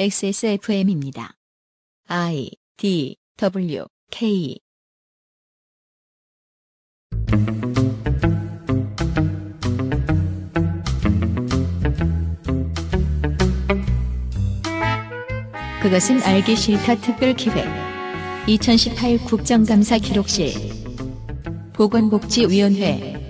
XSFM입니다. I D W K 그것은 알기 싫다 특별 기획 2018 국정감사 기록실 보건복지위원회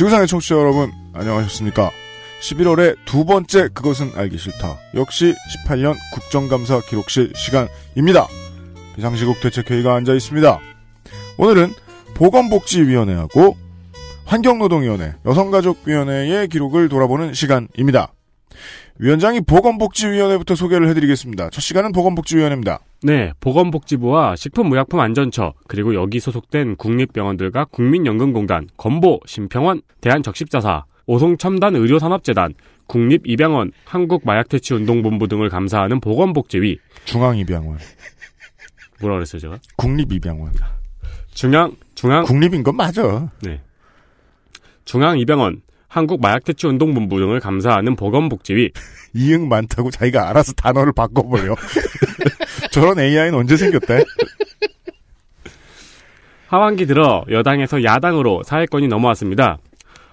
지구상의 청취자 여러분, 안녕하셨습니까? 11월의 두 번째 그것은 알기 싫다. 역시 18년 국정감사 기록실 시간입니다. 비상시국 대책회의가 앉아 있습니다. 오늘은 보건복지위원회하고 환경노동위원회, 여성가족위원회의 기록을 돌아보는 시간입니다. 위원장이 보건복지위원회부터 소개를 해드리겠습니다. 첫 시간은 보건복지위원회입니다. 네, 보건복지부와 식품의약품안전처 그리고 여기 소속된 국립병원들과 국민연금공단, 건보, 심평원, 대한적십자사, 오송첨단 의료산업재단, 국립입양원, 한국마약퇴치운동본부 등을 감사하는 보건복지위, 중앙입양원. 뭐라 그랬어요 제가? 국립입양원. 중앙 중앙 국립인 건 맞아. 네. 중앙입양원, 한국마약퇴치운동본부 등을 감사하는 보건복지위. 이응 많다고 자기가 알아서 단어를 바꿔버려. 저런 AI는 언제 생겼대? 하반기 들어 여당에서 야당으로 사회권이 넘어왔습니다.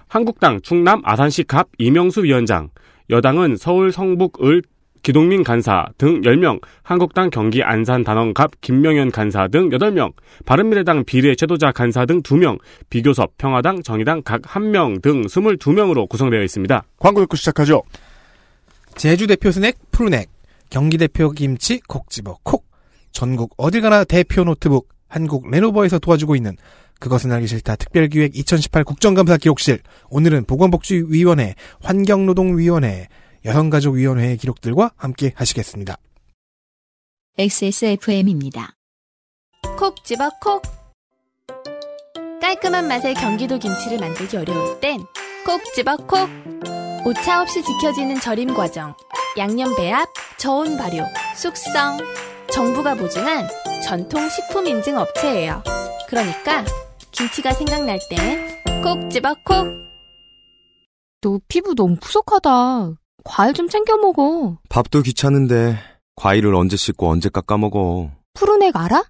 한국당 충남 아산시 갑 이명수 위원장, 여당은 서울 성북 을 기동민 간사 등 10명, 한국당 경기 안산 단원갑 김명현 간사 등 8명, 바른미래당 비례 최도자 간사 등 2명, 비교섭 평화당 정의당 각 1명 등 22명으로 구성되어 있습니다. 광고 듣고 시작하죠. 제주 대표 스낵 푸르넥 경기대표 김치 콕 집어 콕 전국 어딜 가나 대표 노트북 한국 레노버에서 도와주고 있는 그것은 알기 싫다 특별기획 2018 국정감사 기록실 오늘은 보건복지위원회 환경노동위원회 여성가족위원회의 기록들과 함께 하시겠습니다. XSFM입니다. 콕 집어 콕 깔끔한 맛의 경기도 김치를 만들기 어려울 땐 콕 집어 콕 오차 없이 지켜지는 절임 과정, 양념 배합, 저온 발효, 숙성. 정부가 보증한 전통 식품 인증 업체예요. 그러니까 김치가 생각날 땐콕 집어 콕. 너 피부 너무 푸석하다. 과일 좀 챙겨 먹어. 밥도 귀찮은데 과일을 언제 씻고 언제 깎아 먹어. 푸르넥 알아?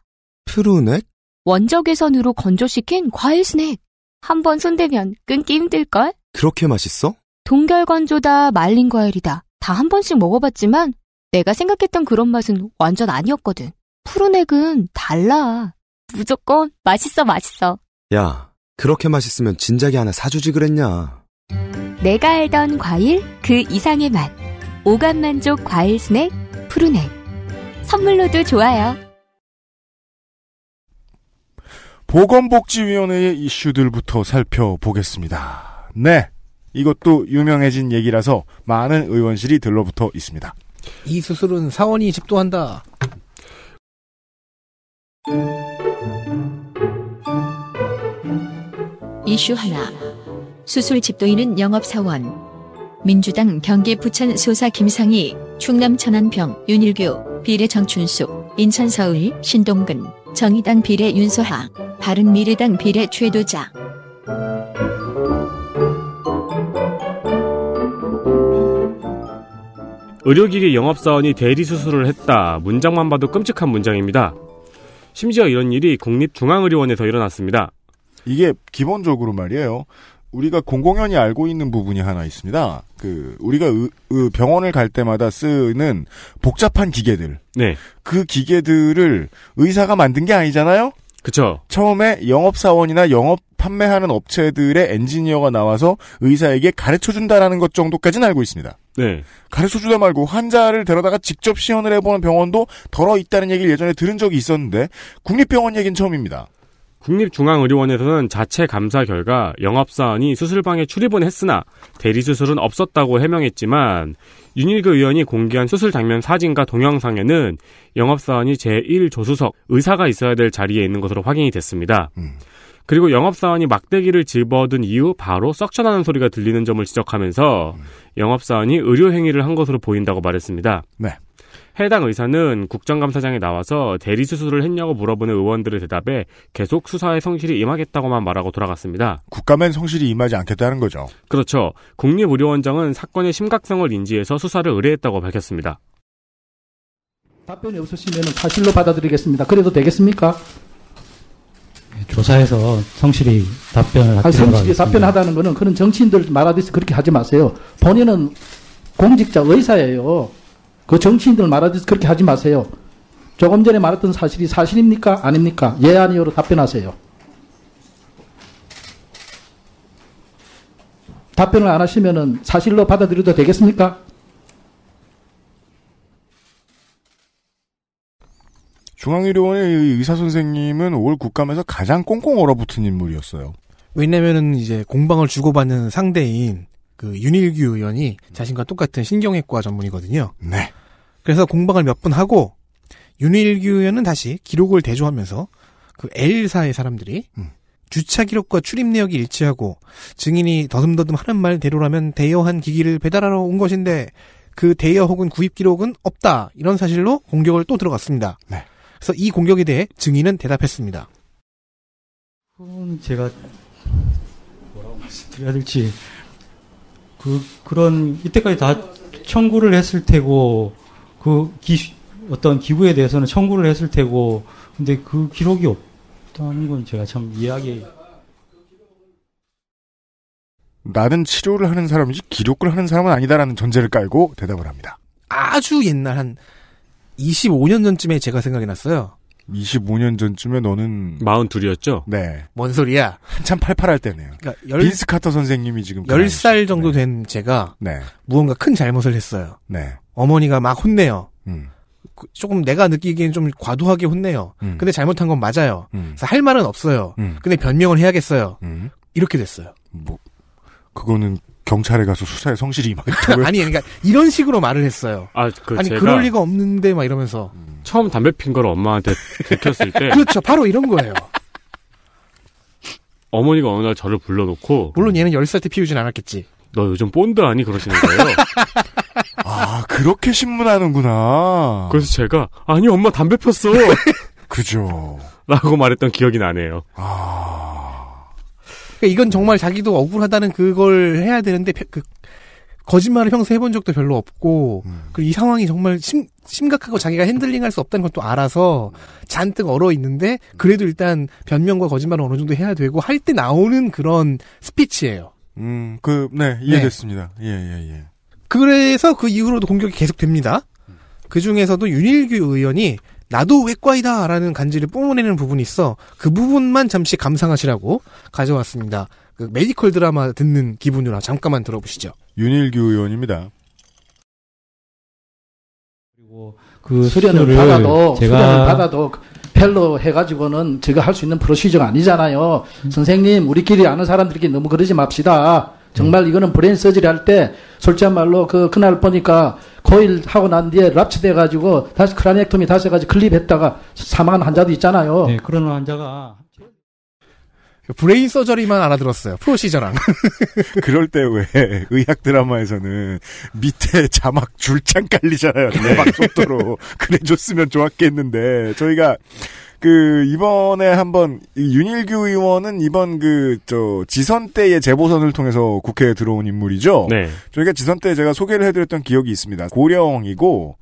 푸르넥? 원적외선으로 건조시킨 과일 스낵. 한 번 손대면 끊기 힘들걸? 그렇게 맛있어? 동결건조다, 말린 과일이다. 다 한 번씩 먹어봤지만 내가 생각했던 그런 맛은 완전 아니었거든. 푸른 액은 달라. 무조건 맛있어, 맛있어. 야, 그렇게 맛있으면 진작에 하나 사주지 그랬냐. 내가 알던 과일, 그 이상의 맛. 오감만족 과일 스낵, 푸른 액. 선물로도 좋아요. 보건복지위원회의 이슈들부터 살펴보겠습니다. 네. 이것도 유명해진 얘기라서 많은 의원실이 들러붙어 있습니다. 이 수술은 사원이 집도한다. 이슈 하나. 수술 집도인은 영업사원. 민주당 경기 부천 소사 김상희, 충남 천안병 윤일규, 비례 정춘숙, 인천 서울 신동근, 정의당 비례 윤소하, 바른미래당 비례 최도자, 의료기기 영업사원이 대리수술을 했다. 문장만 봐도 끔찍한 문장입니다. 심지어 이런 일이 국립중앙의료원에서 일어났습니다. 이게 기본적으로 말이에요. 우리가 공공연히 알고 있는 부분이 하나 있습니다. 그 우리가 으, 으 병원을 갈 때마다 쓰는 복잡한 기계들. 네. 그 기계들을 의사가 만든 게 아니잖아요. 그렇죠. 처음에 영업 사원이나 영업 판매하는 업체들의 엔지니어가 나와서 의사에게 가르쳐 준다라는 것 정도까지는 알고 있습니다. 네. 가르쳐주다 말고 환자를 데려다가 직접 시연을 해보는 병원도 덜어 있다는 얘기를 예전에 들은 적이 있었는데 국립병원 얘기는 처음입니다. 국립중앙의료원에서는 자체 감사 결과 영업사원이 수술방에 출입은 했으나 대리수술은 없었다고 해명했지만 윤일그 의원이 공개한 수술 장면 사진과 동영상에는 영업사원이 제1조수석 의사가 있어야 될 자리에 있는 것으로 확인이 됐습니다. 음. 그리고 영업사원이 막대기를 집어든 이후 바로 썩션하는 소리가 들리는 점을 지적하면서 영업사원이 의료행위를 한 것으로 보인다고 말했습니다. 네. 해당 의사는 국정감사장에 나와서 대리수술을 했냐고 물어보는 의원들의 대답에 계속 수사에 성실히 임하겠다고만 말하고 돌아갔습니다. 국감엔 성실히 임하지 않겠다는 거죠. 그렇죠. 국립의료원장은 사건의 심각성을 인지해서 수사를 의뢰했다고 밝혔습니다. 답변이 없으시면 사실로 받아들이겠습니다. 그래도 되겠습니까? 조사해서 성실히 답변을 하겠습니다. 성실히 답변하다는 거는 그런 정치인들 말하듯이 그렇게 하지 마세요. 본인은 공직자 의사예요. 그 정치인들 말하듯이 그렇게 하지 마세요. 조금 전에 말했던 사실이 사실입니까? 아닙니까? 예, 아니요로 답변하세요. 답변을 안하시면 사실로 받아들여도 되겠습니까? 중앙의료원의 의사 선생님은 올 국감에서 가장 꽁꽁 얼어붙은 인물이었어요. 왜냐면은 이제 공방을 주고받는 상대인 그 윤일규 의원이 자신과 똑같은 신경외과 전문이거든요. 네. 그래서 공방을 몇 분 하고 윤일규 의원은 다시 기록을 대조하면서 그 L사의 사람들이 음. 주차 기록과 출입 내역이 일치하고 증인이 더듬더듬 하는 말대로라면 대여한 기기를 배달하러 온 것인데 그 대여 혹은 구입 기록은 없다 이런 사실로 공격을 또 들어갔습니다. 네. 그래서 이 공격에 대해 증인은 대답했습니다. 그건 제가 뭐라고 말씀드려야 될지 그 그런 이때까지 다 청구를 했을 테고 그 기, 어떤 기부에 대해서는 청구를 했을 테고 근데 그 기록이 없다는 건 제가 참 이해하기 나는 치료를 하는 사람이지 기록을 하는 사람은 아니다라는 전제를 깔고 대답을 합니다. 아주 옛날 한 25년 전쯤에 제가 생각이 났어요. 25년 전쯤에 너는 4 2이었죠 네. 뭔 소리야? 한참 팔팔할 때네요. 그러니까 열... 빈스 카터 선생님이 지금 10살 정도 네. 된 제가 네. 무언가 큰 잘못을 했어요. 네. 어머니가 막 혼내요. 음. 그 조금 내가 느끼기엔 좀 과도하게 혼내요. 음. 근데 잘못한 건 맞아요. 음. 그래서 할 말은 없어요. 음. 근데 변명을 해야겠어요. 음. 이렇게 됐어요. 뭐 그거는 경찰에 가서 수사에 성실히 임하겠다고요? 아니, 그러니까 이런 식으로 말을 했어요. 아, 그 아니 그럴 리가 없는데 막 이러면서 처음 담배 핀 걸 엄마한테 들켰을 때 그렇죠, 바로 이런 거예요. 어머니가 어느 날 저를 불러놓고 물론 얘는 10살 때 피우진 않았겠지. 너 요즘 본드 아니 그러시는 거예요. 아, 그렇게 신문하는구나. 그래서 제가 아니 엄마 담배 폈어. 그죠. 라고 말했던 기억이 나네요. 아. 그러니까 이건 정말 자기도 억울하다는 그걸 해야 되는데 그 거짓말을 평소 해본 적도 별로 없고 음. 그리고 이 상황이 정말 심, 심각하고 자기가 핸들링할 수 없다는 것도 알아서 잔뜩 얼어 있는데 그래도 일단 변명과 거짓말은 어느 정도 해야 되고 할 때 나오는 그런 스피치예요. 음, 그, 네, 이해됐습니다. 네. 예, 예, 예. 그래서 그 이후로도 공격이 계속됩니다. 그 중에서도 윤일규 의원이 나도 외과이다라는 간지를 뿜어내는 부분이 있어 그 부분만 잠시 감상하시라고 가져왔습니다. 그 메디컬 드라마 듣는 기분으로 아, 잠깐만 들어보시죠. 윤일규 의원입니다. 그리고 그 수련을 받아도 제가... 수련을 받아도 펠로 해가지고는 제가 할 수 있는 프로시저가 아니잖아요. 음. 선생님 우리끼리 아는 사람들끼리 너무 그러지 맙시다. 정말 이거는 브레인 서질이 할때 솔직한 말로 그 그날 보니까 고일 하고 난 뒤에 랍치돼 가지고 다시 크라니액토미 다시 해가지 고 클립했다가 사망한 환자도 있잖아요. 네, 그런 환자가 그 브레인 서저리만 알아들었어요. 프로시저랑. 그럴 때 왜 의학 드라마에서는 밑에 자막 줄창 깔리잖아요. 대박 네. 속도로. 그래 줬으면 좋았겠는데 저희가 그 이번에 한번 윤일규 의원은 이번 그 저 지선 때의 재보선을 통해서 국회에 들어온 인물이죠. 네. 저희가 지선 때 제가 소개를 해드렸던 기억이 있습니다. 고령이고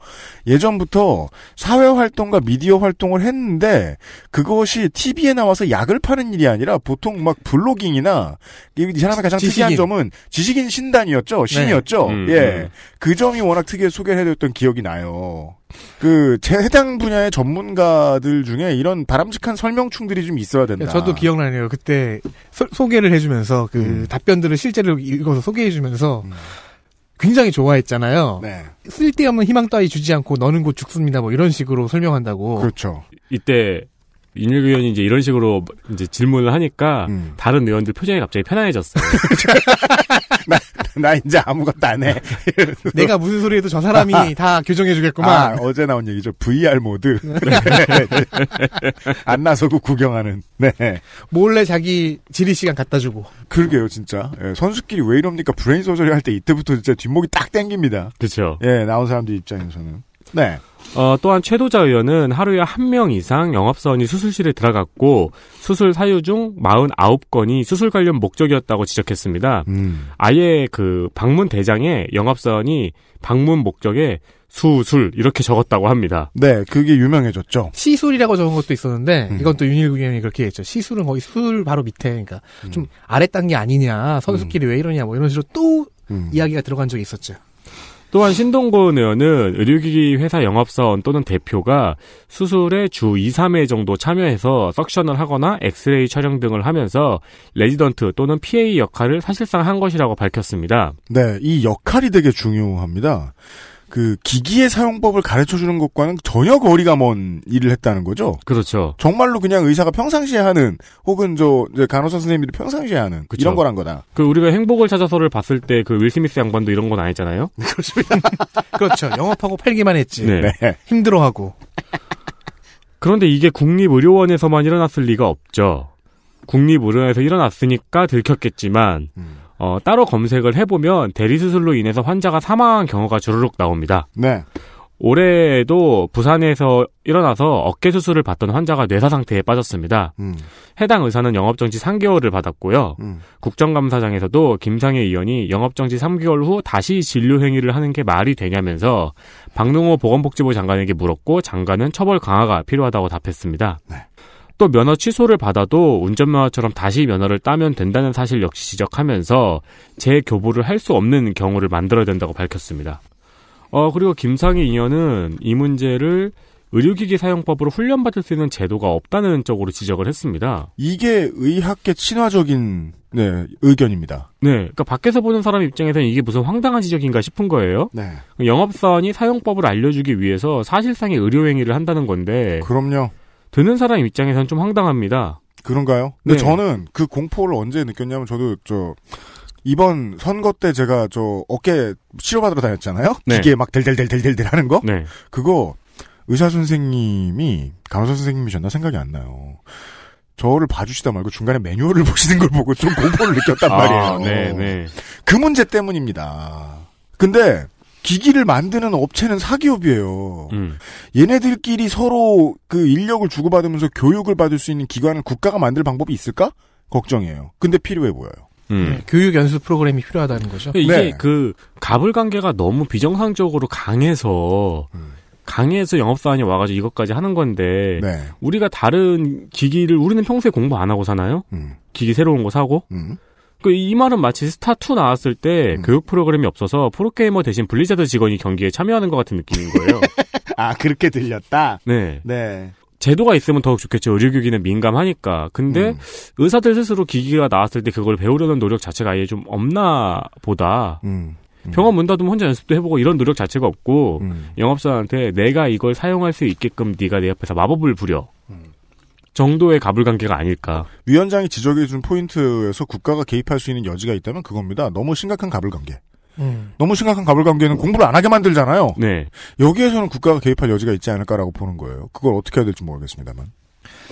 예전부터 사회 활동과 미디어 활동을 했는데 그것이 TV에 나와서 약을 파는 일이 아니라 보통 막 블로깅이나 이 사람의 가장 지식인. 특이한 점은 지식인 신단이었죠. 신이었죠. 네. 음, 예. 음. 그 점이 워낙 특이해 소개를 해드렸던 기억이 나요. 그, 제 해당 분야의 전문가들 중에 이런 바람직한 설명충들이 좀 있어야 된다. 예, 저도 기억나네요. 그때 소, 소개를 해주면서 그 음. 답변들을 실제로 읽어서 소개해주면서 음. 굉장히 좋아했잖아요. 네. 쓸데없는 희망 따위 주지 않고 너는 곧 죽습니다. 뭐 이런 식으로 설명한다고. 그렇죠. 이때 인일구 의원이 이제 이런 식으로 이제 질문을 하니까 음. 다른 의원들 표정이 갑자기 편안해졌어요. 나 나 이제 아무것도 안 해. 내가 무슨 소리 해도 저 사람이 아. 다 교정해주겠구만. 아, 어제 나온 얘기죠. VR 모드. 네. 안 나서고 구경하는. 네. 몰래 자기 지리 시간 갖다 주고. 그러게요, 진짜. 예, 선수끼리 왜 이럽니까? 브레인 서저리 할때 이때부터 진짜 뒷목이 딱 땡깁니다. 그렇죠. 예, 나온 사람들 입장에서는. 네. 어, 또한 최도자 의원은 하루에 한 명 이상 영업사원이 수술실에 들어갔고 수술 사유 중 49건이 수술 관련 목적이었다고 지적했습니다. 음. 아예 그 방문 대장에 영업사원이 방문 목적에 수술 이렇게 적었다고 합니다. 네, 그게 유명해졌죠. 시술이라고 적은 것도 있었는데 음. 이건 또 윤일구 의원이 그렇게 했죠. 시술은 거의 수술 바로 밑에 그러니까 음. 좀 아래 딴게 아니냐 선수끼리 음. 왜 이러냐 뭐 이런 식으로 또 음. 이야기가 들어간 적이 있었죠. 또한 신동곤 의원은 의료기기 회사 영업사원 또는 대표가 수술에 주 2, 3회 정도 참여해서 석션을 하거나 엑스레이 촬영 등을 하면서 레지던트 또는 PA 역할을 사실상 한 것이라고 밝혔습니다. 네, 이 역할이 되게 중요합니다. 그 기기의 사용법을 가르쳐 주는 것과는 전혀 거리가 먼 일을 했다는 거죠. 그렇죠. 정말로 그냥 의사가 평상시에 하는 혹은 저 간호사 선생님들이 평상시에 하는 그렇죠. 이런 거란 거다. 그 우리가 행복을 찾아서를 봤을 때 그 윌스미스 양반도 이런 건 아니잖아요. 그렇 그렇죠. 영업하고 팔기만 했지. 네. 네. 힘들어하고. 그런데 이게 국립의료원에서만 일어났을 리가 없죠. 국립의료원에서 일어났으니까 들켰겠지만 음. 어, 따로 검색을 해보면 대리수술로 인해서 환자가 사망한 경우가 주르륵 나옵니다. 네. 올해에도 부산에서 일어나서 어깨 수술을 받던 환자가 뇌사 상태에 빠졌습니다. 음. 해당 의사는 영업정지 3개월을 받았고요. 음. 국정감사장에서도 김상혜 의원이 영업정지 3개월 후 다시 진료 행위를 하는 게 말이 되냐면서 박능호 보건복지부 장관에게 물었고 장관은 처벌 강화가 필요하다고 답했습니다. 네. 또 면허 취소를 받아도 운전면허처럼 다시 면허를 따면 된다는 사실 역시 지적하면서 재교부를 할 수 없는 경우를 만들어야 된다고 밝혔습니다. 어, 그리고 김상희 의원은 이 문제를 의료기기 사용법으로 훈련받을 수 있는 제도가 없다는 쪽으로 지적을 했습니다. 이게 의학계 친화적인 네, 의견입니다. 네, 그러니까 밖에서 보는 사람 입장에서는 이게 무슨 황당한 지적인가 싶은 거예요. 네. 영업사원이 사용법을 알려주기 위해서 사실상의 의료행위를 한다는 건데. 그럼요. 듣는 사람 입장에선 좀 황당합니다. 그런가요? 근데 네. 저는 그 공포를 언제 느꼈냐면 저도 저 이번 선거 때 제가 저 어깨 치료받으러 다녔잖아요. 네. 기계 막 델델델델델델 하는 거. 네. 그거 의사 선생님이 간호사 선생님이셨나 생각이 안 나요. 저를 봐주시다 말고 중간에 매뉴얼을 보시는 걸 보고 좀 공포를 느꼈단 아, 말이에요. 아, 네, 네. 그 문제 때문입니다. 근데 기기를 만드는 업체는 사기업이에요. 음. 얘네들끼리 서로 그 인력을 주고받으면서 교육을 받을 수 있는 기관을 국가가 만들 방법이 있을까? 걱정이에요. 근데 필요해 보여요. 음. 네, 교육 연수 프로그램이 필요하다는 거죠. 예, 이게 네. 그 갑을 관계가 너무 비정상적으로 강해서 음. 강해서 영업사원이 와가지고 이것까지 하는 건데 네. 우리가 다른 기기를 우리는 평소에 공부 안 하고 사나요? 음. 기기 새로운 거 사고 음. 그 이 말은 마치 스타2 나왔을 때 음. 교육 프로그램이 없어서 프로게이머 대신 블리자드 직원이 경기에 참여하는 것 같은 느낌인 거예요. 아, 그렇게 들렸다? 네. 네. 제도가 있으면 더욱 좋겠죠. 의료기기는 민감하니까. 근데 음. 의사들 스스로 기기가 나왔을 때 그걸 배우려는 노력 자체가 아예 좀 없나 보다. 음. 음. 병원 문 닫으면 혼자 연습도 해보고 이런 노력 자체가 없고 음. 영업사한테 내가 이걸 사용할 수 있게끔 네가 내 옆에서 마법을 부려 정도의 가불관계가 아닐까. 위원장이 지적해준 포인트에서 국가가 개입할 수 있는 여지가 있다면 그겁니다. 너무 심각한 가불관계. 음. 너무 심각한 가불관계는 공부를 안 하게 만들잖아요. 네. 여기에서는 국가가 개입할 여지가 있지 않을까라고 보는 거예요. 그걸 어떻게 해야 될지 모르겠습니다만.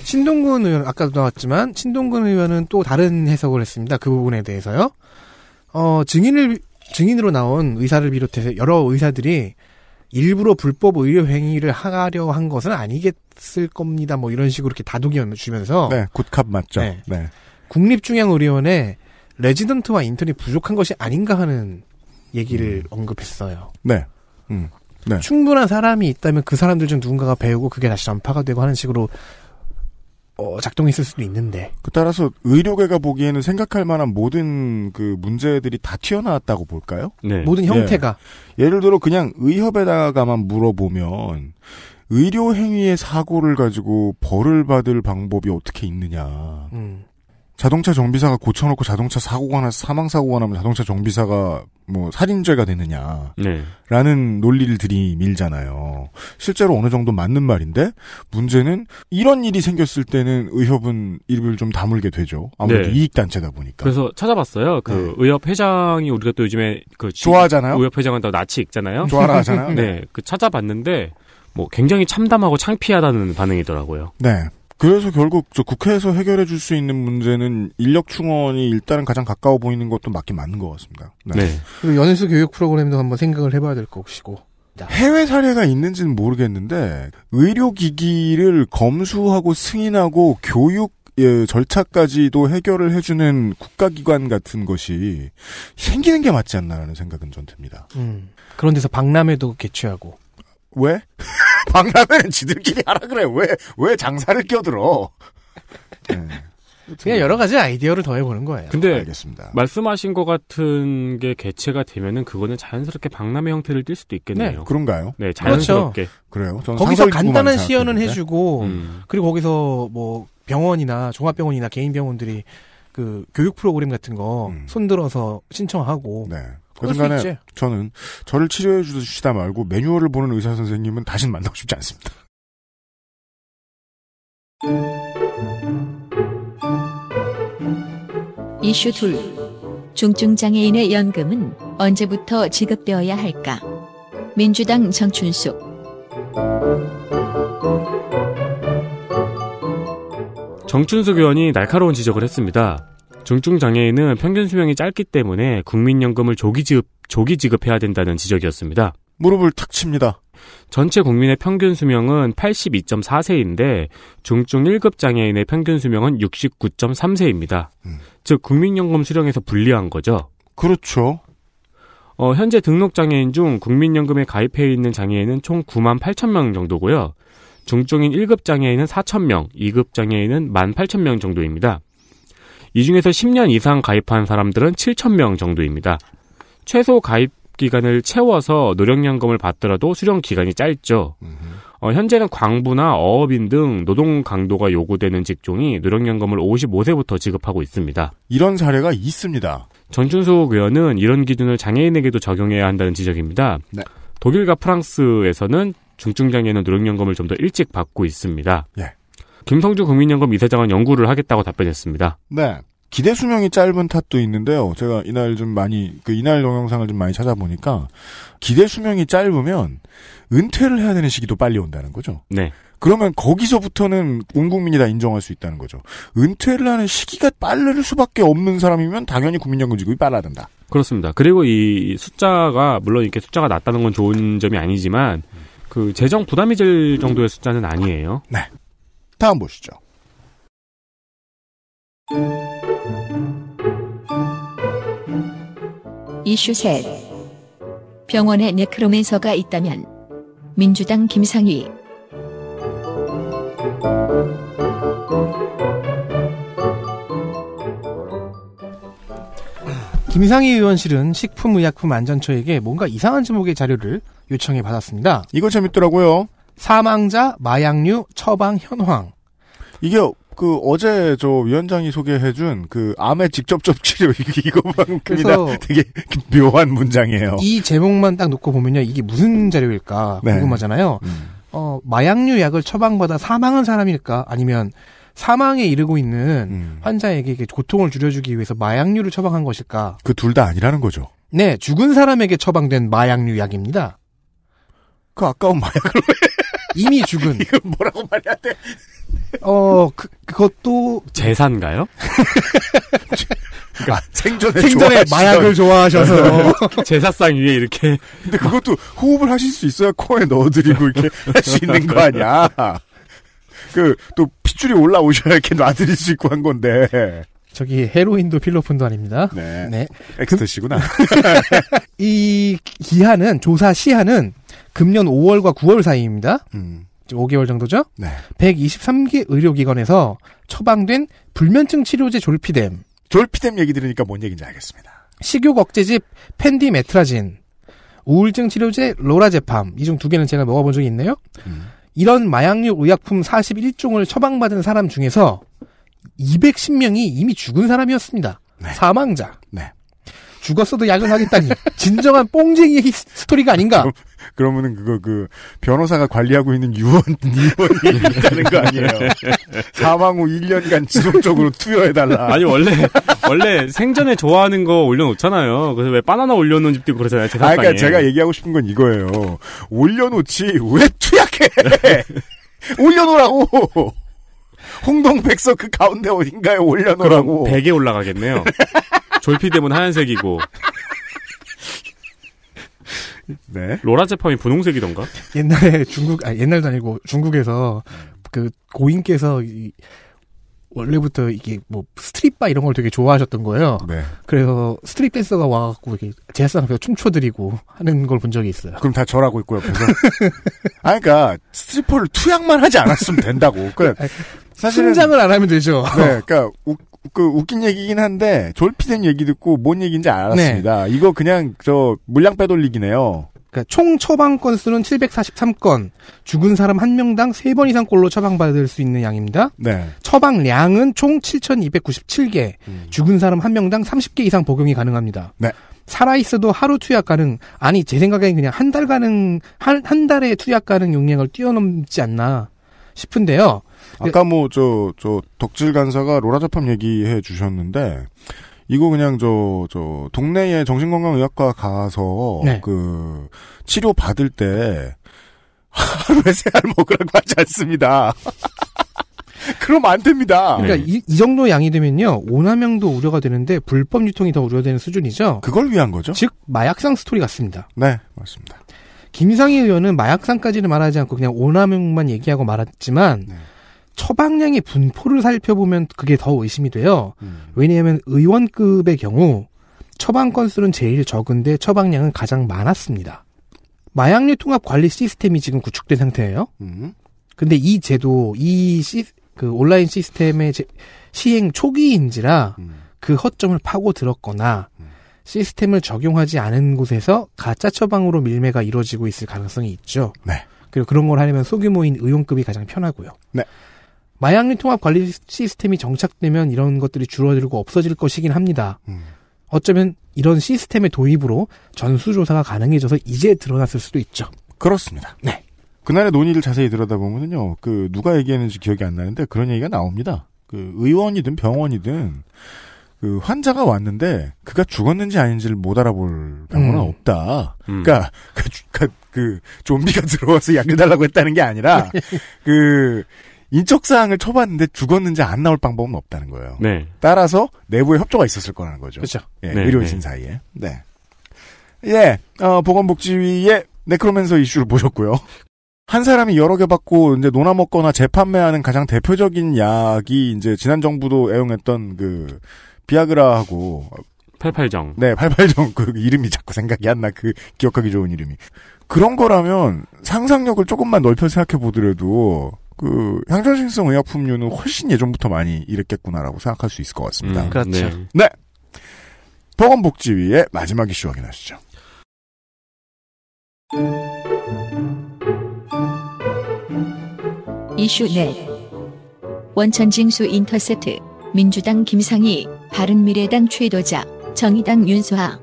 신동근 의원 아까도 나왔지만 신동근 의원은 또 다른 해석을 했습니다. 그 부분에 대해서요. 어, 증인을 증인으로 나온 의사를 비롯해서 여러 의사들이 일부러 불법 의료 행위를 하려 한 것은 아니겠을 겁니다. 뭐 이런 식으로 이렇게 다독이 주면서 네, 굿캅 맞죠. 네. 네. 국립중앙의료원에 레지던트와 인턴이 부족한 것이 아닌가 하는 얘기를 음. 언급했어요. 네. 음. 네. 충분한 사람이 있다면 그 사람들 중 누군가가 배우고 그게 다시 전파가 되고 하는 식으로 어, 작동했을 수도 있는데. 그 따라서 의료계가 보기에는 생각할 만한 모든 그 문제들이 다 튀어나왔다고 볼까요? 네. 모든 예. 형태가. 예. 예를 들어 그냥 의협에다가만 물어보면 의료 행위의 사고를 가지고 벌을 받을 방법이 어떻게 있느냐. 음. 자동차 정비사가 고쳐놓고 자동차 사고가 나서 사망사고가 나면 자동차 정비사가 뭐 살인죄가 되느냐라는 네. 논리를 들이밀잖아요. 실제로 어느 정도 맞는 말인데 문제는 이런 일이 생겼을 때는 의협은 입을 좀 다물게 되죠. 아무래도 네. 이익단체다 보니까. 그래서 찾아봤어요. 그 네. 의협 회장이 우리가 또 요즘에 그 좋아하잖아요. 의협 회장은 더 낯이 익잖아요. 좋아라 하잖아요. 네. 그 찾아봤는데 뭐 굉장히 참담하고 창피하다는 반응이더라고요. 네. 그래서 결국 저 국회에서 해결해 줄 수 있는 문제는 인력 충원이 일단은 가장 가까워 보이는 것도 맞긴 맞는 것 같습니다. 네. 네. 그리고 연수 교육 프로그램도 한번 생각을 해봐야 될 것이고. 네. 해외 사례가 있는지는 모르겠는데 의료기기를 검수하고 승인하고 교육 예, 절차까지도 해결을 해주는 국가기관 같은 것이 생기는 게 맞지 않나라는 생각은 전 듭니다. 음, 그런 데서 박람회도 개최하고. 왜? 박람회는 지들끼리 하라 그래. 왜, 왜 장사를 껴들어? 네. 그냥 여러 가지 아이디어를 더해보는 거예요. 근데 알겠습니다. 말씀하신 것 같은 게 개체가 되면은 그거는 자연스럽게 박람회 형태를 띌 수도 있겠네요. 네. 그런가요? 네, 자연스럽게. 그렇죠. 그래요. 거기서 간단한 시연은 해주고 음. 그리고 거기서 뭐 병원이나 종합병원이나 개인 병원들이 그 교육 프로그램 같은 거 음. 손들어서 신청하고 네. 그 순간에 저는 저를 치료해 주시다 말고 매뉴얼을 보는 의사 선생님은 다시 만나고 싶지 않습니다. 이슈 둘 중증장애인의 연금은 언제부터 지급되어야 할까? 민주당 정춘숙 정춘숙 의원이 날카로운 지적을 했습니다. 중증 장애인은 평균 수명이 짧기 때문에 국민연금을 조기 지급 조기 지급해야 된다는 지적이었습니다. 무릎을 탁 칩니다. 전체 국민의 평균 수명은 82.4세인데 중증 1급 장애인의 평균 수명은 69.3세입니다. 음. 즉 국민연금 수령에서 불리한 거죠. 그렇죠. 어, 현재 등록 장애인 중 국민연금에 가입해 있는 장애인은 총 9만 8천 명 정도고요. 중증인 1급 장애인은 4천 명, 2급 장애인은 1만 8천 명 정도입니다. 이 중에서 10년 이상 가입한 사람들은 7천 명 정도입니다. 최소 가입 기간을 채워서 노령연금을 받더라도 수령 기간이 짧죠. 어, 현재는 광부나 어업인 등 노동 강도가 요구되는 직종이 노령연금을 55세부터 지급하고 있습니다. 이런 사례가 있습니다. 전춘수 의원은 이런 기준을 장애인에게도 적용해야 한다는 지적입니다. 네. 독일과 프랑스에서는 중증장애는 노령연금을 좀 더 일찍 받고 있습니다. 예. 김성주 국민연금 이사장은 연구를 하겠다고 답변했습니다. 네. 기대 수명이 짧은 탓도 있는데요. 제가 이날 좀 많이 그 이날 동영상을 좀 많이 찾아보니까 기대 수명이 짧으면 은퇴를 해야 되는 시기도 빨리 온다는 거죠. 네. 그러면 거기서부터는 온 국민이 다 인정할 수 있다는 거죠. 은퇴를 하는 시기가 빠를 수밖에 없는 사람이면 당연히 국민연금 지급이 빨라야 된다. 그렇습니다. 그리고 이 숫자가 물론 이렇게 숫자가 낮다는 건 좋은 점이 아니지만 그 재정 부담이 될 정도의 숫자는 아니에요. 네. 다음 보시죠. 이슈 셋 병원에 네크로맨서가 있다면 민주당 김상희 김상희 의원실은 식품의약품안전처에게 뭔가 이상한 제목의 자료를 요청해 받았습니다. 이거 재밌더라고요. 사망자, 마약류, 처방, 현황. 이게 그 어제 저 위원장이 소개해준 그 암의 직접적 치료 이거만큼이나 되게 묘한 문장이에요. 이 제목만 딱 놓고 보면요, 이게 무슨 자료일까 네. 궁금하잖아요. 네. 음. 어 마약류 약을 처방받아 사망한 사람일까 아니면 사망에 이르고 있는 음. 환자에게 고통을 줄여주기 위해서 마약류를 처방한 것일까? 그 둘 다 아니라는 거죠. 네, 죽은 사람에게 처방된 마약류 약입니다. 그 아까운 마약을 왜? 이미 죽은. 이걸 뭐라고 말해야 돼? 어, 그, 그것도. 재산가요? 그러니까 아, 생존의 생전에 마약을 좋아하셔서. 제사상 위에 이렇게. 근데 그것도 호흡을 하실 수 있어야 코에 넣어드리고 이렇게 할 수 있는 거 아니야? 그, 또 핏줄이 올라오셔야 이렇게 놔드릴 수 있고 한 건데. 저기 헤로인도 필로폰도 아닙니다. 네. 네. 엑스터시구나. 이 기한은 조사 시한은 금년 5월과 9월 사이입니다. 음. 5개월 정도죠? 네. 123개 의료기관에서 처방된 불면증 치료제 졸피뎀. 졸피뎀 얘기 들으니까 뭔 얘기인지 알겠습니다. 식욕 억제집 펜디메트라진. 우울증 치료제 로라제팜. 이 중 두 개는 제가 먹어본 적이 있네요. 음. 이런 마약류 의약품 41종을 처방받은 사람 중에서 210명이 이미 죽은 사람이었습니다. 네. 사망자. 네. 죽었어도 약을 하겠다니 진정한 뽕쟁이 스토리가 아닌가 그러면은 그거 그 변호사가 관리하고 있는 유언 유언이 있다는 거 아니에요. 사망 후 1년간 지속적으로 투여해 달라. 아니 원래 원래 생전에 좋아하는 거 올려놓잖아요. 그래서 왜 바나나 올려놓은 집도 그러잖아요. 제 아, 그러니까 제가 얘기하고 싶은 건 이거예요. 올려놓지 왜 투약해? 올려놓으라고. 홍동 백서그 가운데 어딘가에 올려놓으라고. 100에 올라가겠네요. 졸피되면 하얀색이고 네. 로라 제품이 분홍색이던가? 옛날에 중국, 아, 옛날도 아니고 중국에서 그 고인께서 이, 원래부터 이게 뭐 스트릿바 이런 걸 되게 좋아하셨던 거예요. 네. 그래서 스트릿 댄서가 와갖고 이렇게 제사상 앞에서 춤춰드리고 하는 걸 본 적이 있어요. 그럼 다 절하고 있고요. 그래서 아, 그러니까 스트리퍼를 투약만 하지 않았으면 된다고. 그러니까 사실은... 장을안 하면 되죠. 네, 그니까 그 웃긴 얘기긴 한데 졸피된 얘기 듣고 뭔 얘기인지 알았습니다. 네. 이거 그냥 저 물량 빼돌리기네요. 그러니까 총 처방 건수는 743건, 죽은 사람 한 명당 3번 이상 꼴로 처방받을 수 있는 양입니다. 네. 처방량은 총 7,297개, 음. 죽은 사람 한 명당 30개 이상 복용이 가능합니다. 네. 살아있어도 하루 투약 가능, 아니, 제 생각엔 그냥 한 달 가능, 한, 한 달에 투약 가능 용량을 뛰어넘지 않나 싶은데요. 아까 뭐 저저 저 덕질 간사가 로라 접합 얘기해 주셨는데 이거 그냥 저, 저, 동네에 정신건강의학과 가서, 네. 그, 치료 받을 때, 하루에 세 알 먹으라고 하지 않습니다. 그럼 안 됩니다. 그러니까 네. 이, 이, 정도 양이 되면요, 오남용도 우려가 되는데, 불법 유통이 더 우려되는 수준이죠. 그걸 위한 거죠? 즉, 마약상 스토리 같습니다. 네, 맞습니다. 김상희 의원은 마약상까지는 말하지 않고 그냥 오남용만 얘기하고 말았지만, 네. 처방량의 분포를 살펴보면 그게 더 의심이 돼요. 음. 왜냐하면 의원급의 경우 처방 건수는 제일 적은데 처방량은 가장 많았습니다. 마약류 통합 관리 시스템이 지금 구축된 상태예요. 음. 근데 이 제도, 이 시, 그 온라인 시스템의 제, 시행 초기인지라 음. 그 허점을 파고 들었거나 음. 시스템을 적용하지 않은 곳에서 가짜 처방으로 밀매가 이루어지고 있을 가능성이 있죠. 네. 그리고 그런 걸 하려면 소규모인 의용급이 가장 편하고요. 네. 마약류 통합 관리 시스템이 정착되면 이런 것들이 줄어들고 없어질 것이긴 합니다. 음. 어쩌면 이런 시스템의 도입으로 전수조사가 가능해져서 이제 드러났을 수도 있죠. 그렇습니다. 네. 그날의 논의를 자세히 들여다보면요, 그, 누가 얘기했는지 기억이 안 나는데 그런 얘기가 나옵니다. 그, 의원이든 병원이든, 그, 환자가 왔는데 그가 죽었는지 아닌지를 못 알아볼 경우는 음. 없다. 음. 그니까, 그, 그, 그, 좀비가 들어와서 약을 달라고 했다는 게 아니라, 그, 인적사항을 쳐봤는데 죽었는지 안 나올 방법은 없다는 거예요. 네. 따라서 내부에 협조가 있었을 거라는 거죠. 그렇죠. 예, 네, 의료진 네. 사이에. 네. 예, 어, 보건복지위의 네크로맨서 이슈를 보셨고요. 한 사람이 여러 개 받고 이제 논아 먹거나 재판매하는 가장 대표적인 약이 이제 지난 정부도 애용했던 그 비아그라하고 팔팔정. 네, 팔팔정. 그 이름이 자꾸 생각이 안 나. 그 기억하기 좋은 이름이. 그런 거라면 상상력을 조금만 넓혀 생각해 보더라도 그 향전신성 의약품류는 훨씬 예전부터 많이 일으켰구나라고 생각할 수 있을 것 같습니다. 음, 그렇죠. 네. 네. 보건복지위의 마지막 이슈 확인하시죠. 이슈 네. 원천징수 인터셉트 민주당 김상희 바른미래당 최도자 정의당 윤수하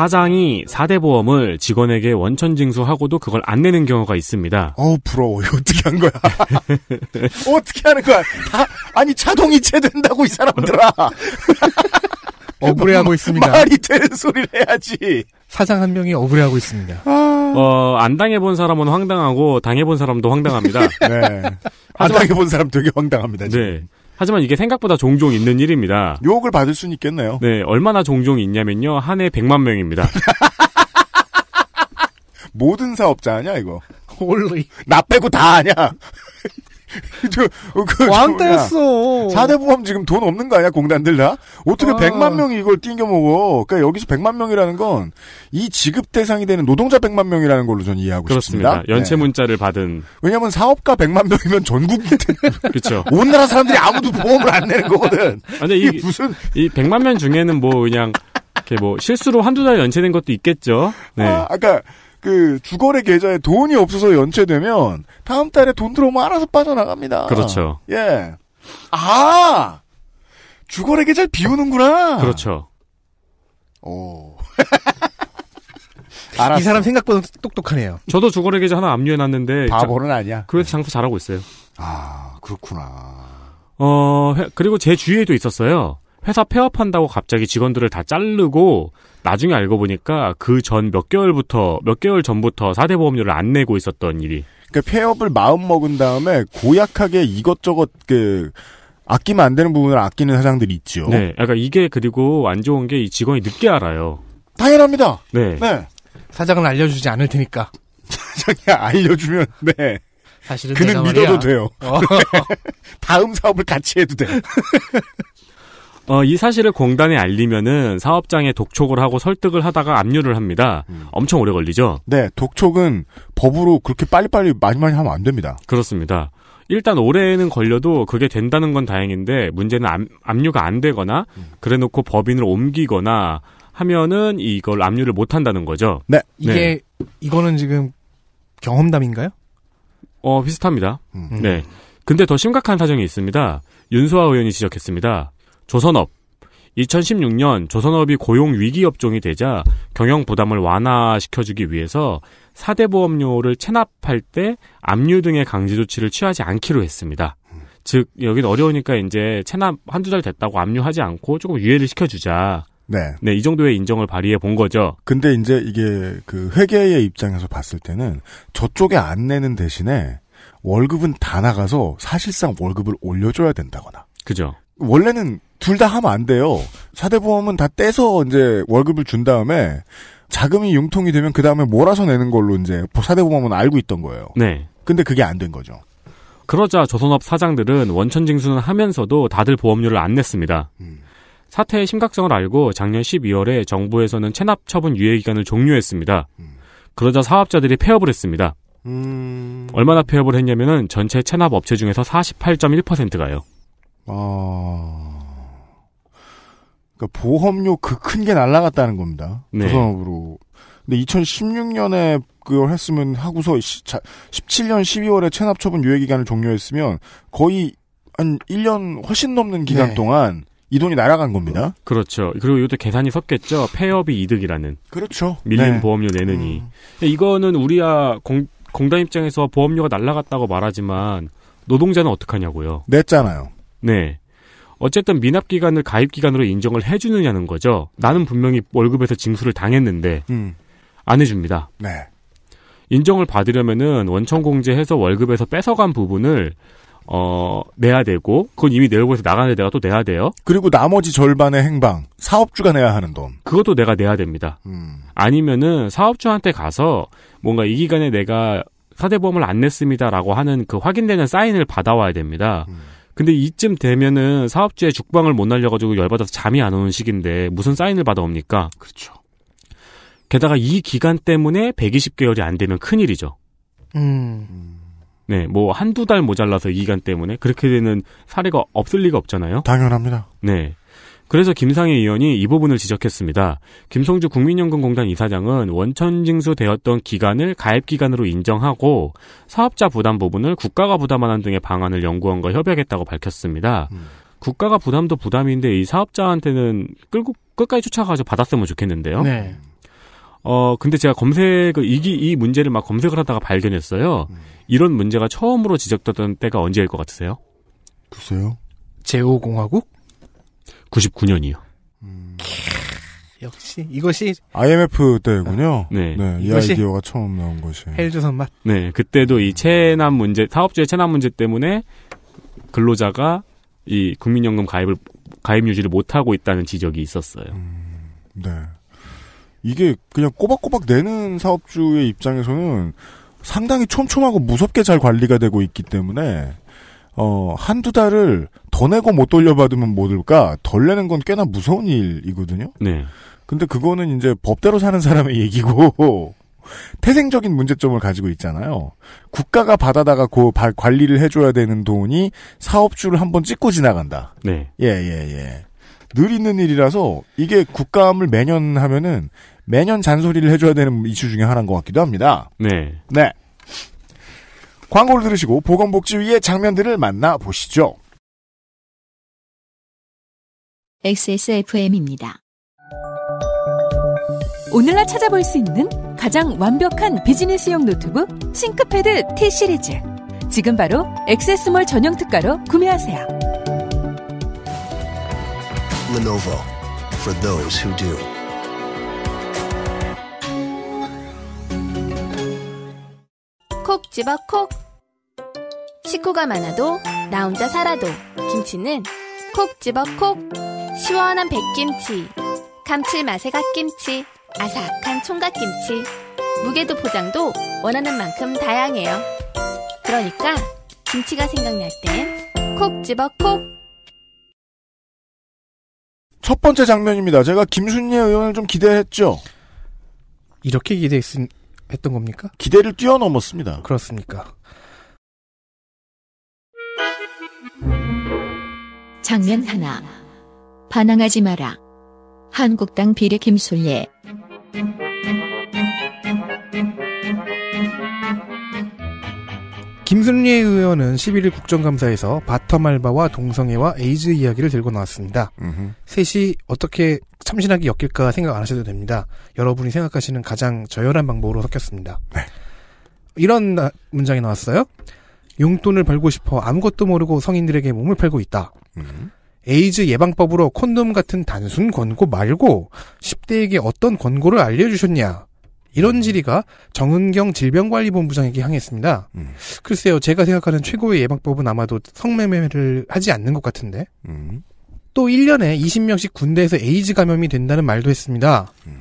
사장이 4대 보험을 직원에게 원천 징수하고도 그걸 안 내는 경우가 있습니다. 어 부러워. 요 어떻게 한 거야? 어떻게 하는 거야? 다, 아니 자동이체 된다고 이 사람들아. 억울해하고 있습니다. 말이 되는 소리를 해야지. 사장 한 명이 억울해하고 있습니다. 아. 어, 안 당해본 사람은 황당하고 당해본 사람도 황당합니다. 네. 안 당해본 사람 되게 황당합니다. 지금. 네. 하지만 이게 생각보다 종종 있는 일입니다. 욕을 받을 수는 있겠네요. 네, 얼마나 종종 있냐면요. 한 해 100만 명입니다. 모든 사업자 아냐 이거? 홀로나 빼고 다 아냐? 저, 어, 그, 왕따였어. 4대 보험 지금 돈 없는 거 아니야, 공단들 다? 어떻게 아. 100만 명이 이걸 띵겨 먹어? 그러니까 여기서 100만 명이라는 건 이 지급 대상이 되는 노동자 100만 명이라는 걸로 전 이해하고 그렇습니다. 싶습니다. 연체 네. 문자를 네. 받은. 왜냐면 사업가 100만 명이면 전국인 그렇죠. 온 나라 사람들이 아무도 보험을 안 내는 거거든. 아니 이 무슨 이 100만 명 중에는 뭐 그냥 이렇게 뭐 실수로 한두 달 연체된 것도 있겠죠. 네. 아, 아까 그러니까 그 주거래 계좌에 돈이 없어서 연체되면 다음 달에 돈 들어오면 알아서 빠져나갑니다. 그렇죠. 예. 아 주거래 계좌를 비우는구나. 그렇죠. 오. 알았어. 이 사람 생각보다 똑똑하네요. 저도 주거래 계좌 하나 압류해놨는데 바보는 아니야. 그래서 장사 잘하고 있어요. 아 그렇구나. 어 그리고 제 주위에도 있었어요. 회사 폐업한다고 갑자기 직원들을 다 자르고 나중에 알고 보니까 그 전 몇 개월부터 몇 개월 전부터 4대 보험료를 안 내고 있었던 일이. 그 폐업을 마음 먹은 다음에 고약하게 이것저것 그 아끼면 안 되는 부분을 아끼는 사장들이 있죠. 네, 약간 그러니까 이게 그리고 안 좋은 게 이 직원이 늦게 알아요. 당연합니다. 네. 네. 사장은 알려주지 않을 테니까. 사장이 알려주면 네. 사실은 그는 믿어도 돼요. 어. 네. 다음 사업을 같이 해도 돼. 어, 이 사실을 공단에 알리면은 사업장에 독촉을 하고 설득을 하다가 압류를 합니다. 음. 엄청 오래 걸리죠? 네, 독촉은 법으로 그렇게 빨리빨리 많이 많이 하면 안 됩니다. 그렇습니다. 일단 올해에는 걸려도 그게 된다는 건 다행인데 문제는 암, 압류가 안 되거나 음. 그래놓고 법인을 옮기거나 하면은 이걸 압류를 못 한다는 거죠. 네, 이게 네. 이거는 지금 경험담인가요? 어 비슷합니다. 음. 네, 근데 더 심각한 사정이 있습니다. 윤소아 의원이 지적했습니다. 조선업 2016년 조선업이 고용 위기 업종이 되자 경영 부담을 완화시켜주기 위해서 사대보험료를 체납할 때 압류 등의 강제 조치를 취하지 않기로 했습니다. 즉 여긴 어려우니까 이제 체납 한두 달 됐다고 압류하지 않고 조금 유예를 시켜주자. 네. 네, 이 정도의 인정을 발휘해 본 거죠. 근데 이제 이게 그 회계의 입장에서 봤을 때는 저쪽에 안 내는 대신에 월급은 다 나가서 사실상 월급을 올려줘야 된다거나. 그죠. 원래는 둘다 하면 안 돼요. 사대보험은 다 떼서 이제 월급을 준 다음에 자금이 융통이 되면 그 다음에 몰아서 내는 걸로 이제 사대보험은 알고 있던 거예요. 네. 근데 그게 안 된 거죠. 그러자 조선업 사장들은 원천징수는 하면서도 다들 보험료를 안 냈습니다. 음. 사태의 심각성을 알고 작년 12월에 정부에서는 체납 처분 유예 기간을 종료했습니다. 음. 그러자 사업자들이 폐업을 했습니다. 음... 얼마나 폐업을 했냐면은 전체 체납 업체 중에서 48.1%가요. 아... 그러니까 보험료 그 큰 게 날라갔다는 겁니다. 네. 조선업으로. 근데 2016년에 그걸 했으면 하고서 17년 12월에 체납 처분 유예 기간을 종료했으면 거의 한 1년 훨씬 넘는 기간 네. 동안 이 돈이 날아간 겁니다. 그렇죠. 그리고 이것도 계산이 섰겠죠. 폐업이 이득이라는. 그렇죠. 밀린 네. 보험료 내느니. 음. 이거는 우리야 공, 공단 입장에서 보험료가 날라갔다고 말하지만 노동자는 어떡하냐고요. 냈잖아요. 네. 어쨌든 미납 기간을 가입 기간으로 인정을 해주느냐는 거죠. 나는 분명히 월급에서 징수를 당했는데 음. 안 해줍니다. 네. 인정을 받으려면은 원천공제해서 월급에서 뺏어간 부분을 어 내야 되고 그건 이미 내월급에서 나간 가내가또 내야 돼요. 그리고 나머지 절반의 행방 사업주가 내야 하는 돈 그것도 내가 내야 됩니다. 음. 아니면은 사업주한테 가서 뭔가 이 기간에 내가 사대보험을 안 냈습니다라고 하는 그 확인되는 사인을 받아와야 됩니다. 음. 근데 이쯤 되면은 사업주의 죽방을 못 날려가지고 열받아서 잠이 안 오는 시기인데 무슨 사인을 받아옵니까? 그렇죠. 게다가 이 기간 때문에 120개월이 안 되면 큰일이죠. 음. 네, 뭐 한두 달 모자라서 이 기간 때문에 그렇게 되는 사례가 없을 리가 없잖아요. 당연합니다. 네. 그래서 김상희 의원이 이 부분을 지적했습니다. 김성주 국민연금공단 이사장은 원천징수되었던 기간을 가입기간으로 인정하고 사업자 부담 부분을 국가가 부담하는 등의 방안을 연구원과 협약했다고 밝혔습니다. 음. 국가가 부담도 부담인데 이 사업자한테는 끌고 끝까지 쫓아가서 받았으면 좋겠는데요. 네. 어 근데 제가 검색 이이 문제를 막 검색을 하다가 발견했어요. 음. 이런 문제가 처음으로 지적되던 때가 언제일 것 같으세요? 글쎄요. 제5공화국? 99년이요. 음... 역시 이것이 IMF 때군요. 아, 네, 네. 이 아이디어가 처음 나온 것이 헬조선 맛. 네, 그때도 이 체납 문제, 사업주의 체납 문제 때문에 근로자가 이 국민연금 가입을 가입 유지를 못 하고 있다는 지적이 있었어요. 음, 네, 이게 그냥 꼬박꼬박 내는 사업주의 입장에서는 상당히 촘촘하고 무섭게 잘 관리가 되고 있기 때문에 어, 한두 달을 더 내고 못 돌려받으면 못 올까? 덜 내는 건 꽤나 무서운 일이거든요. 네. 근데 그거는 이제 법대로 사는 사람의 얘기고, 태생적인 문제점을 가지고 있잖아요. 국가가 받아다가 그 관리를 해줘야 되는 돈이 사업주를 한번 찍고 지나간다. 네. 예, 예, 예. 늘 있는 일이라서 이게 국가함을 매년 하면은 매년 잔소리를 해줘야 되는 이슈 중에 하나인 것 같기도 합니다. 네. 네. 광고를 들으시고 보건복지위의 장면들을 만나보시죠. XSFM입니다. 오늘날 찾아볼 수 있는 가장 완벽한 비즈니스용 노트북 싱크패드 T 시리즈. 지금 바로 엑세몰 전용 특가로 구매하세요. Lenovo for those who do. 콕 집어 콕. 식구가 많아도 나 혼자 살아도 김치는 콕 집어 콕. 시원한 백김치, 감칠맛의 갓김치, 아삭한 총각김치. 무게도 포장도 원하는 만큼 다양해요. 그러니까 김치가 생각날 땐 콕 집어 콕. 첫 번째 장면입니다. 제가 김순례 의원을 좀 기대했죠. 이렇게 기대했, 니 했던 겁니까? 기대를 뛰어넘었습니다. 그렇습니까? 장면 하나. 반항하지 마라. 한국당 비례 김솔예. 김순례 의원은 11일 국정감사에서 바텀 알바와 동성애와 에이즈 이야기를 들고 나왔습니다. 음흠. 셋이 어떻게 참신하게 엮일까 생각 안 하셔도 됩니다. 여러분이 생각하시는 가장 저열한 방법으로 섞였습니다. 네. 이런 나, 문장이 나왔어요. 용돈을 벌고 싶어 아무것도 모르고 성인들에게 몸을 팔고 있다. 음흠. 에이즈 예방법으로 콘돔 같은 단순 권고 말고 10대에게 어떤 권고를 알려주셨냐. 이런 질의가 정은경 질병관리본부장에게 향했습니다. 음. 글쎄요, 제가 생각하는 최고의 예방법은 아마도 성매매를 하지 않는 것 같은데. 음. 또 1년에 20명씩 군대에서 에이즈 감염이 된다는 말도 했습니다. 음.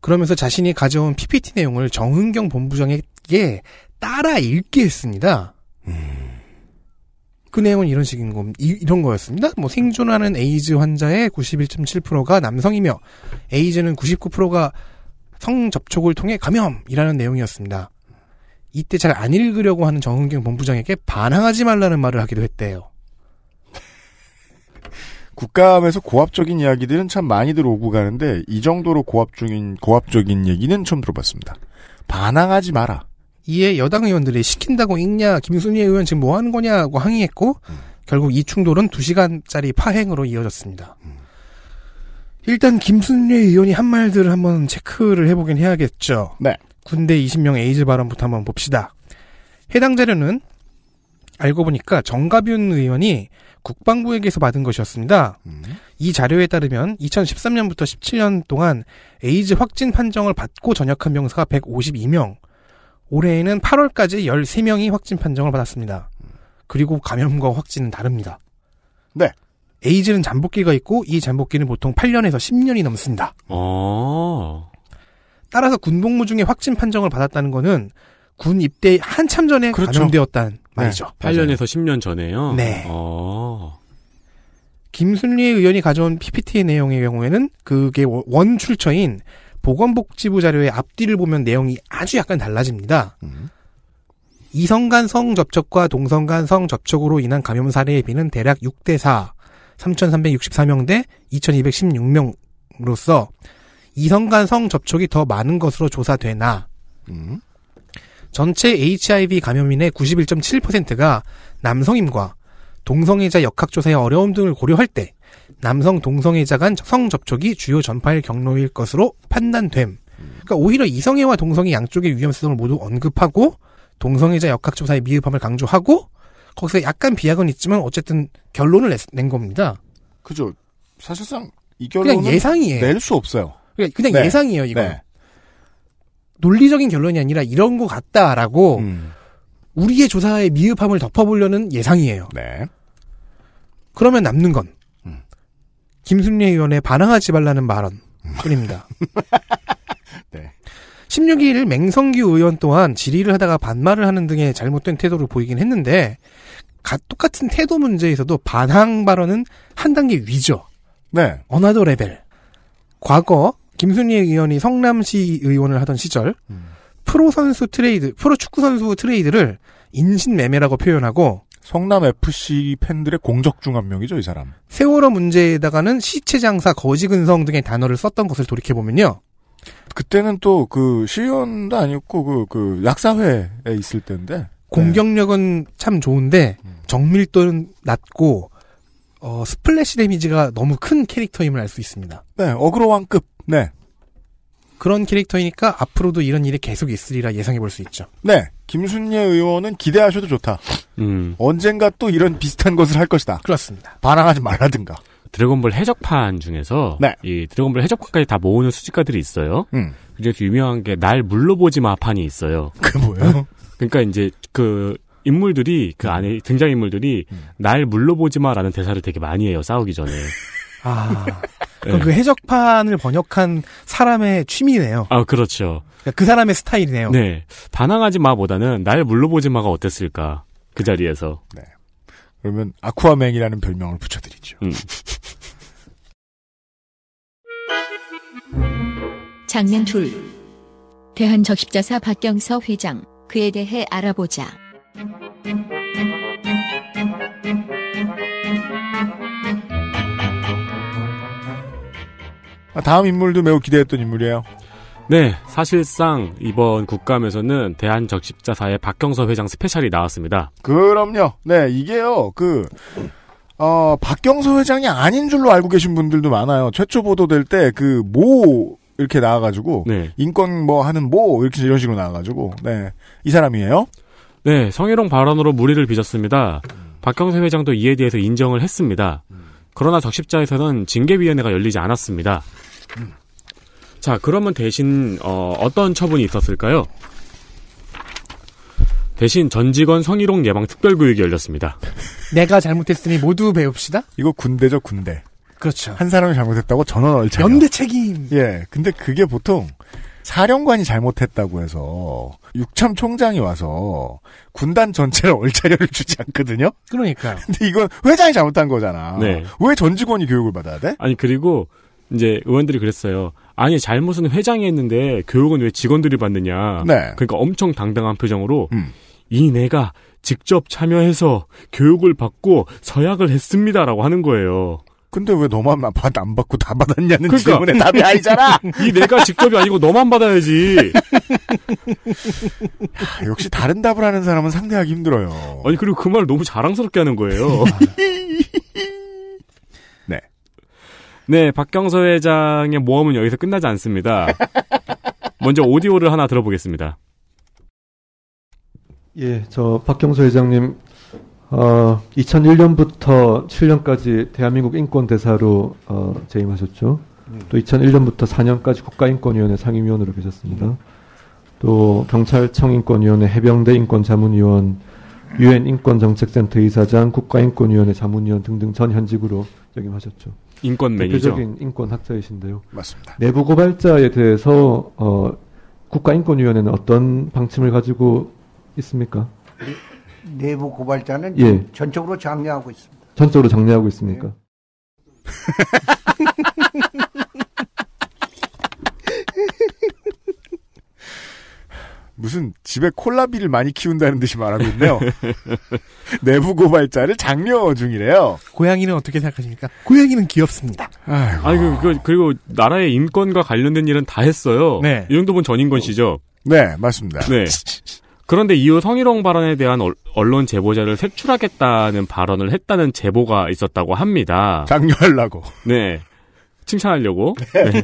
그러면서 자신이 가져온 PPT 내용을 정은경 본부장에게 따라 읽게 했습니다. 음. 그 내용은 이런 식인 겁, 이, 런 거였습니다. 뭐 생존하는 에이즈 환자의 91.7%가 남성이며 에이즈는 99%가 성접촉을 통해 감염이라는 내용이었습니다. 이때 잘 안 읽으려고 하는 정은경 본부장에게 반항하지 말라는 말을 하기도 했대요. 국감에서 가 고압적인 이야기들은 참 많이들 오고 가는데 이 정도로 고압적인 고압적인 얘기는 처음 들어봤습니다. 반항하지 마라. 이에 여당 의원들이 시킨다고 읽냐 김순희 의원 지금 뭐 하는 거냐고 항의했고 음. 결국 이 충돌은 2시간짜리 파행으로 이어졌습니다. 음. 일단 김순례 의원이 한 말들을 한번 체크를 해보긴 해야겠죠. 네. 군대 20명 에이즈 발언부터 한번 봅시다. 해당 자료는 알고 보니까 정가윤 의원이 국방부에게서 받은 것이었습니다. 음. 이 자료에 따르면 2013년부터 17년 동안 에이즈 확진 판정을 받고 전역한 병사가 152명, 올해에는 8월까지 13명이 확진 판정을 받았습니다. 음. 그리고 감염과 확진은 다릅니다. 네. 에이즈는 잠복기가 있고 이 잠복기는 보통 8년에서 10년이 넘습니다. 아~ 따라서 군 복무 중에 확진 판정을 받았다는 거는 군 입대 한참 전에 그렇죠. 감염되었다는 네, 말이죠. 네, 8년에서 10년 전에요. 네. 아~ 김순리 의원이 가져온 PPT의 내용의 경우에는 그게 원 출처인 보건복지부 자료의 앞뒤를 보면 내용이 아주 약간 달라집니다. 음. 이성 간성 접촉과 동성 간성 접촉으로 인한 감염 사례의 비는 대략 6대 4, 3,364명 대 2,216명으로서 이성 간성 접촉이 더 많은 것으로 조사되나 음. 전체 HIV 감염인의 91.7%가 남성임과 동성애자 역학조사의 어려움 등을 고려할 때 남성 동성애자 간 성 접촉이 주요 전파의 경로일 것으로 판단됨. 그러니까 오히려 이성애와 동성애 양쪽의 위험성을 모두 언급하고 동성애자 역학조사의 미흡함을 강조하고 거기서 약간 비약은 있지만 어쨌든 결론을 냈, 낸 겁니다. 그죠. 사실상 이 결론은 그냥 예상이에요. 낼 수 없어요. 그냥, 그냥 네. 예상이에요, 이거. 네. 논리적인 결론이 아니라 이런 거 같다라고 음. 우리의 조사에 미흡함을 덮어보려는 예상이에요. 네. 그러면 남는 건 음. 김순례 의원의 반항하지 말라는 발언 음. 뿐입니다. 네. 16일 맹성규 의원 또한 질의를 하다가 반말을 하는 등의 잘못된 태도를 보이긴 했는데 똑같은 태도 문제에서도 반항 발언은 한 단계 위죠. 네. 어나더 레벨. 과거 김순희 의원이 성남시 의원을 하던 시절 음. 프로 선수 트레이드, 프로 축구 선수 트레이드를 인신매매라고 표현하고 성남 FC 팬들의 공적 중 한 명이죠, 이 사람. 세월호 문제에다가는 시체 장사, 거지 근성 등의 단어를 썼던 것을 돌이켜 보면요. 그때는 또그 시의원도 아니었고 그, 그 약사회에 있을 때인데 공격력은 참 좋은데 음. 정밀도는 낮고 어, 스플래시 데미지가 너무 큰 캐릭터임을 알 수 있습니다. 네, 어그로왕급. 네. 그런 캐릭터이니까 앞으로도 이런 일이 계속 있으리라 예상해 볼 수 있죠. 네. 김순례 의원은 기대하셔도 좋다. 음. 언젠가 또 이런 비슷한 것을 할 것이다. 그렇습니다. 반항하지 말라든가. 드래곤볼 해적판 중에서 네. 이 드래곤볼 해적판까지 다 모으는 수집가들이 있어요. 음. 그중에서 유명한 게 날 물러보지 마판이 있어요. 그 뭐예요? 그러니까 이제 그 인물들이 그 안에 음. 등장 인물들이 음. 날 물러보지 마라는 대사를 되게 많이 해요 싸우기 전에. 아. 네. 그 해적판을 번역한 사람의 취미네요. 아, 그렇죠. 그러니까 그 사람의 스타일이네요. 네. 반항하지 마보다는 날 물러보지 마가 어땠을까. 그 자리에서. 네. 그러면 아쿠아맹이라는 별명을 붙여드리죠. 음. 장면 둘. 대한적십자사 박경서 회장. 그에 대해 알아보자. 아, 다음 인물도 매우 기대했던 인물이에요. 네, 사실상 이번 국감에서는 대한적십자사의 박경서 회장 스페셜이 나왔습니다. 그럼요. 네, 이게요. 그 어, 박경서 회장이 아닌 줄로 알고 계신 분들도 많아요. 최초 보도될 때그모 이렇게 나와가지고 네. 인권 뭐 하는 뭐 이렇게 이런 식으로 나와가지고 네이 사람이에요. 네 성희롱 발언으로 무리를 빚었습니다. 박경세 회장도 이에 대해서 인정을 했습니다. 그러나 적십자에서는 징계위원회가 열리지 않았습니다. 자 그러면 대신 어, 어떤 처분이 있었을까요? 대신 전직원 성희롱 예방 특별교육이 열렸습니다. 내가 잘못했으니 모두 배웁시다. 이거 군대죠 군대. 그렇죠. 한 사람이 잘못했다고 전원 얼차. 연대 책임. 예. 근데 그게 보통 사령관이 잘못했다고 해서 육참 총장이 와서 군단 전체를 얼차려를 주지 않거든요. 그러니까 근데 이건 회장이 잘못한 거잖아. 네. 왜전 직원이 교육을 받아야 돼? 아니 그리고 이제 의원들이 그랬어요. 아니 잘못은 회장이 했는데 교육은 왜 직원들이 받느냐. 네. 그러니까 엄청 당당한 표정으로 음. 이 내가 직접 참여해서 교육을 받고 서약을 했습니다라고 하는 거예요. 근데 왜 너만 받, 안 받고 다 받았냐는 그러니까. 질문에 답이 아니잖아. 이 내가 직접이 아니고 너만 받아야지. 야, 역시 다른 답을 하는 사람은 상대하기 힘들어요. 아니 그리고 그 말을 너무 자랑스럽게 하는 거예요. 네. 네, 박경서 회장의 모험은 여기서 끝나지 않습니다. 먼저 오디오를 하나 들어보겠습니다. 예, 저 박경서 회장님 어, 2001년부터 7년까지 대한민국 인권대사로 어, 재임하셨죠. 네. 또 2001년부터 4년까지 국가인권위원회 상임위원으로 계셨습니다. 또 경찰청 인권위원회 해병대 인권자문위원 유엔 인권정책센터 이사장 국가인권위원회 자문위원 등등 전 현직으로 역임하셨죠. 인권 매니저. 대표적인 인권 학자이신데요. 맞습니다. 내부 고발자에 대해서 어, 국가인권위원회는 어떤 방침을 가지고 있습니까? 내부 고발자는 예. 전적으로 장려하고 있습니다. 전적으로 장려하고 있습니까? 네. 무슨 집에 콜라비를 많이 키운다는 듯이 말하고 있네요. 내부 고발자를 장려 중이래요. 고양이는 어떻게 생각하십니까? 고양이는 귀엽습니다. 아이고. 아니, 그, 그 그리고 나라의 인권과 관련된 일은 다 했어요. 네. 이정도 면 전인권 씨죠? 네, 맞습니다. 네. 그런데 이후 성희롱 발언에 대한 언론 제보자를 색출하겠다는 발언을 했다는 제보가 있었다고 합니다. 장려하려고. 네. 칭찬하려고. 네.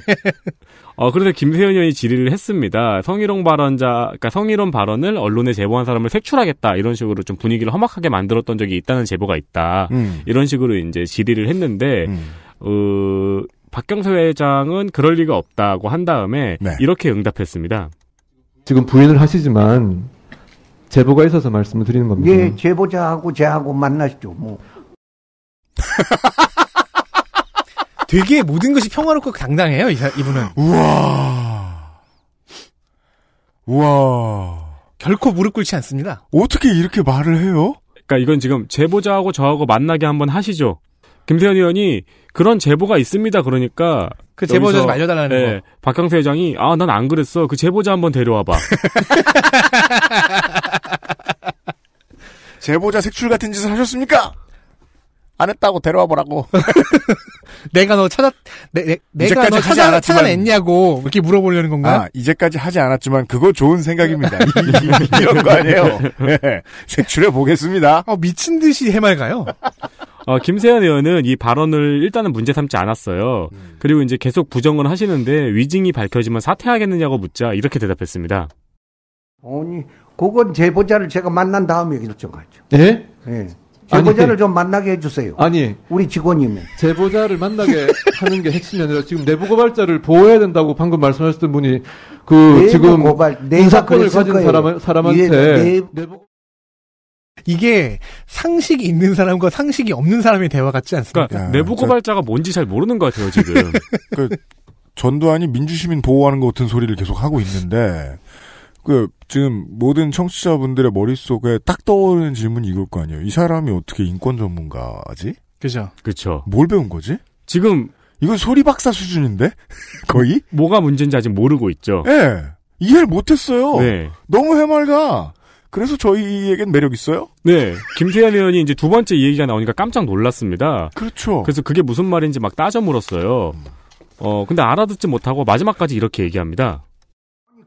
어, 그래서 김세현 의원이 질의를 했습니다. 성희롱 발언자, 그러니까 성희롱 발언을 언론에 제보한 사람을 색출하겠다. 이런 식으로 좀 분위기를 험악하게 만들었던 적이 있다는 제보가 있다. 음. 이런 식으로 이제 질의를 했는데, 음. 어, 박경서 회장은 그럴 리가 없다고 한 다음에 네. 이렇게 응답했습니다. 지금 부인을 하시지만 제보가 있어서 말씀을 드리는 겁니다. 예, 제보자하고 제하고 만나시죠. 뭐. 되게 모든 것이 평화롭고 당당해요, 이분은. 우와. 우와. 결코 무릎 꿇지 않습니다. 어떻게 이렇게 말을 해요? 그러니까 이건 지금 제보자하고 저하고 만나게 한번 하시죠. 김세현 의원이 그런 제보가 있습니다. 그러니까 그 제보 좀 알려달라는 예, 거. 박강수 회장이 아난 안 그랬어. 그 제보자 한번 데려와봐. 제보자 색출 같은 짓을 하셨습니까? 안 했다고 데려와 보라고. 내가 너 찾아 내, 내, 가너 찾아, 않았지만, 찾아냈냐고 이렇게 물어보려는 건가? 아, 이제까지 하지 않았지만 그거 좋은 생각입니다. 이런 거 아니에요. 네, 색출해 보겠습니다. 어, 미친 듯이 해맑아요. 어, 김세현 의원은 이 발언을 일단은 문제 삼지 않았어요. 음. 그리고 이제 계속 부정을 하시는데 위증이 밝혀지면 사퇴하겠느냐고 묻자 이렇게 대답했습니다. 아니, 그건 제보자를 제가 만난 다음에 결정하죠. 네? 네. 제보자를 아니, 좀 만나게 해주세요. 아니. 우리 직원이면. 제보자를 만나게 하는 게 핵심이 아니라 지금 내부 고발자를 보호해야 된다고 방금 말씀하셨던 분이 그 지금 고발, 인사권을 가진 거예요. 사람, 사람한테 내부... 이게 상식이 있는 사람과 상식이 없는 사람의 대화 같지 않습니까? 그러니까 내부 그렇죠. 고발자가 뭔지 잘 모르는 것 같아요 지금. 그 전두환이 민주시민 보호하는 것 같은 소리를 계속 하고 있는데 그 지금 모든 청취자분들의 머릿속에 딱 떠오르는 질문이 이걸 거 아니에요. 이 사람이 어떻게 인권 전문가지? 그죠. 그렇죠. 뭘 배운 거지? 지금 이건 소리 박사 수준인데 거의? 뭐가 문제인지 아직 모르고 있죠. 예. 네, 이해를 못했어요. 네. 너무 해맑아. 그래서 저희에겐 매력 있어요? 네. 김세현 의원이 이제 두 번째 얘기가 나오니까 깜짝 놀랐습니다. 그렇죠. 그래서 그게 무슨 말인지 막 따져 물었어요. 어, 근데 알아듣지 못하고 마지막까지 이렇게 얘기합니다.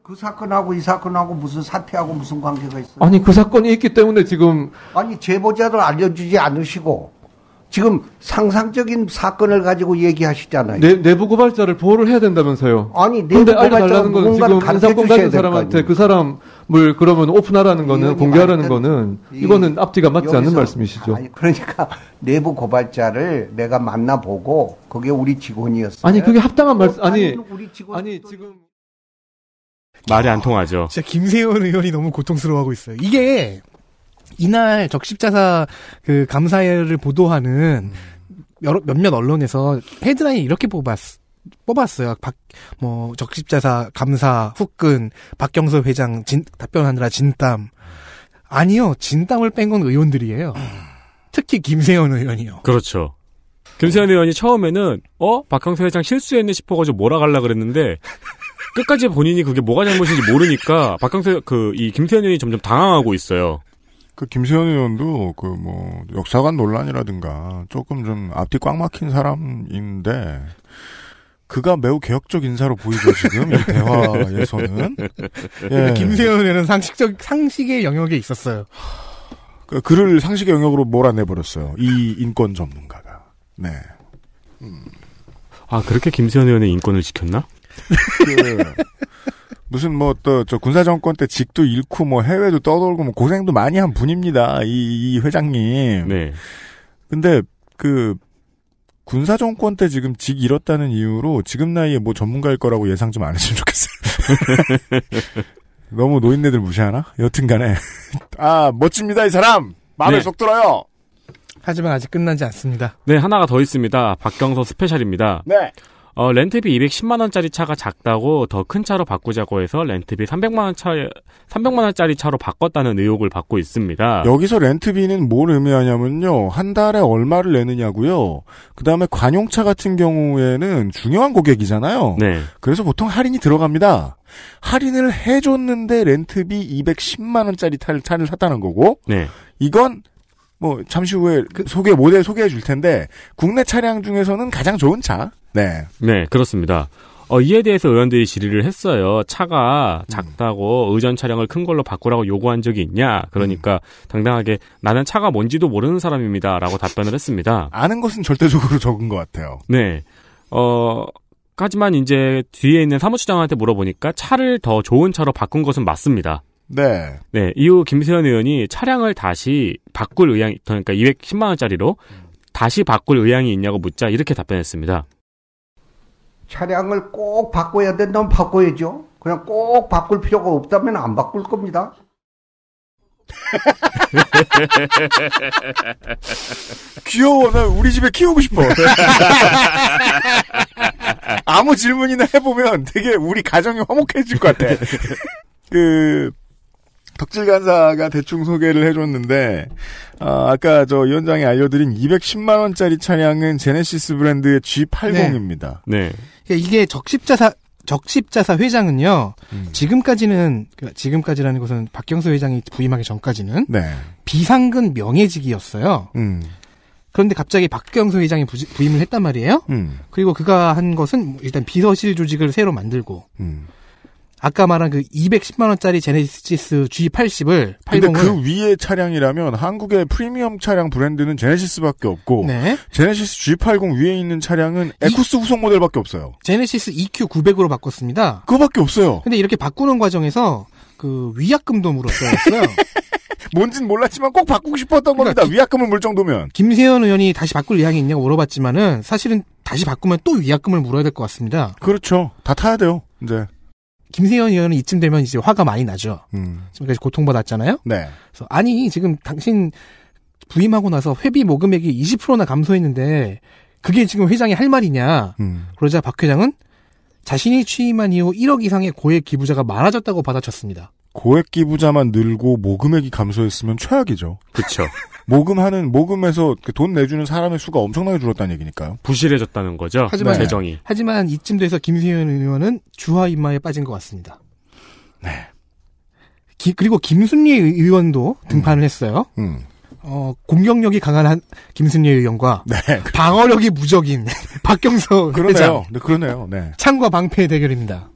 그 사건하고 이 사건하고 무슨 사태하고 무슨 관계가 있어요? 아니 그 사건이 있기 때문에 지금 아니 제보자를 알려주지 않으시고 지금 상상적인 사건을 가지고 얘기하시잖아요. 내, 내부 고발자를 보호를 해야 된다면서요. 아니, 내부 고발자는 건 지금 간사건 가진 사람한테 그 사람을 그러면 오픈하라는 거는 의원님, 공개하라는 아니, 거는 이, 이거는 앞뒤가 맞지 여기서, 않는 말씀이시죠. 아니, 그러니까 내부 고발자를 내가 만나보고 그게 우리 직원이었어요. 아니, 그게 합당한 말씀 어, 아니 아니 지금 말이 안 통하죠. 진짜 김세현 의원이 너무 고통스러워하고 있어요. 이게 이날 적십자사 그 감사회를 보도하는 음. 여러, 몇몇 언론에서 헤드라인 이렇게 뽑았 뽑았어요. 박, 뭐, 적십자사, 감사, 후끈, 박경서 회장 진, 답변하느라 진땀. 아니요, 진땀을 뺀 건 의원들이에요. 특히 김세현 의원이요. 그렇죠. 김세현 네. 의원이 처음에는, 어? 박경서 회장 실수했네 싶어가지고 몰아갈라 그랬는데, 끝까지 본인이 그게 뭐가 잘못인지 모르니까, 박경서, 그, 이 김세현 의원이 점점 당황하고 있어요. 그김세현 의원도 그 뭐 역사관 논란이라든가 조금 좀 앞뒤 꽉 막힌 사람인데 그가 매우 개혁적 인사로 보이죠 지금 이 대화에서는 예. 김세현 의원은 상식적 상식의 영역에 있었어요. 그, 그를 상식의 영역으로 몰아내 버렸어요 이 인권 전문가가. 네. 음. 아 그렇게 김세현 의원의 인권을 지켰나? 그, 무슨 뭐 또 저 군사 정권 때 직도 잃고 뭐 해외도 떠돌고 뭐 고생도 많이 한 분입니다. 이, 이 회장님. 네. 근데 그 군사 정권 때 지금 직 잃었다는 이유로 지금 나이에 뭐 전문가일 거라고 예상 좀 안 했으면 좋겠어요. 너무 노인네들 무시하나? 여튼간에 아 멋집니다 이 사람 마음에 네. 쏙 들어요. 하지만 아직 끝나지 않습니다. 네 하나가 더 있습니다. 박경서 스페셜입니다. 네. 어, 렌트비 210만 원짜리 차가 작다고 더 큰 차로 바꾸자고 해서 렌트비 300만 원 차, 300만 원짜리 차로 바꿨다는 의혹을 받고 있습니다. 여기서 렌트비는 뭘 의미하냐면요. 한 달에 얼마를 내느냐고요. 그다음에 관용차 같은 경우에는 중요한 고객이잖아요. 네. 그래서 보통 할인이 들어갑니다. 할인을 해줬는데 렌트비 210만 원짜리 차를, 차를 샀다는 거고, 네. 이건 뭐 잠시 후에 그 소개 모델 소개해 줄 텐데 국내 차량 중에서는 가장 좋은 차. 네. 네, 그렇습니다. 어, 이에 대해서 의원들이 질의를 했어요. 차가 음. 작다고 의전 차량을 큰 걸로 바꾸라고 요구한 적이 있냐? 그러니까 음. 당당하게 나는 차가 뭔지도 모르는 사람입니다라고 답변을 했습니다. 아는 것은 절대적으로 적은 것 같아요. 네. 어, 하지만 이제 뒤에 있는 사무처장한테 물어보니까 차를 더 좋은 차로 바꾼 것은 맞습니다. 네. 네. 이후 김세현 의원이 차량을 다시 바꿀 의향, 그러니까 210만 원짜리로 다시 바꿀 의향이 있냐고 묻자 이렇게 답변했습니다. 차량을 꼭 바꿔야 된다면 바꿔야죠. 그냥 꼭 바꿀 필요가 없다면 안 바꿀 겁니다. 귀여워. 나 우리 집에 키우고 싶어. 아무 질문이나 해보면 되게 우리 가정이 화목해질 것 같아. 그, 덕질 간사가 대충 소개를 해줬는데 아, 까저 위원장이 알려드린 210만 원짜리 차량은 제네시스 브랜드의 G80입니다. 네. 네. 그러니까 이게 적십자사 적십자사 회장은요 음. 지금까지는 그러니까 지금까지라는 것은 박경수 회장이 부임하기 전까지는 네. 비상근 명예직이었어요. 음. 그런데 갑자기 박경수 회장이 부임을 했단 말이에요. 음. 그리고 그가 한 것은 일단 비서실 조직을 새로 만들고. 음. 아까 말한 그 210만 원짜리 제네시스 G80을 80을 근데 그 위에 차량이라면 한국의 프리미엄 차량 브랜드는 제네시스밖에 없고 네. 제네시스 G80 위에 있는 차량은 에쿠스 후속 모델밖에 없어요. 제네시스 EQ 900으로 바꿨습니다. 그거밖에 없어요. 근데 이렇게 바꾸는 과정에서 그 위약금도 물었어요. 뭔진 몰랐지만 꼭 바꾸고 싶었던 그러니까 겁니다. 위약금을 물 정도면. 김세현 의원이 다시 바꿀 의향이 있냐고 물어봤지만은 사실은 다시 바꾸면 또 위약금을 물어야 될 것 같습니다. 그렇죠. 다 타야 돼요. 이제. 김세현 의원은 이쯤 되면 이제 화가 많이 나죠. 음. 지금까지 고통받았잖아요. 네. 그래서 아니 지금 당신 부임하고 나서 회비 모금액이 20%나 감소했는데 그게 지금 회장이 할 말이냐. 음. 그러자 박 회장은 자신이 취임한 이후 1억 이상의 고액 기부자가 많아졌다고 받아쳤습니다. 고액 기부자만 늘고 모금액이 감소했으면 최악이죠. 그렇죠. 모금하는 모금에서돈 그 내주는 사람의 수가 엄청나게 줄었다는 얘기니까요. 부실해졌다는 거죠. 하지만 네. 재정이. 하지만 이쯤 돼서 김수현 의원은 주화 입마에 빠진 것 같습니다. 네. 기, 그리고 김순리 의원도 등판을 음. 했어요. 음. 어, 공격력이 강한 한 김순례 의원과 네, 방어력이 무적인 박경서 그러네요. 회장. 네, 그러네요. 네. 창과 방패의 대결입니다.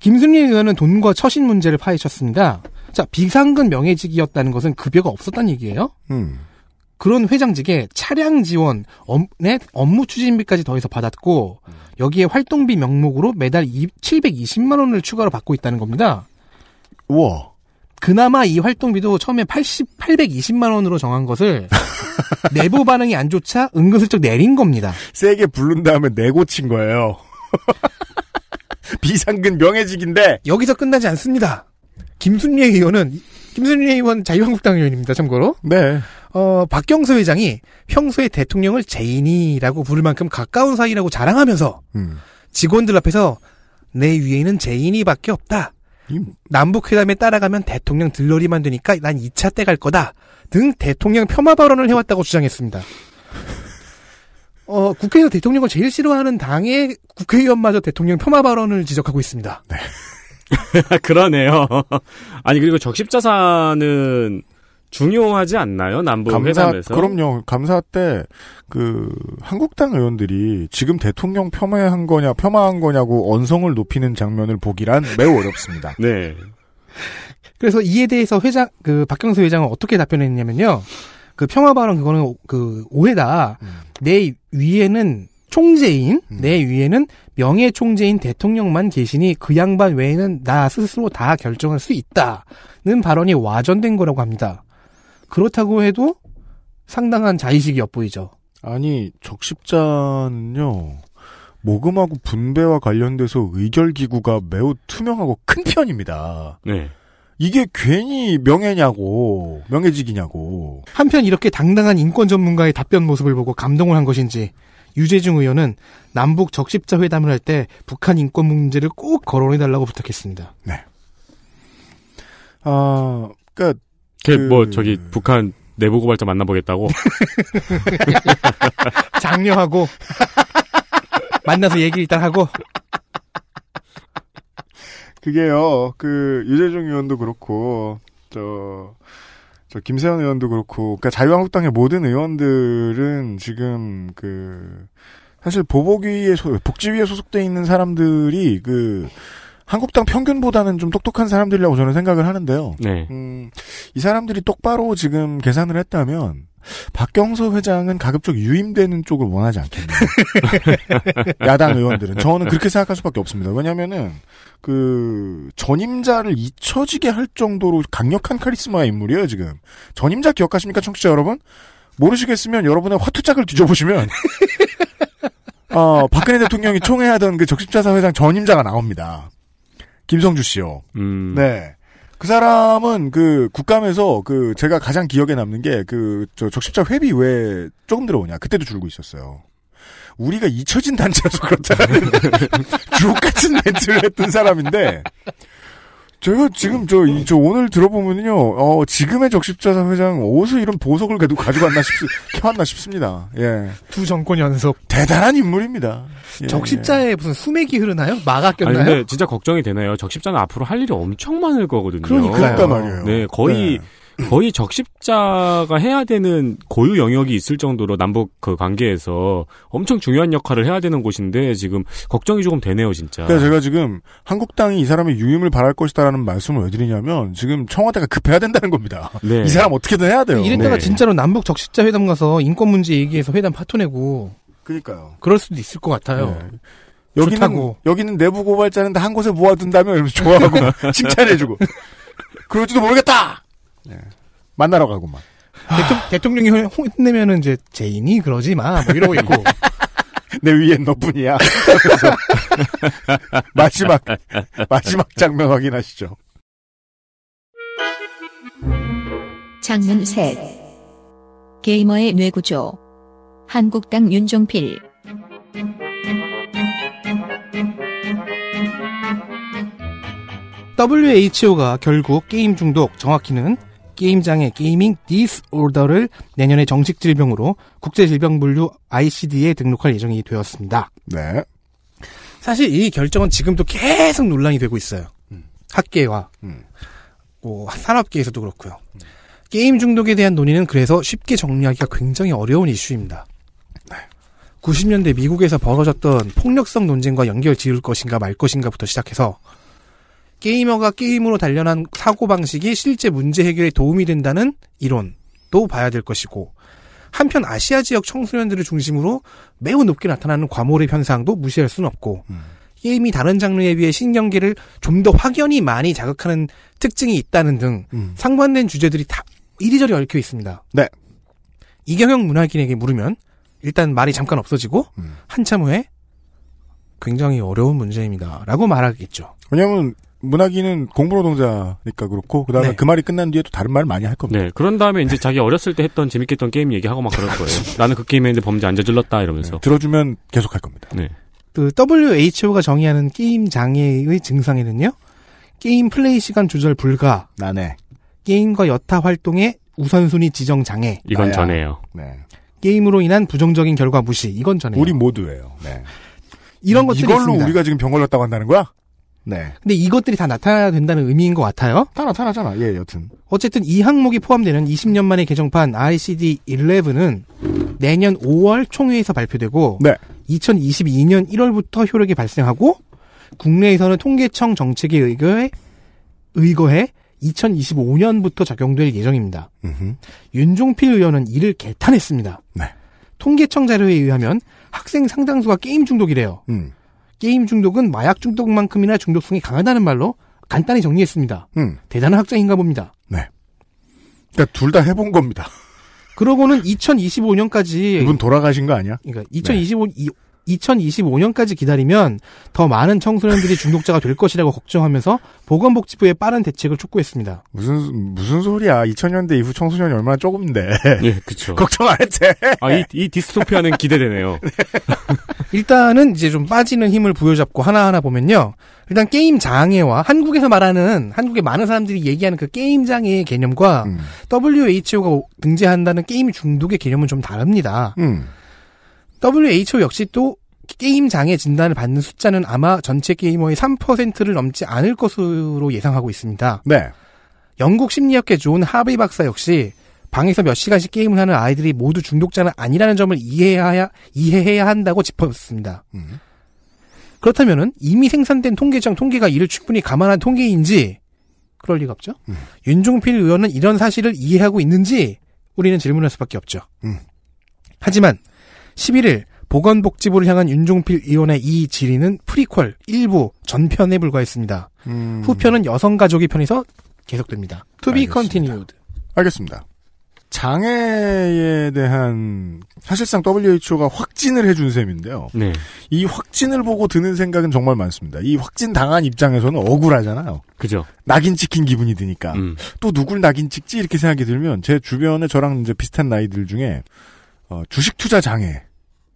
김순례 의원은 돈과 처신 문제를 파헤쳤습니다. 자, 비상근 명예직이었다는 것은 급여가 없었다는 얘기예요. 음. 그런 회장직에 차량 지원 업내 네, 업무 추진비까지 더해서 받았고 여기에 활동비 명목으로 매달 720만 원을 추가로 받고 있다는 겁니다. 우와. 그나마 이 활동비도 처음에 80, 820만 원으로 정한 것을 내부 반응이 안 좋자 은근슬쩍 내린 겁니다. 세게 부른 다음에 내고친 거예요. 비상근 명예직인데 여기서 끝나지 않습니다. 김순례 의원은 김순례 의원 자유한국당 의원입니다. 참고로. 네. 어, 박경수 회장이 평소에 대통령을 제인이라고 부를 만큼 가까운 사이라고 자랑하면서 음. 직원들 앞에서 내 위에는 제인이밖에 없다. 음. 남북회담에 따라가면 대통령 들러리만 되니까 난 2차 때 갈 거다. 등 대통령 폄하 발언을 해왔다고 주장했습니다. 어, 국회에서 대통령을 제일 싫어하는 당의 국회의원마저 대통령 폄하 발언을 지적하고 있습니다. 네. 그러네요. 아니 그리고 적십자사는 중요하지 않나요? 남북 감사, 회담에서. 그럼요. 감사 때그 한국당 의원들이 지금 대통령 폄하한 거냐 폄하한 거냐고 언성을 높이는 장면을 보기란 매우 어렵습니다. 네. 그래서 이에 대해서 회장 그 박경수 회장은 어떻게 답변했냐면요. 그 평화 발언 그거는 그 오해다. 음. 내 위에는 총재인 음. 내 위에는 명예 총재인 대통령만 계시니 그 양반 외에는 나 스스로 다 결정할 수 있다는 발언이 와전된 거라고 합니다. 그렇다고 해도 상당한 자의식이 엿보이죠. 아니 적십자는요 모금하고 분배와 관련돼서 의결 기구가 매우 투명하고 큰 편입니다. 네. 이게 괜히 명예냐고 명예직이냐고 한편 이렇게 당당한 인권 전문가의 답변 모습을 보고 감동을 한 것인지 유재중 의원은 남북 적십자 회담을 할 때 북한 인권 문제를 꼭 거론해달라고 부탁했습니다. 네. 아, 그니까. 그 뭐, 저기, 북한 내부 고발자 만나보겠다고? 장려하고, 만나서 얘기 일단 하고. 그게요, 그, 유재중 의원도 그렇고, 저, 저 김세현 의원도 그렇고, 그러니까 자유한국당의 모든 의원들은 지금 그 사실 보복위에 소, 복지위에 소속돼 있는 사람들이 그 한국당 평균보다는 좀 똑똑한 사람들이라고 저는 생각을 하는데요. 네. 음, 이 사람들이 똑바로 지금 계산을 했다면 박경서 회장은 가급적 유임되는 쪽을 원하지 않겠네요. 야당 의원들은 저는 그렇게 생각할 수밖에 없습니다. 왜냐면은그 전임자를 잊혀지게 할 정도로 강력한 카리스마의 인물이에요 지금. 전임자 기억하십니까 청취자 여러분? 모르시겠으면 여러분의 화투짝을 뒤져보시면 어, 박근혜 대통령이 총회하던 그 적십자사 회장 전임자가 나옵니다. 김성주 씨요. 음. 네. 그 사람은 그 국감에서 그 제가 가장 기억에 남는 게 그 저 적십자 회비 왜 조금 들어오냐 그때도 줄고 있었어요. 우리가 잊혀진 단체라서 그렇다는 주옥 같은 멘트를 했던 사람인데 제가 지금 저, 이, 저 오늘 들어보면요, 어, 지금의 적십자사 회장 어디서 이런 보석을 계속 가져갔나 싶, 켜왔나 싶습니다. 예. 두 정권 연속. 대단한 인물입니다. 예, 적십자에 예. 무슨 수맥이 흐르나요? 막아 꼈나요? 아니, 근데 진짜 걱정이 되네요. 적십자는 앞으로 할 일이 엄청 많을 거거든요. 그러니까 말이에요. 네, 거의 네. 거의 적십자가 해야 되는 고유 영역이 있을 정도로 남북 그 관계에서 엄청 중요한 역할을 해야 되는 곳인데 지금 걱정이 조금 되네요, 진짜. 그러니까 제가 지금 한국당이 이 사람의 유임을 바랄 것이다라는 말씀을 왜 드리냐면 지금 청와대가 급해야 된다는 겁니다. 네. 이 사람 어떻게든 해야 돼요. 이랬다가 네. 진짜로 남북 적십자 회담 가서 인권 문제 얘기해서 회담 파토내고. 그니까요. 그럴 수도 있을 것 같아요. 네. 여기는 좋다고. 여기는 내부 고발자는데 한 곳에 모아둔다면 좋아하고 칭찬해주고 그럴지도 모르겠다. 네. 만나러 가고 막. 대통, 령이 혼내면은 이제 제인이 그러지 마. 뭐 이러고 있고. 내 위엔 너뿐이야. 마지막 마지막 장면 확인하시죠. 장면 셋. 게이머의 뇌구조. 한국당 윤종필. WHO가 결국 게임 중독, 정확히는 게임장애 게이밍 디스오더를 내년에 정식 질병으로 국제 질병 분류 ICD에 등록할 예정이 되었습니다. 네. 사실 이 결정은 지금도 계속 논란이 되고 있어요. 음. 학계와 음. 뭐 산업계에서도 그렇고요. 음. 게임 중독에 대한 논의는 그래서 쉽게 정리하기가 굉장히 어려운 이슈입니다. 90년대 미국에서 벌어졌던 폭력성 논쟁과 연결 지을 것인가 말 것인가부터 시작해서 게이머가 게임으로 단련한 사고방식이 실제 문제 해결에 도움이 된다는 이론도 봐야 될 것이고, 한편 아시아 지역 청소년들을 중심으로 매우 높게 나타나는 과몰입 현상도 무시할 수는 없고, 음. 게임이 다른 장르에 비해 신경계를 좀 더 확연히 많이 자극하는 특징이 있다는 등 음. 상반된 주제들이 다 이리저리 얽혀 있습니다. 네. 이경영 문학인에게 물으면 일단 말이 잠깐 없어지고 음. 한참 후에 굉장히 어려운 문제입니다. 라고 말하겠죠. 왜냐면 문학인은 공부노동자니까 그렇고 그다음에 네. 그 말이 끝난 뒤에 또 다른 말 많이 할 겁니다. 네. 그런 다음에 이제 자기 어렸을 때 했던 재밌게 했던 게임 얘기하고 막 그럴 거예요. 나는 그 게임에 범죄 안 저질렀다 이러면서. 네, 들어주면 계속 할 겁니다. 네. 그 WHO가 정의하는 게임 장애의 증상에는요. 게임 플레이 시간 조절 불가. 나네. 게임과 여타 활동의 우선순위 지정 장애. 이건 나야. 전해요. 네. 게임으로 인한 부정적인 결과 무시. 이건 전해요. 우리 모두예요. 네. 이런 것들이 걸로 있습니다. 우리가 지금 병 걸렸다고 한다는 거야? 네. 근데 이것들이 다 나타나야 된다는 의미인 것 같아요. 다 나타나잖아. 예, 여튼. 어쨌든 이 항목이 포함되는 20년 만에 개정판 i c d 1 1은 내년 5월 총회에서 발표되고 네. 2022년 1월부터 효력이 발생하고 국내에서는 통계청 정책에 의거해 의거해 2025년부터 적용될 예정입니다. 으흠. 윤종필 의원은 이를 개탄했습니다. 네. 통계청 자료에 의하면 학생 상당수가 게임 중독이래요. 음. 게임 중독은 마약 중독만큼이나 중독성이 강하다는 말로 간단히 정리했습니다. 음. 대단한 학자인가 봅니다. 네. 그러니까 둘 다 해본 겁니다. 그러고는 2025년까지 이분 돌아가신 거 아니야? 그러니까 2025 네. 2025년까지 기다리면 더 많은 청소년들이 중독자가 될 것이라고 걱정하면서 보건복지부에 빠른 대책을 촉구했습니다. 무슨 무슨 소리야? 2000년대 이후 청소년이 얼마나 조금인데. 예, 그렇죠. 걱정 안 해도 아, 이, 이 디스토피아는 기대되네요. 네. 일단은 이제 좀 빠지는 힘을 부여잡고 하나하나 보면요. 일단 게임 장애와 한국에서 말하는 한국의 많은 사람들이 얘기하는 그 게임 장애의 개념과 음. WHO가 등재한다는 게임 중독의 개념은 좀 다릅니다. 음. WHO 역시 또 게임장애 진단을 받는 숫자는 아마 전체 게이머의 3%를 넘지 않을 것으로 예상하고 있습니다. 네. 영국 심리학계 존 하베이 박사 역시 방에서 몇 시간씩 게임을 하는 아이들이 모두 중독자는 아니라는 점을 이해해야 이해해야 한다고 짚었습니다. 음. 그렇다면 이미 생산된 통계청 통계가 이를 충분히 감안한 통계인지 그럴 리가 없죠. 음. 윤종필 의원은 이런 사실을 이해하고 있는지 우리는 질문할 수밖에 없죠. 음. 하지만 11일 보건복지부를 향한 윤종필 의원의 이 질의는 프리퀄 일부 전편에 불과했습니다. 음... 후편은 여성가족이 편에서 계속됩니다. To be 알겠습니다. continued. 알겠습니다. 장애에 대한 사실상 WHO가 확진을 해준 셈인데요. 네. 이 확진을 보고 드는 생각은 정말 많습니다. 이 확진 당한 입장에서는 억울하잖아요. 그죠. 낙인 찍힌 기분이 드니까. 음. 또 누굴 낙인 찍지 이렇게 생각이 들면 제 주변에 저랑 이제 비슷한 나이들 중에 어, 주식 투자 장애.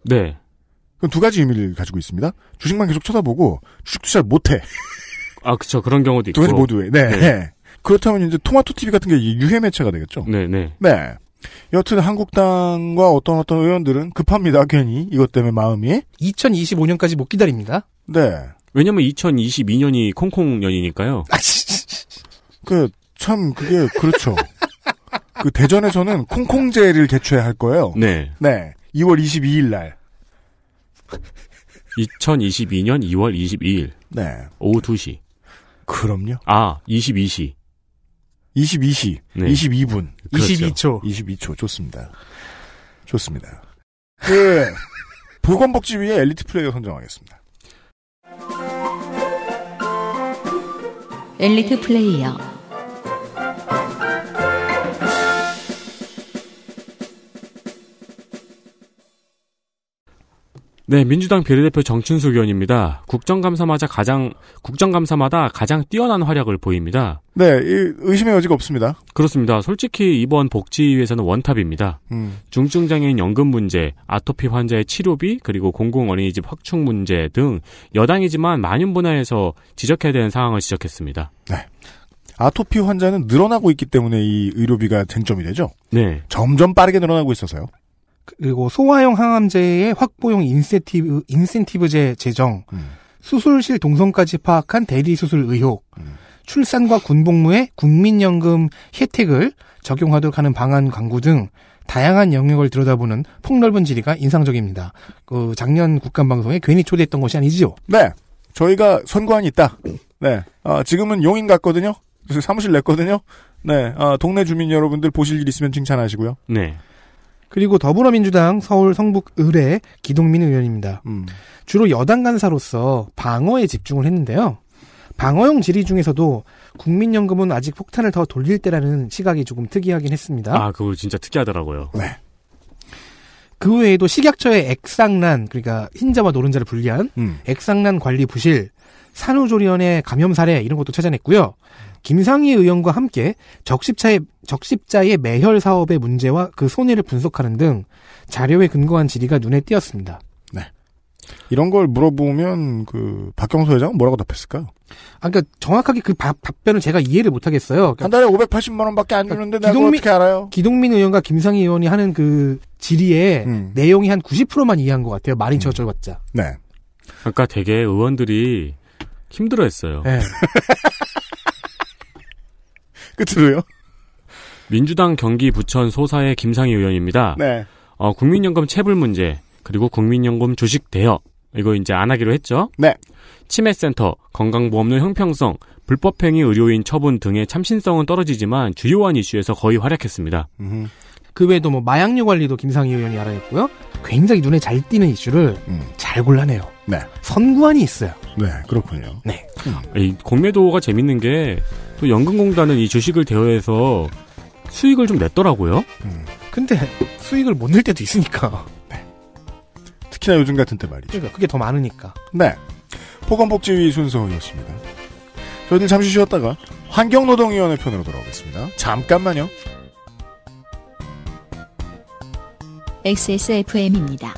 네. 그건 두 가지 의미를 가지고 있습니다. 주식만 계속 쳐다보고 주식 투자를 못해. 아, 그쵸. 그런 경우도 있고. 두 가지 모두에. 네. 네. 그렇다면 이제 토마토 TV 같은 게 유해 매체가 되겠죠. 네네. 네. 네. 네. 여튼 한국당과 어떤 어떤 의원들은 급합니다. 괜히 이것 때문에 마음이. 2025년까지 못 기다립니다. 네. 왜냐면 2022년이 콩콩년이니까요. 아, 그, 참, 그게, 그렇죠. 그 대전에서는 콩콩제를 개최할 거예요. 네. 네. 2월 22일 날. 2022년 2월 22일. 네. 오후 2시. 그럼요. 아, 22시. 22시. 네. 22분. 그렇죠. 22초. 22초. 좋습니다. 좋습니다. 그, 보건복지위의 엘리트 플레이어 선정하겠습니다. 엘리트 플레이어. 네, 민주당 비례대표 정춘수 의원입니다. 국정감사마다 가장 국정감사마다 가장 뛰어난 활약을 보입니다. 네, 의심의 여지가 없습니다. 그렇습니다. 솔직히 이번 복지위에서는 원탑입니다. 음. 중증 장애인 연금 문제, 아토피 환자의 치료비, 그리고 공공 어린이집 확충 문제 등 여당이지만 많은 분야에서 지적해야 되는 상황을 지적했습니다. 네. 아토피 환자는 늘어나고 있기 때문에 이 의료비가 쟁점이 되죠. 네. 점점 빠르게 늘어나고 있어서요. 그리고 소화용 항암제의 확보용 인센티브, 인센티브제 제정, 음. 수술실 동선까지 파악한 대리수술 의혹, 음. 출산과 군복무에 국민연금 혜택을 적용하도록 하는 방안 광고 등 다양한 영역을 들여다보는 폭넓은 지리가 인상적입니다. 그 작년 국감방송에 괜히 초대했던 것이 아니지요? 네. 저희가 선관이 있다. 네. 아, 지금은 용인 갔거든요. 사무실 냈거든요. 네. 아, 동네 주민 여러분들 보실 일 있으면 칭찬하시고요. 네. 그리고 더불어민주당 서울 성북 의뢰 기동민 의원입니다. 음. 주로 여당 간사로서 방어에 집중을 했는데요. 방어용 질의 중에서도 국민연금은 아직 폭탄을 더 돌릴 때라는 시각이 조금 특이하긴 했습니다. 아, 그거 진짜 특이하더라고요. 네. 그 외에도 식약처의 액상란, 그러니까 흰자와 노른자를 분리한 음. 액상란 관리 부실, 산후조리원의 감염 사례 이런 것도 찾아냈고요. 김상희 의원과 함께 적십자의, 적십자의 매혈 사업의 문제와 그 손해를 분석하는 등 자료에 근거한 질의가 눈에 띄었습니다. 네. 이런 걸 물어보면 그 박경수 회장은 뭐라고 답했을까요? 아, 그러니까 정확하게 그 바, 답변을 제가 이해를 못하겠어요. 그러니까 한 달에 580만 원밖에 안 주는데 그러니까 기동민, 어떻게 알아요? 기동민 의원과 김상희 의원이 하는 그 질의의 음. 내용이 한 90%만 이해한 것 같아요. 말이 음. 저절같자. 네. 아까 되게 의원들이 힘들어했어요. 네. 끝으로요. 민주당 경기 부천 소사의 김상희 의원입니다. 네. 어, 국민연금 체불 문제 그리고 국민연금 주식 대여 이거 이제 안 하기로 했죠. 네. 치매센터, 건강보험료 형평성, 불법행위 의료인 처분 등의 참신성은 떨어지지만 주요한 이슈에서 거의 활약했습니다. 음. 그 외에도 뭐 마약류 관리도 김상희 의원이 알아냈고요. 굉장히 눈에 잘 띄는 이슈를 음. 잘 골라내요. 네. 선구안이 있어요. 네, 그렇군요. 네. 이 공매도가 재밌는 게 또 연금공단은 이 주식을 대여해서 수익을 좀 냈더라고요. 음. 근데 수익을 못 낼 때도 있으니까. 네. 특히나 요즘 같은 때 말이죠. 그러니까 그게 더 많으니까. 네. 보건복지위 순서였습니다. 저희들 잠시 쉬었다가 환경노동위원회 편으로 돌아오겠습니다. 잠깐만요. XSFM입니다.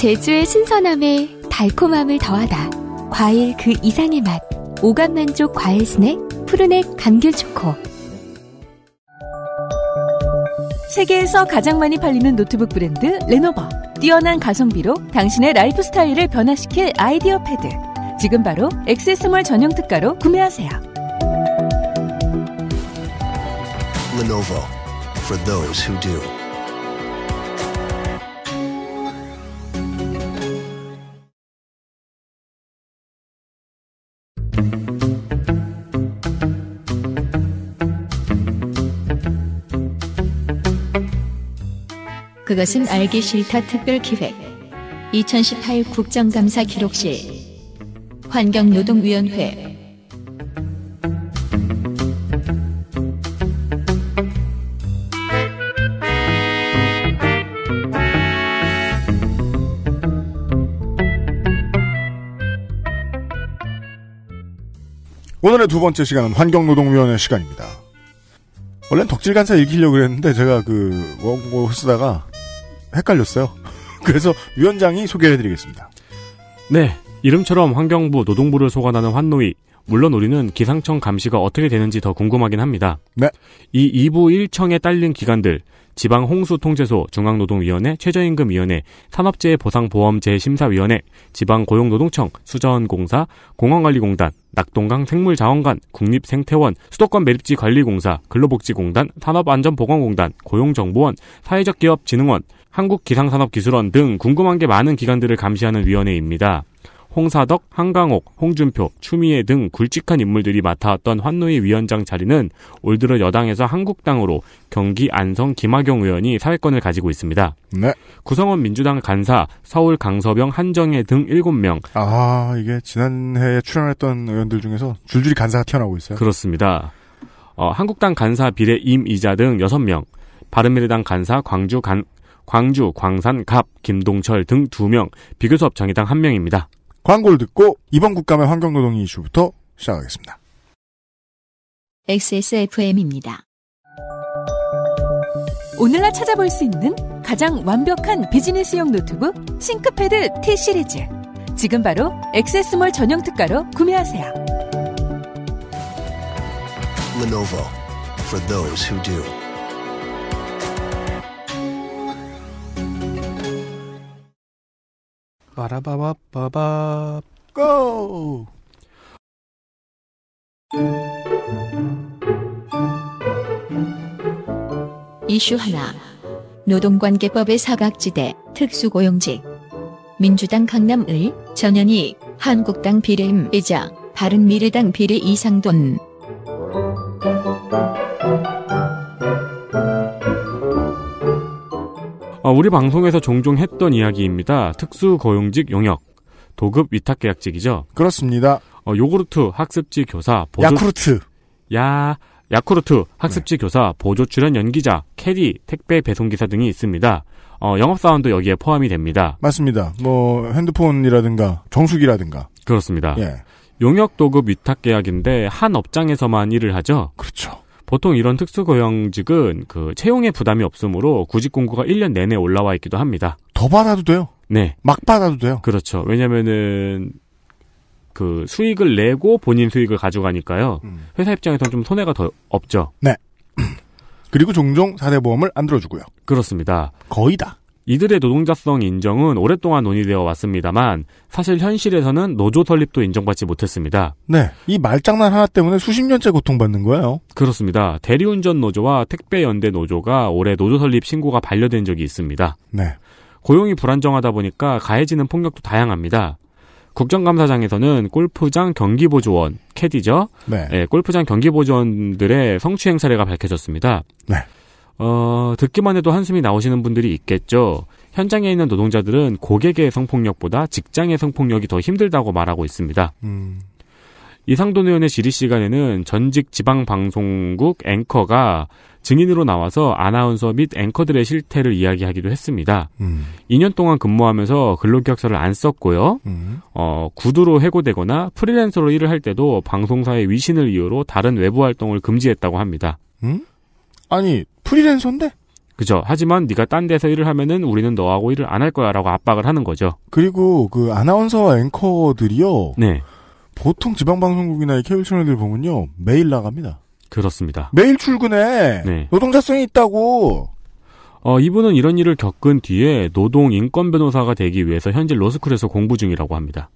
제주의 신선함에 달콤함을 더하다. 과일 그 이상의 맛. 오감 만족 과일 스낵 푸르넥 감귤 초코. 세계에서 가장 많이 팔리는 노트북 브랜드 레노버. 뛰어난 가성비로 당신의 라이프 스타일을 변화시킬 아이디어 패드. 지금 바로 액세스몰 전용 특가로 구매하세요. Lenovo for those who do. 그것은 알기 싫다 특별 기획 2018 국정감사 기록실 환경노동위원회 오늘의 두 번째 시간은 환경노동위원회 시간입니다. 원래는 덕질 간사 읽히려고 그랬는데 제가 그 원고 쓰다가 헷갈렸어요. 그래서 위원장이 소개해드리겠습니다. 네. 이름처럼 환경부, 노동부를 소관하는 환노위. 물론 우리는 기상청 감시가 어떻게 되는지 더 궁금하긴 합니다. 네. 이 2부 1청에 딸린 기관들, 지방 홍수 통제소, 중앙노동위원회, 최저임금위원회, 산업재해보상보험재심사위원회, 지방 고용노동청, 수자원공사, 공원관리공단, 낙동강 생물자원관, 국립생태원, 수도권 매립지 관리공사, 근로복지공단, 산업안전보건공단, 고용정보원, 사회적기업진흥원, 한국기상산업기술원 등 궁금한 게 많은 기관들을 감시하는 위원회입니다. 홍사덕, 한강옥, 홍준표, 추미애 등 굵직한 인물들이 맡아왔던 환노위 위원장 자리는 올 들어 여당에서 한국당으로 경기 안성 김학용 의원이 사회권을 가지고 있습니다. 네. 구성원 민주당 간사, 서울 강서병, 한정혜 등 7명. 아, 이게 지난해에 출연했던 의원들 중에서 줄줄이 간사가 튀어나오고 있어요. 그렇습니다. 어, 한국당 간사 비례 임이자 등 6명, 바른미래당 간사 광주 간, 광주, 광산, 갑, 김동철 등 2명, 비교섭 정의당 1명입니다. 광고를 듣고 이번 국감의 환경노동 이슈부터 시작하겠습니다. XSFM입니다. 오늘날 찾아볼 수 있는 가장 완벽한 비즈니스용 노트북 싱크패드 T 시리즈. 지금 바로 엑세스몰 전용 특가로 구매하세요. Lenovo for those who do. 바라바바바바 고! 이슈 하나 노동관계법의 사각지대 특수고용직 민주당 강남의 전현희 한국당 비례임이자 바른미래당 비례 이상돈 아, 우리 방송에서 종종 했던 이야기입니다. 특수고용직 영역. 도급 위탁계약직이죠. 그렇습니다. 어, 요구르트 학습지 교사 보조... 야쿠르트 야 야쿠르트 네. 학습지 네. 교사 보조 출연 연기자 캐디 택배 배송기사 등이 있습니다. 어, 영업사원도 여기에 포함이 됩니다. 맞습니다. 뭐 핸드폰이라든가 정수기라든가 그렇습니다. 예. 용역 도급 위탁 계약인데 한 업장에서만 일을 하죠. 그렇죠. 보통 이런 특수고용직은 그 채용에 부담이 없으므로 구직 공고가 1년 내내 올라와 있기도 합니다. 더 받아도 돼요? 네. 막 받아도 돼요? 그렇죠. 왜냐면은 그 수익을 내고 본인 수익을 가져가니까요. 음. 회사 입장에서는 좀 손해가 더 없죠. 네. 그리고 종종 사대보험을 안 들어주고요. 그렇습니다. 거의 다. 이들의 노동자성 인정은 오랫동안 논의되어 왔습니다만 사실 현실에서는 노조 설립도 인정받지 못했습니다. 네. 이 말장난 하나 때문에 수십 년째 고통받는 거예요. 그렇습니다. 대리운전 노조와 택배 연대 노조가 올해 노조 설립 신고가 반려된 적이 있습니다. 네. 고용이 불안정하다 보니까 가해지는 폭력도 다양합니다. 국정감사장에서는 골프장 경기보조원, 캐디죠? 네. 네 골프장 경기보조원들의 성추행 사례가 밝혀졌습니다. 네. 어, 듣기만 해도 한숨이 나오시는 분들이 있겠죠. 현장에 있는 노동자들은 고객의 성폭력보다 직장의 성폭력이 더 힘들다고 말하고 있습니다. 음. 이상도 의원의 질의 시간에는 전직 지방방송국 앵커가 증인으로 나와서 아나운서 및 앵커들의 실태를 이야기하기도 했습니다. 음. 2년 동안 근무하면서 근로계약서를 안 썼고요. 음. 어, 구두로 해고되거나 프리랜서로 일을 할 때도 방송사의 위신을 이유로 다른 외부 활동을 금지했다고 합니다. 음? 아니 프리랜서인데? 그죠. 하지만 네가 딴 데서 일을 하면은 우리는 너하고 일을 안 할 거야라고 압박을 하는 거죠. 그리고 그 아나운서와 앵커들이요. 네. 보통 지방 방송국이나 케이블 채널들 보면요 매일 나갑니다. 그렇습니다. 매일 출근해. 네. 노동자성이 있다고. 어, 이분은 이런 일을 겪은 뒤에 노동 인권 변호사가 되기 위해서 현재 로스쿨에서 공부 중이라고 합니다.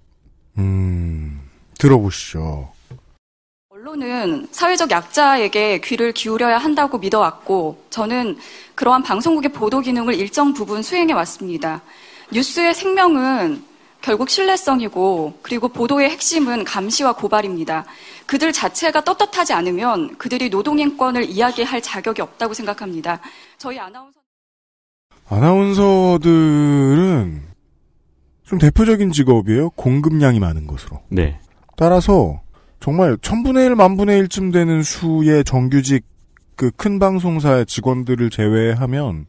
음, 들어보시죠. 언론은 사회적 약자에게 귀를 기울여야 한다고 믿어왔고 저는 그러한 방송국의 보도 기능을 일정 부분 수행해 왔습니다. 뉴스의 생명은 결국 신뢰성이고 그리고 보도의 핵심은 감시와 고발입니다. 그들 자체가 떳떳하지 않으면 그들이 노동인권을 이야기할 자격이 없다고 생각합니다. 저희 아나운서 아나운서들은 좀 대표적인 직업이에요. 공급량이 많은 것으로. 네. 따라서 정말 천분의 일, 만분의 일쯤 되는 수의 정규직 그 큰 방송사의 직원들을 제외하면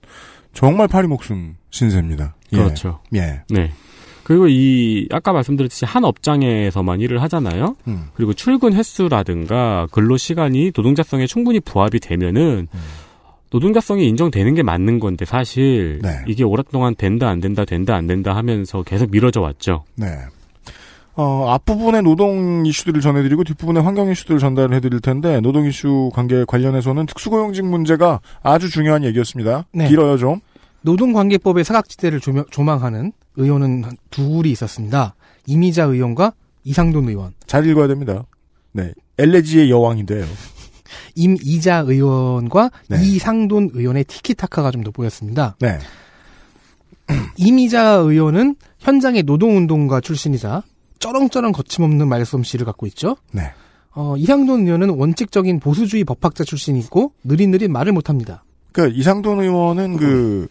정말 파리 목숨 신세입니다. 예. 그렇죠. 예. 네. 그리고 이 아까 말씀드렸듯이 한 업장에서만 일을 하잖아요. 음. 그리고 출근 횟수라든가 근로 시간이 노동자성에 충분히 부합이 되면은 음. 노동자성이 인정되는 게 맞는 건데 사실 네. 이게 오랫동안 된다 안 된다 된다 안 된다 하면서 계속 미뤄져 왔죠. 네. 어, 앞부분에 노동 이슈들을 전해드리고 뒷부분에 환경 이슈들을 전달해드릴 텐데 노동 이슈 관계 관련해서는 특수고용직 문제가 아주 중요한 얘기였습니다. 네. 길어요 좀. 노동관계법의 사각지대를 조망하는 의원은 둘이 있었습니다. 이미자 의원과 이상돈 의원. 잘 읽어야 됩니다. 네, 엘레지의 여왕인데요. 임이자 의원과 네. 이상돈 의원의 티키타카가 좀 더 보였습니다. 네. 임이자 의원은 현장의 노동운동가 출신이자 쩌렁쩌렁 거침없는 말솜씨를 갖고 있죠. 네. 어, 이상돈 의원은 원칙적인 보수주의 법학자 출신이고 느릿느릿 말을 못합니다. 그러니까 이상돈 의원은 그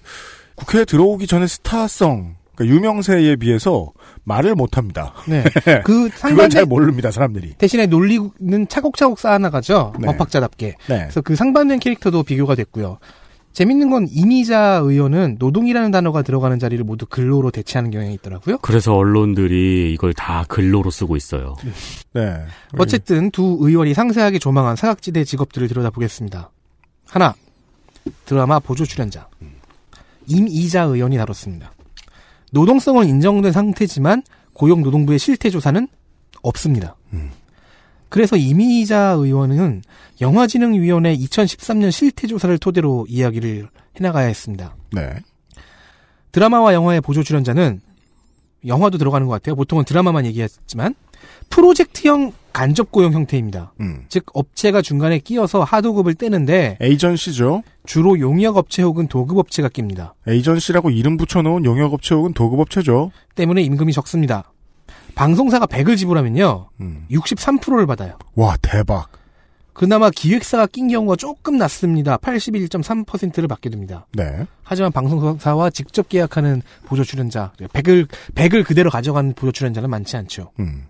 국회에 들어오기 전에 스타성 그러니까 유명세에 비해서 말을 못합니다. 네, 그 상반된 잘 모릅니다 사람들이. 대신에 논리는 차곡차곡 쌓아나가죠 네. 법학자답게. 네. 그래서 그 상반된 캐릭터도 비교가 됐고요. 재밌는 건 이미자 의원은 노동이라는 단어가 들어가는 자리를 모두 근로로 대체하는 경향이 있더라고요. 그래서 언론들이 이걸 다 근로로 쓰고 있어요. 네. 네. 어쨌든 두 의원이 상세하게 조망한 사각지대 직업들을 들여다보겠습니다. 하나, 드라마 보조 출연자. 임이자 의원이 다뤘습니다. 노동성은 인정된 상태지만 고용노동부의 실태 조사는 없습니다. 음. 그래서 이미자 의원은 영화진흥위원회 2013년 실태조사를 토대로 이야기를 해나가야 했습니다. 네. 드라마와 영화의 보조 출연자는 영화도 들어가는 것 같아요. 보통은 드라마만 얘기했지만 프로젝트형 간접 고용 형태입니다. 음. 즉 업체가 중간에 끼어서 하도급을 떼는데 에이전시죠. 주로 용역업체 혹은 도급업체가 낍니다. 에이전시라고 이름 붙여놓은 용역업체 혹은 도급업체죠. 때문에 임금이 적습니다. 방송사가 100을 지불하면요. 음. 63%를 받아요. 와, 대박. 그나마 기획사가 낀 경우가 조금 낮습니다. 81.3%를 받게 됩니다. 네. 하지만 방송사와 직접 계약하는 보조 출연자, 100을, 100을 그대로 가져간 보조 출연자는 많지 않죠. 음.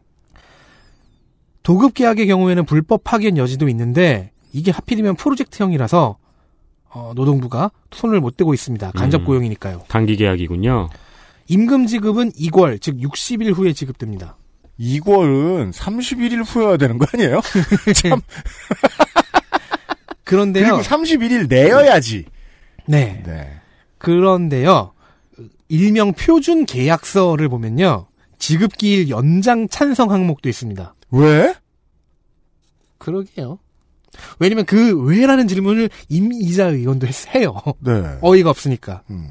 도급 계약의 경우에는 불법 파견 여지도 있는데 이게 하필이면 프로젝트형이라서 어, 노동부가 손을 못 대고 있습니다. 간접 음. 고용이니까요. 음, 단기 계약이군요. 임금 지급은 2월, 즉 60일 후에 지급됩니다. 2월은 31일 후여야 되는 거 아니에요? 참. 그런데요. 그리고 31일 내어야지 네. 네. 그런데요. 일명 표준 계약서를 보면요. 지급기일 연장 찬성 항목도 있습니다. 왜? 그러게요. 왜냐면 그 왜라는 질문을 임 이자 의원도 해요. 네. 어이가 없으니까. 음.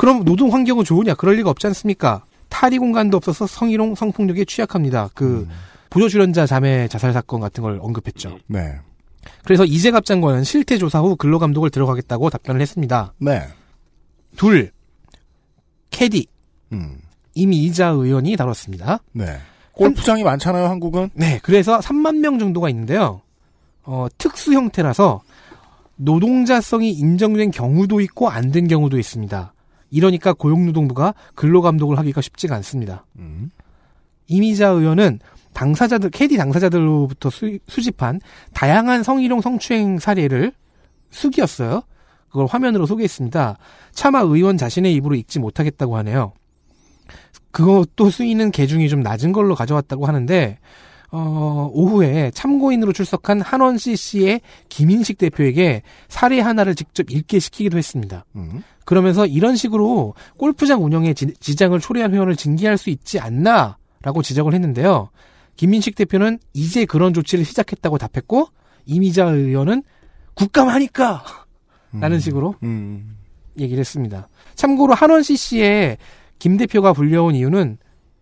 그럼 노동 환경은 좋으냐? 그럴 리가 없지 않습니까? 탈의 공간도 없어서 성희롱, 성폭력에 취약합니다. 그 음. 보조출연자 자매 자살 사건 같은 걸 언급했죠. 예. 네. 그래서 이재갑 장관은 실태 조사 후 근로 감독을 들어가겠다고 답변을 했습니다. 네. 둘, 캐디. 음. 이미 이자 의원이 다뤘습니다. 네. 골프장이 한, 많잖아요, 한국은. 네, 그래서 3만 명 정도가 있는데요. 어, 특수 형태라서 노동자성이 인정된 경우도 있고 안 된 경우도 있습니다. 이러니까 고용노동부가 근로감독을 하기가 쉽지가 않습니다. 음. 이미자 의원은 당사자들, 캐디 당사자들로부터 수, 집한 다양한 성희롱 성추행 사례를 숙이었어요. 그걸 화면으로 소개했습니다. 차마 의원 자신의 입으로 읽지 못하겠다고 하네요. 그것도 수위는 개중이 좀 낮은 걸로 가져왔다고 하는데, 어, 오후에 참고인으로 출석한 한원 씨씨의 김인식 대표에게 사례 하나를 직접 읽게 시키기도 했습니다. 음. 그러면서 이런 식으로 골프장 운영에 지, 지장을 초래한 회원을 징계할 수 있지 않나라고 지적을 했는데요. 김민식 대표는 이제 그런 조치를 시작했다고 답했고 이미자 의원은 국감하니까 음. 라는 식으로 음. 얘기를 했습니다. 참고로 한원 CC에 김 대표가 불려온 이유는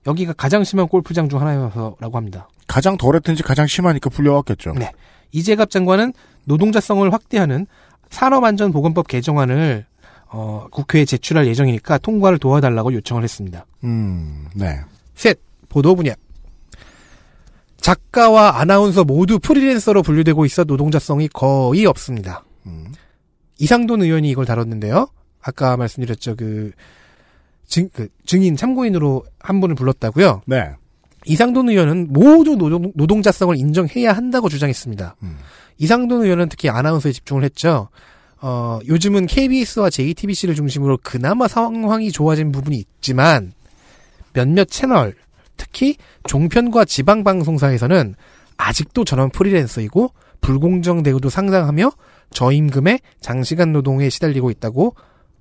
여기가 가장 심한 골프장 중 하나여서라고 합니다. 가장 덜했든지 가장 심하니까 불려왔겠죠. 네. 이재갑 장관은 노동자성을 확대하는 산업안전보건법 개정안을 어, 국회에 제출할 예정이니까 통과를 도와달라고 요청을 했습니다. 음, 네. 셋, 보도 분야. 작가와 아나운서 모두 프리랜서로 분류되고 있어 노동자성이 거의 없습니다. 음. 이상돈 의원이 이걸 다뤘는데요. 아까 말씀드렸죠. 그, 증, 그 증인, 참고인으로 한 분을 불렀다고요. 네. 이상돈 의원은 모두 노동, 노동자성을 인정해야 한다고 주장했습니다. 음. 이상돈 의원은 특히 아나운서에 집중을 했죠. 어, 요즘은 KBS와 JTBC를 중심으로 그나마 상황이 좋아진 부분이 있지만 몇몇 채널, 특히 종편과 지방 방송사에서는 아직도 전원 프리랜서이고 불공정 대우도 상당하며 저임금에 장시간 노동에 시달리고 있다고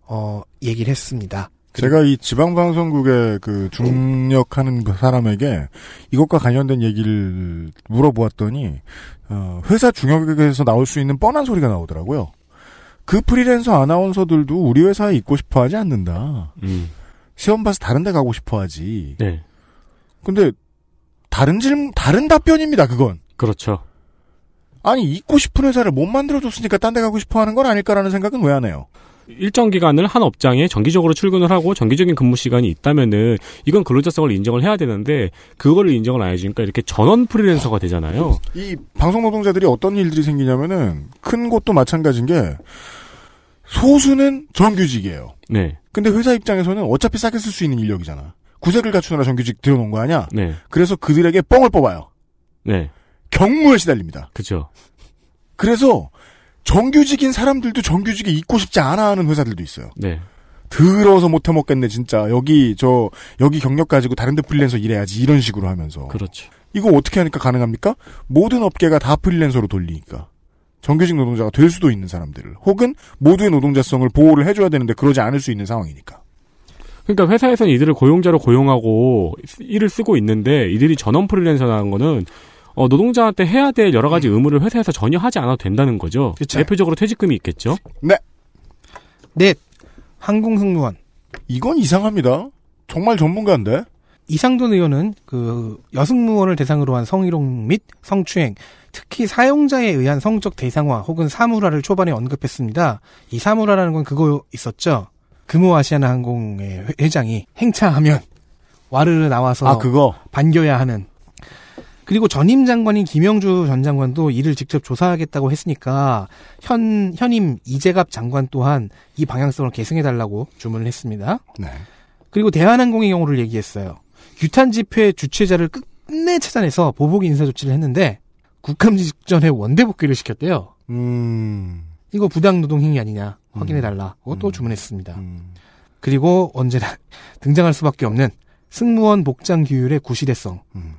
어, 얘기를 했습니다. 그 제가 이 지방방송국의 그 중력하는 그 사람에게 이것과 관련된 얘기를 물어보았더니 어, 회사 중역에서 나올 수 있는 뻔한 소리가 나오더라고요. 그 프리랜서 아나운서들도 우리 회사에 있고 싶어 하지 않는다. 음. 시험 봐서 다른 데 가고 싶어 하지. 네. 근데 다른 질문, 다른 답변입니다, 그건. 그렇죠. 아니, 있고 싶은 회사를 못 만들어줬으니까 딴 데 가고 싶어 하는 건 아닐까라는 생각은 왜 안 해요? 일정 기간을 한 업장에 정기적으로 출근을 하고 정기적인 근무 시간이 있다면은 이건 근로자성을 인정을 해야 되는데 그거를 인정을 안 해주니까 이렇게 전원 프리랜서가 되잖아요. 이 방송 노동자들이 어떤 일들이 생기냐면은 큰 곳도 마찬가지인 게 소수는 정규직이에요. 네. 근데 회사 입장에서는 어차피 싸게 쓸 수 있는 인력이잖아. 구색을 갖추느라 정규직 들여놓은 거 아니야? 네. 그래서 그들에게 뻥을 뽑아요. 네. 경무에 시달립니다. 그죠. 그래서 정규직인 사람들도 정규직에 있고 싶지 않아 하는 회사들도 있어요. 네. 들어서 못해 먹겠네 진짜 여기 저 여기 경력 가지고 다른데 프리랜서 일해야지 이런 식으로 하면서 그렇죠. 이거 어떻게 하니까 가능합니까? 모든 업계가 다 프리랜서로 돌리니까 정규직 노동자가 될 수도 있는 사람들을 혹은 모두의 노동자성을 보호를 해줘야 되는데 그러지 않을 수 있는 상황이니까. 그러니까 회사에서는 이들을 고용자로 고용하고 일을 쓰고 있는데 이들이 전원 프리랜서라는 거는 어, 노동자한테 해야 될 여러 가지 의무를 회사에서 전혀 하지 않아도 된다는 거죠. 그쵸. 대표적으로 퇴직금이 있겠죠. 네. 넷. 항공승무원. 이건 이상합니다. 정말 전문가인데. 이상돈 의원은 그 여성무원을 대상으로 한 성희롱 및 성추행, 특히 사용자에 의한 성적 대상화 혹은 사무라를 초반에 언급했습니다. 이 사무라라는 건 그거 있었죠. 금호아시아나 항공의 회장이 행차하면 와르르 나와서 아, 그거? 반겨야 하는 그리고 전임 장관인 김영주 전 장관도 이를 직접 조사하겠다고 했으니까 현 현임 이재갑 장관 또한 이 방향성을 계승해 달라고 주문을 했습니다. 네. 그리고 대한항공의 경우를 얘기했어요. 규탄 집회 주최자를 끝내 찾아내서 보복 인사 조치를 했는데 국감 직전에 원대 복귀를 시켰대요. 음. 이거 부당 노동 행위 아니냐 확인해 달라고 음. 또 주문했습니다. 음. 그리고 언제나 등장할 수밖에 없는 승무원 복장 규율의 구시대성. 음.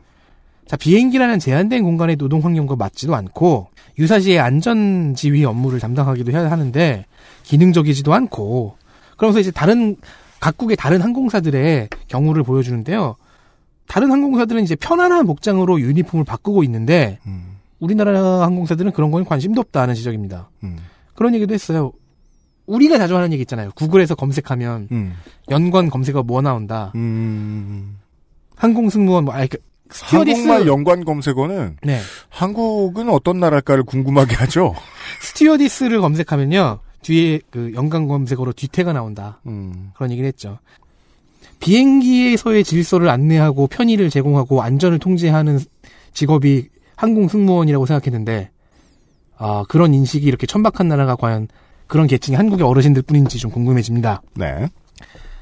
자 비행기라는 제한된 공간의 노동 환경과 맞지도 않고 유사시에 안전 지휘 업무를 담당하기도 해야 하는데 기능적이지도 않고 그러면서 이제 다른 각국의 다른 항공사들의 경우를 보여주는데요. 다른 항공사들은 이제 편안한 복장으로 유니폼을 바꾸고 있는데 음. 우리나라 항공사들은 그런 건 관심도 없다는 지적입니다. 음. 그런 얘기도 했어요. 우리가 자주 하는 얘기 있잖아요. 구글에서 검색하면 음. 연관 검색어 뭐 나온다. 항공 음, 음, 음, 승무원 뭐아이그 스튜어디스 한국말 연관 검색어는 네. 한국은 어떤 나라일까를 궁금하게 하죠. 스튜어디스를 검색하면요. 뒤에 그 연관 검색어로 뒤태가 나온다. 그런 얘기를 했죠. 비행기에서의 질서를 안내하고 편의를 제공하고 안전을 통제하는 직업이 항공 승무원이라고 생각했는데 아, 그런 인식이 이렇게 천박한 나라가 과연 그런 계층이 한국의 어르신들 뿐인지 좀 궁금해집니다. 네.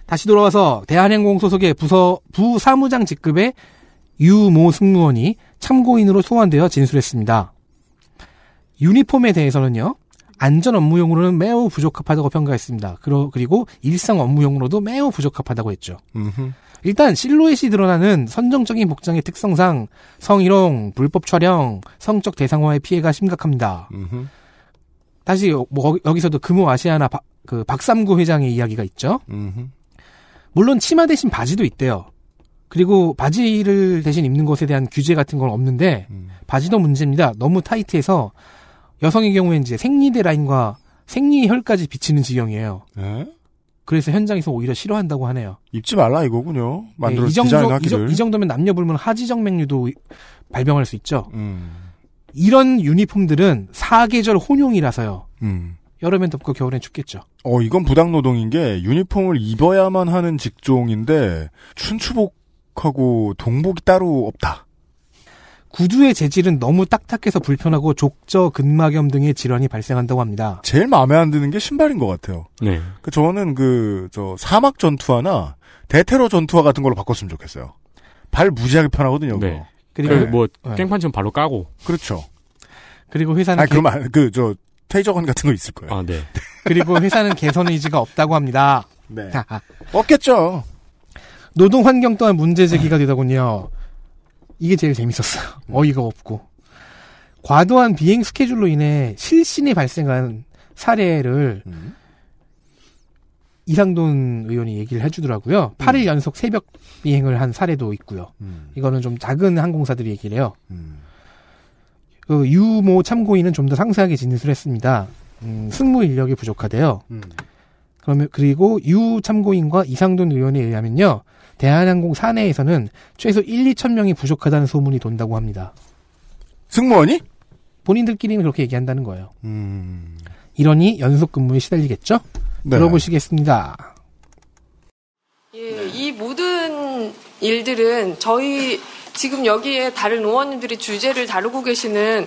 다시 돌아와서 대한항공 소속의 부서 부사무장 직급의 유모 승무원이 참고인으로 소환되어 진술했습니다. 유니폼에 대해서는요. 안전 업무용으로는 매우 부적합하다고 평가했습니다. 그리고 일상 업무용으로도 매우 부적합하다고 했죠. 음흠. 일단 실루엣이 드러나는 선정적인 복장의 특성상 성희롱, 불법 촬영, 성적 대상화의 피해가 심각합니다. 음흠. 다시 뭐 여기서도 금호 아시아나 바, 그 박삼구 회장의 이야기가 있죠. 음흠. 물론 치마 대신 바지도 있대요. 그리고 바지를 대신 입는 것에 대한 규제 같은 건 없는데 음. 바지도 문제입니다. 너무 타이트해서 여성의 경우에 이제 생리대 라인과 생리혈까지 비치는 지경이에요. 네? 그래서 현장에서 오히려 싫어한다고 하네요. 입지 말라 이거군요. 만들어 네, 이 정도 이, 이, 정도면 남녀 불문 하지정맥류도 발병할 수 있죠. 음. 이런 유니폼들은 사계절 혼용이라서요. 음. 여름엔 덥고 겨울엔 춥겠죠. 어, 이건 부당노동인 게 유니폼을 입어야만 하는 직종인데 춘추복하고 동복이 따로 없다. 구두의 재질은 너무 딱딱해서 불편하고 족저 근막염 등의 질환이 발생한다고 합니다. 제일 마음에 안 드는 게 신발인 것 같아요. 네. 그 저는 그 저 사막 전투화나 대테러 전투화 같은 걸로 바꿨으면 좋겠어요. 발 무지하게 편하거든요. 네. 그리고 뭐 네. 뭐 깽판처럼 발로 까고. 그렇죠. 그리고 회사는 아 개... 그럼 그저 테이저건 같은 거 있을 거예요. 아 네. 그리고 회사는 개선 의지가 없다고 합니다. 네. 없겠죠. 노동 환경 또한 문제 제기가 되더군요. 이게 제일 재밌었어요. 어이가 없고. 과도한 비행 스케줄로 인해 실신이 발생한 사례를 음. 이상돈 의원이 얘기를 해주더라고요. 8일 음. 연속 새벽 비행을 한 사례도 있고요. 음. 이거는 좀 작은 항공사들이 얘기를 해요. 음. 그 유모 참고인은 좀 더 상세하게 진술을 했습니다. 음, 승무 인력이 부족하대요. 음. 그러면 그리고 유 참고인과 이상돈 의원에 의하면요. 대한항공 사내에서는 최소 1, 2천 명이 부족하다는 소문이 돈다고 합니다. 승무원이? 본인들끼리는 그렇게 얘기한다는 거예요. 음... 이러니 연속 근무에 시달리겠죠? 네. 들어보시겠습니다. 예, 네. 이 모든 일들은 저희 지금 여기에 다른 의원님들이 주제를 다루고 계시는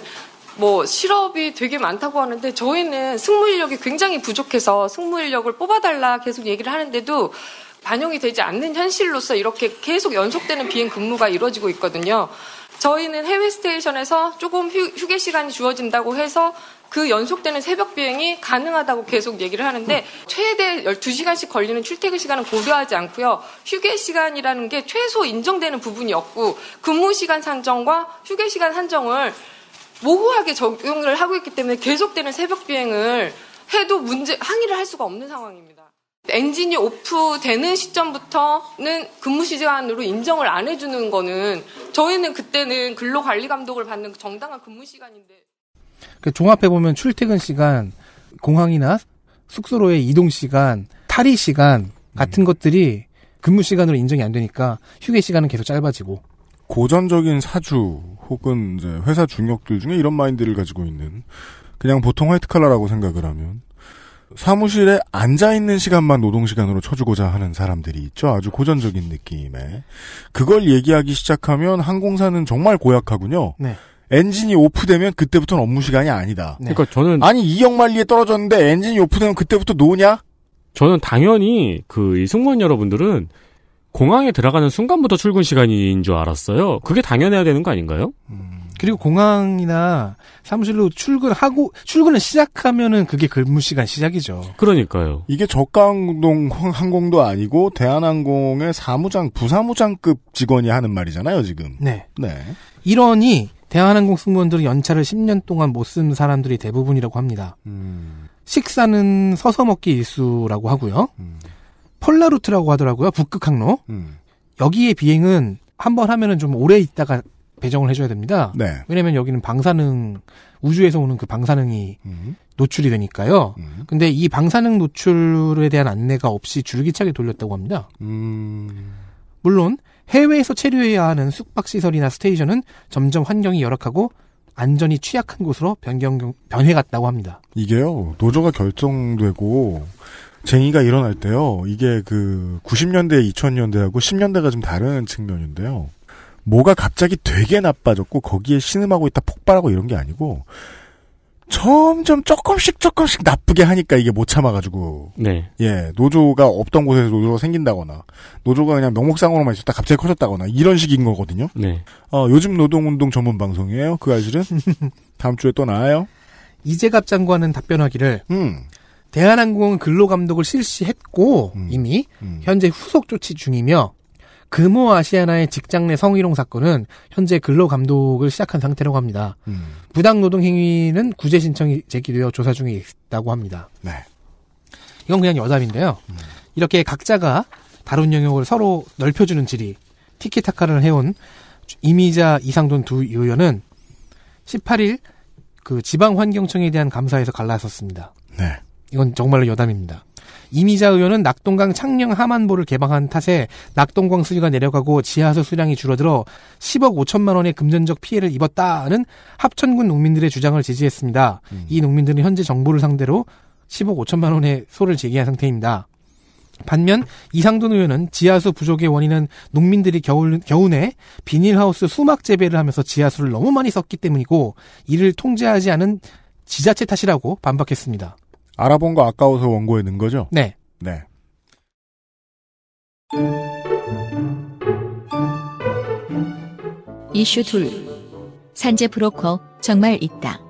뭐 실업이 되게 많다고 하는데 저희는 승무 인력이 굉장히 부족해서 승무 인력을 뽑아달라 계속 얘기를 하는데도 반영이 되지 않는 현실로서 이렇게 계속 연속되는 비행 근무가 이루어지고 있거든요. 저희는 해외 스테이션에서 조금 휴게 시간이 주어진다고 해서 그 연속되는 새벽 비행이 가능하다고 계속 얘기를 하는데 최대 12시간씩 걸리는 출퇴근 시간은 고려하지 않고요. 휴게 시간이라는 게 최소 인정되는 부분이 없고 근무 시간 산정과 휴게 시간 산정을 모호하게 적용을 하고 있기 때문에 계속되는 새벽 비행을 해도 문제 항의를 할 수가 없는 상황입니다. 엔진이 오프되는 시점부터는 근무 시간으로 인정을 안 해주는 거는 저희는 그때는 근로관리 감독을 받는 정당한 근무 시간인데. 그 종합해 보면 출퇴근 시간, 공항이나 숙소로의 이동 시간, 탈의 시간 같은 음. 것들이 근무 시간으로 인정이 안 되니까 휴게 시간은 계속 짧아지고. 고전적인 사주 혹은 이제 회사 중역들 중에 이런 마인드를 가지고 있는 그냥 보통 화이트 칼라라고 생각을 하면 사무실에 앉아 있는 시간만 노동 시간으로 쳐주고자 하는 사람들이 있죠. 아주 고전적인 느낌에 그걸 얘기하기 시작하면 항공사는 정말 고약하군요. 네. 엔진이 오프되면 그때부터는 업무 시간이 아니다. 네. 그러니까 저는 아니 이억만리에 떨어졌는데 엔진이 오프되면 그때부터 노냐? 저는 당연히 그 승무원 여러분들은 공항에 들어가는 순간부터 출근 시간인 줄 알았어요. 그게 당연해야 되는 거 아닌가요? 음... 그리고 공항이나 사무실로 출근하고 출근을 시작하면은 그게 근무 시간 시작이죠. 그러니까요. 이게 저가항공 항공도 아니고 대한항공의 사무장 부사무장급 직원이 하는 말이잖아요, 지금. 네. 네. 이러니 대한항공 승무원들은 연차를 10년 동안 못 쓴 사람들이 대부분이라고 합니다. 음. 식사는 서서 먹기 일수라고 하고요. 음. 폴라루트라고 하더라고요. 북극 항로. 음. 여기에 비행은 한번 하면은 좀 오래 있다가 배정을 해줘야 됩니다. 네. 왜냐면 여기는 방사능 우주에서 오는 그 방사능이 음. 노출이 되니까요. 음. 근데 이 방사능 노출에 대한 안내가 없이 줄기차게 돌렸다고 합니다. 음. 물론 해외에서 체류해야 하는 숙박 시설이나 스테이션은 점점 환경이 열악하고 안전이 취약한 곳으로 변경 변해갔다고 합니다. 이게요 노조가 결정되고 쟁의가 일어날 때요 이게 그 90년대 2000년대하고 10년대가 좀 다른 측면인데요. 뭐가 갑자기 되게 나빠졌고 거기에 신음하고 있다 폭발하고 이런 게 아니고 점점 조금씩 조금씩 나쁘게 하니까 이게 못 참아가지고 네. 예 노조가 없던 곳에서 노조가 생긴다거나 노조가 그냥 명목상으로만 있었다 갑자기 커졌다거나 이런 식인 거거든요. 네. 어, 요즘 노동운동 전문 방송이에요. 그 아실은 다음 주에 또 나와요. 이재갑 장관은 답변하기를 음. 대한항공은 근로감독을 실시했고 음. 이미 음. 현재 후속 조치 중이며 금호 아시아나의 직장 내 성희롱 사건은 현재 근로 감독을 시작한 상태라고 합니다. 음. 부당 노동 행위는 구제 신청이 제기되어 조사 중에 있다고 합니다. 네. 이건 그냥 여담인데요. 음. 이렇게 각자가 다룬 영역을 서로 넓혀주는 질이 티키타카를 해온 이미자 이상돈 두 의원은 18일 그 지방환경청에 대한 감사에서 갈라섰습니다. 네. 이건 정말로 여담입니다. 이미자 의원은 낙동강 창녕 하만보를 개방한 탓에 낙동강 수위가 내려가고 지하수 수량이 줄어들어 10억 5천만 원의 금전적 피해를 입었다는 합천군 농민들의 주장을 지지했습니다. 음. 이 농민들은 현재 정부를 상대로 10억 5천만 원의 소를 제기한 상태입니다. 반면 이상돈 의원은 지하수 부족의 원인은 농민들이 겨울, 겨우내 비닐하우스 수막 재배를 하면서 지하수를 너무 많이 썼기 때문이고 이를 통제하지 않은 지자체 탓이라고 반박했습니다. 알아본 거 아까워서 원고에 넣은 거죠? 네. 네. 이슈 둘 산재 브로커 정말 있다.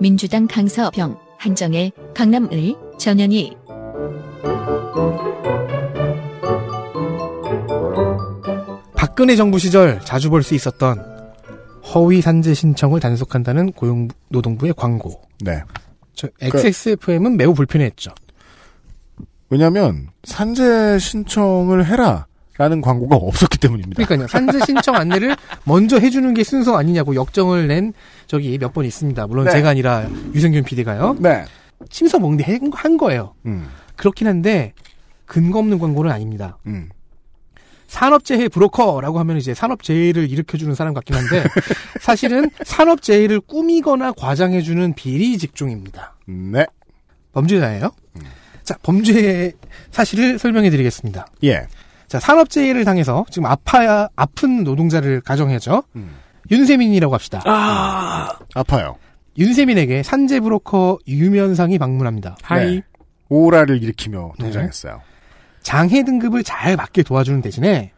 민주당 강서병 한정혜 강남을 전현희 박근혜 정부 시절 자주 볼 수 있었던 허위 산재 신청을 단속한다는 고용노동부의 광고. 네. 저 XSFM은 그러니까 매우 불편했죠. 왜냐하면 산재 신청을 해라. 라는 광고가 없었기 때문입니다. 그러니까요. 산재 신청 안내를 먼저 해주는 게 순서 아니냐고 역정을 낸 적이 몇 번 있습니다. 물론 네. 제가 아니라 유승균 PD가요. 네. 침서 먹는데 한 거예요. 음. 그렇긴 한데 근거 없는 광고는 아닙니다. 음. 산업재해 브로커라고 하면 이제 산업재해를 일으켜주는 사람 같긴 한데 사실은 산업재해를 꾸미거나 과장해주는 비리 직종입니다. 네. 범죄자예요. 음. 자, 범죄의 사실을 설명해 드리겠습니다. 예. 자, 산업재해를 당해서 지금 아파야, 아픈 노동자를 가정해죠. 음. 윤세민이라고 합시다. 아, 음. 아파요. 윤세민에게 산재 브로커 유면상이 방문합니다. 하이. 네. 오라를 일으키며 등장했어요. 네. 장애 등급을 잘 맞게 도와주는 대신에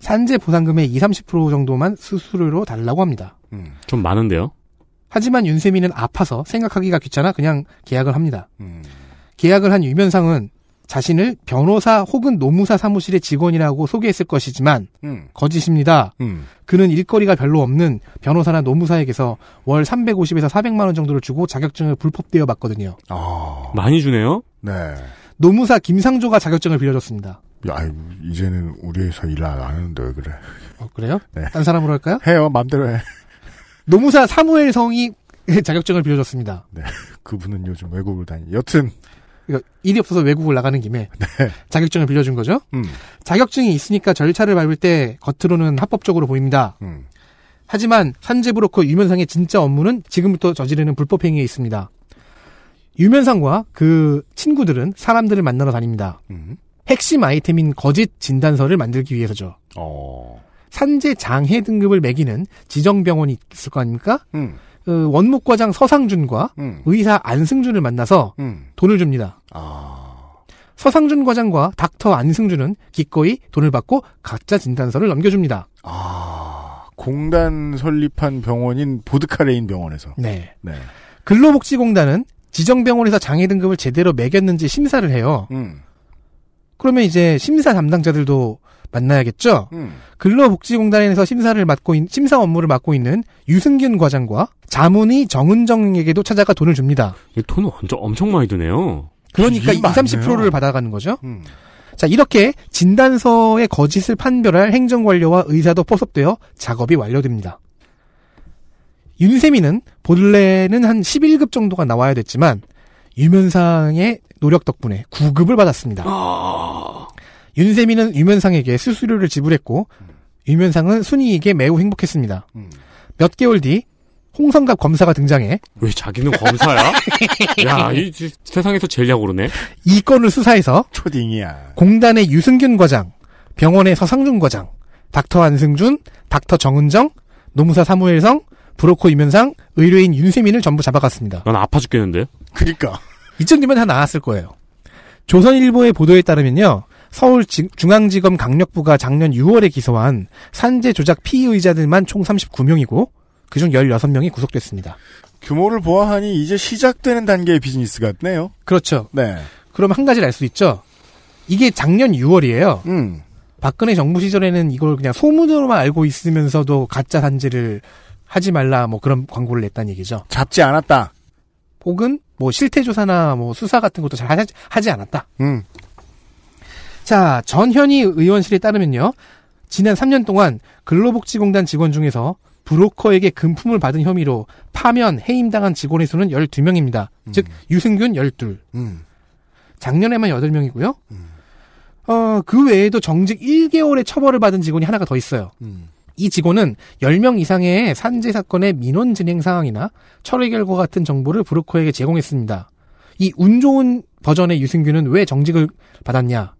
산재 보상금의 20, 30% 정도만 수수료로 달라고 합니다. 음, 좀 많은데요? 하지만 윤세민은 아파서 생각하기가 귀찮아 그냥 계약을 합니다. 음. 계약을 한 유면상은 자신을 변호사 혹은 노무사 사무실의 직원이라고 소개했을 것이지만 음. 거짓입니다. 음. 그는 일거리가 별로 없는 변호사나 노무사에게서 월 350에서 400만 원 정도를 주고 자격증을 불법 대여 받거든요. 아, 많이 주네요. 네. 노무사 김상조가 자격증을 빌려줬습니다. 야, 이제는 우리 회사 일안 하는데 왜 그래? 어, 그래요? 네. 딴 사람으로 할까요? 해요, 마음대로 해. 노무사 사무엘 성이 자격증을 빌려줬습니다. 네. 그분은 요즘 외국을 다니. 여튼 일이 없어서 외국을 나가는 김에 네. 자격증을 빌려준 거죠. 음. 자격증이 있으니까 절차를 밟을 때 겉으로는 합법적으로 보입니다. 음. 하지만 산재 브로커 유면상의 진짜 업무는 지금부터 저지르는 불법 행위에 있습니다. 유면상과 그 친구들은 사람들을 만나러 다닙니다. 음. 핵심 아이템인 거짓 진단서를 만들기 위해서죠. 어. 산재 장해 등급을 매기는 지정 병원이 있을 거 아닙니까? 음. 그원무과장 서상준과 음. 의사 안승준을 만나서 음. 돈을 줍니다. 아. 서상준 과장과 닥터 안승준은 기꺼이 돈을 받고 가짜 진단서를 넘겨줍니다. 아, 공단 설립한 병원인 보드카레인 병원에서. 네. 네. 근로복지공단은 지정병원에서 장애 등급을 제대로 매겼는지 심사를 해요. 음. 그러면 이제 심사 담당자들도 만나야겠죠. 음. 근로복지공단에서 심사를 맡고 있, 심사 업무를 맡고 있는 유승균 과장과 자문의 정은정에게도 찾아가 돈을 줍니다. 돈 엄청 엄청 많이 드네요. 그러니까 20, 30%를 받아가는 거죠. 음. 자 이렇게 진단서의 거짓을 판별할 행정관료와 의사도 포섭되어 작업이 완료됩니다. 윤세미는 본래는 한 11급 정도가 나와야 됐지만 유면상의 노력 덕분에 9급을 받았습니다. 아. 윤세미는 유면상에게 수수료를 지불했고 음. 유면상은 순이에게 매우 행복했습니다. 음. 몇 개월 뒤 홍성갑 검사가 등장해 왜 자기는 검사야? 야, 이, 이 세상에서 제일 약오르네. 이 건을 수사해서 초딩이야. 공단의 유승균 과장, 병원의 서상준 과장, 닥터 안승준, 닥터 정은정, 노무사 사무엘성, 브로커 이면상, 의뢰인 윤세민을 전부 잡아갔습니다. 난 아파 죽겠는데요? 그니까. 이쯤되면 다 나왔을 거예요. 조선일보의 보도에 따르면요. 서울중앙지검 강력부가 작년 6월에 기소한 산재 조작 피의자들만 총 39명이고 그중 16명이 구속됐습니다. 규모를 보아하니 이제 시작되는 단계의 비즈니스 같네요. 그렇죠. 네. 그럼 한 가지를 알 수 있죠. 이게 작년 6월이에요. 음. 박근혜 정부 시절에는 이걸 그냥 소문으로만 알고 있으면서도 가짜 산재를 하지 말라 뭐 그런 광고를 냈다는 얘기죠. 잡지 않았다. 혹은 뭐 실태 조사나 뭐 수사 같은 것도 잘 하지, 하지 않았다. 음. 자, 전현희 의원실에 따르면요. 지난 3년 동안 근로복지공단 직원 중에서 브로커에게 금품을 받은 혐의로 파면 해임당한 직원의 수는 12명입니다. 음. 즉 유승균 12. 음. 작년에만 8명이고요. 음. 어, 그 외에도 정직 1개월의 처벌을 받은 직원이 하나가 더 있어요. 음. 이 직원은 10명 이상의 산재 사건의 민원 진행 상황이나 처리 결과 같은 정보를 브로커에게 제공했습니다. 이 운 좋은 버전의 유승규는 왜 정직을 받았냐?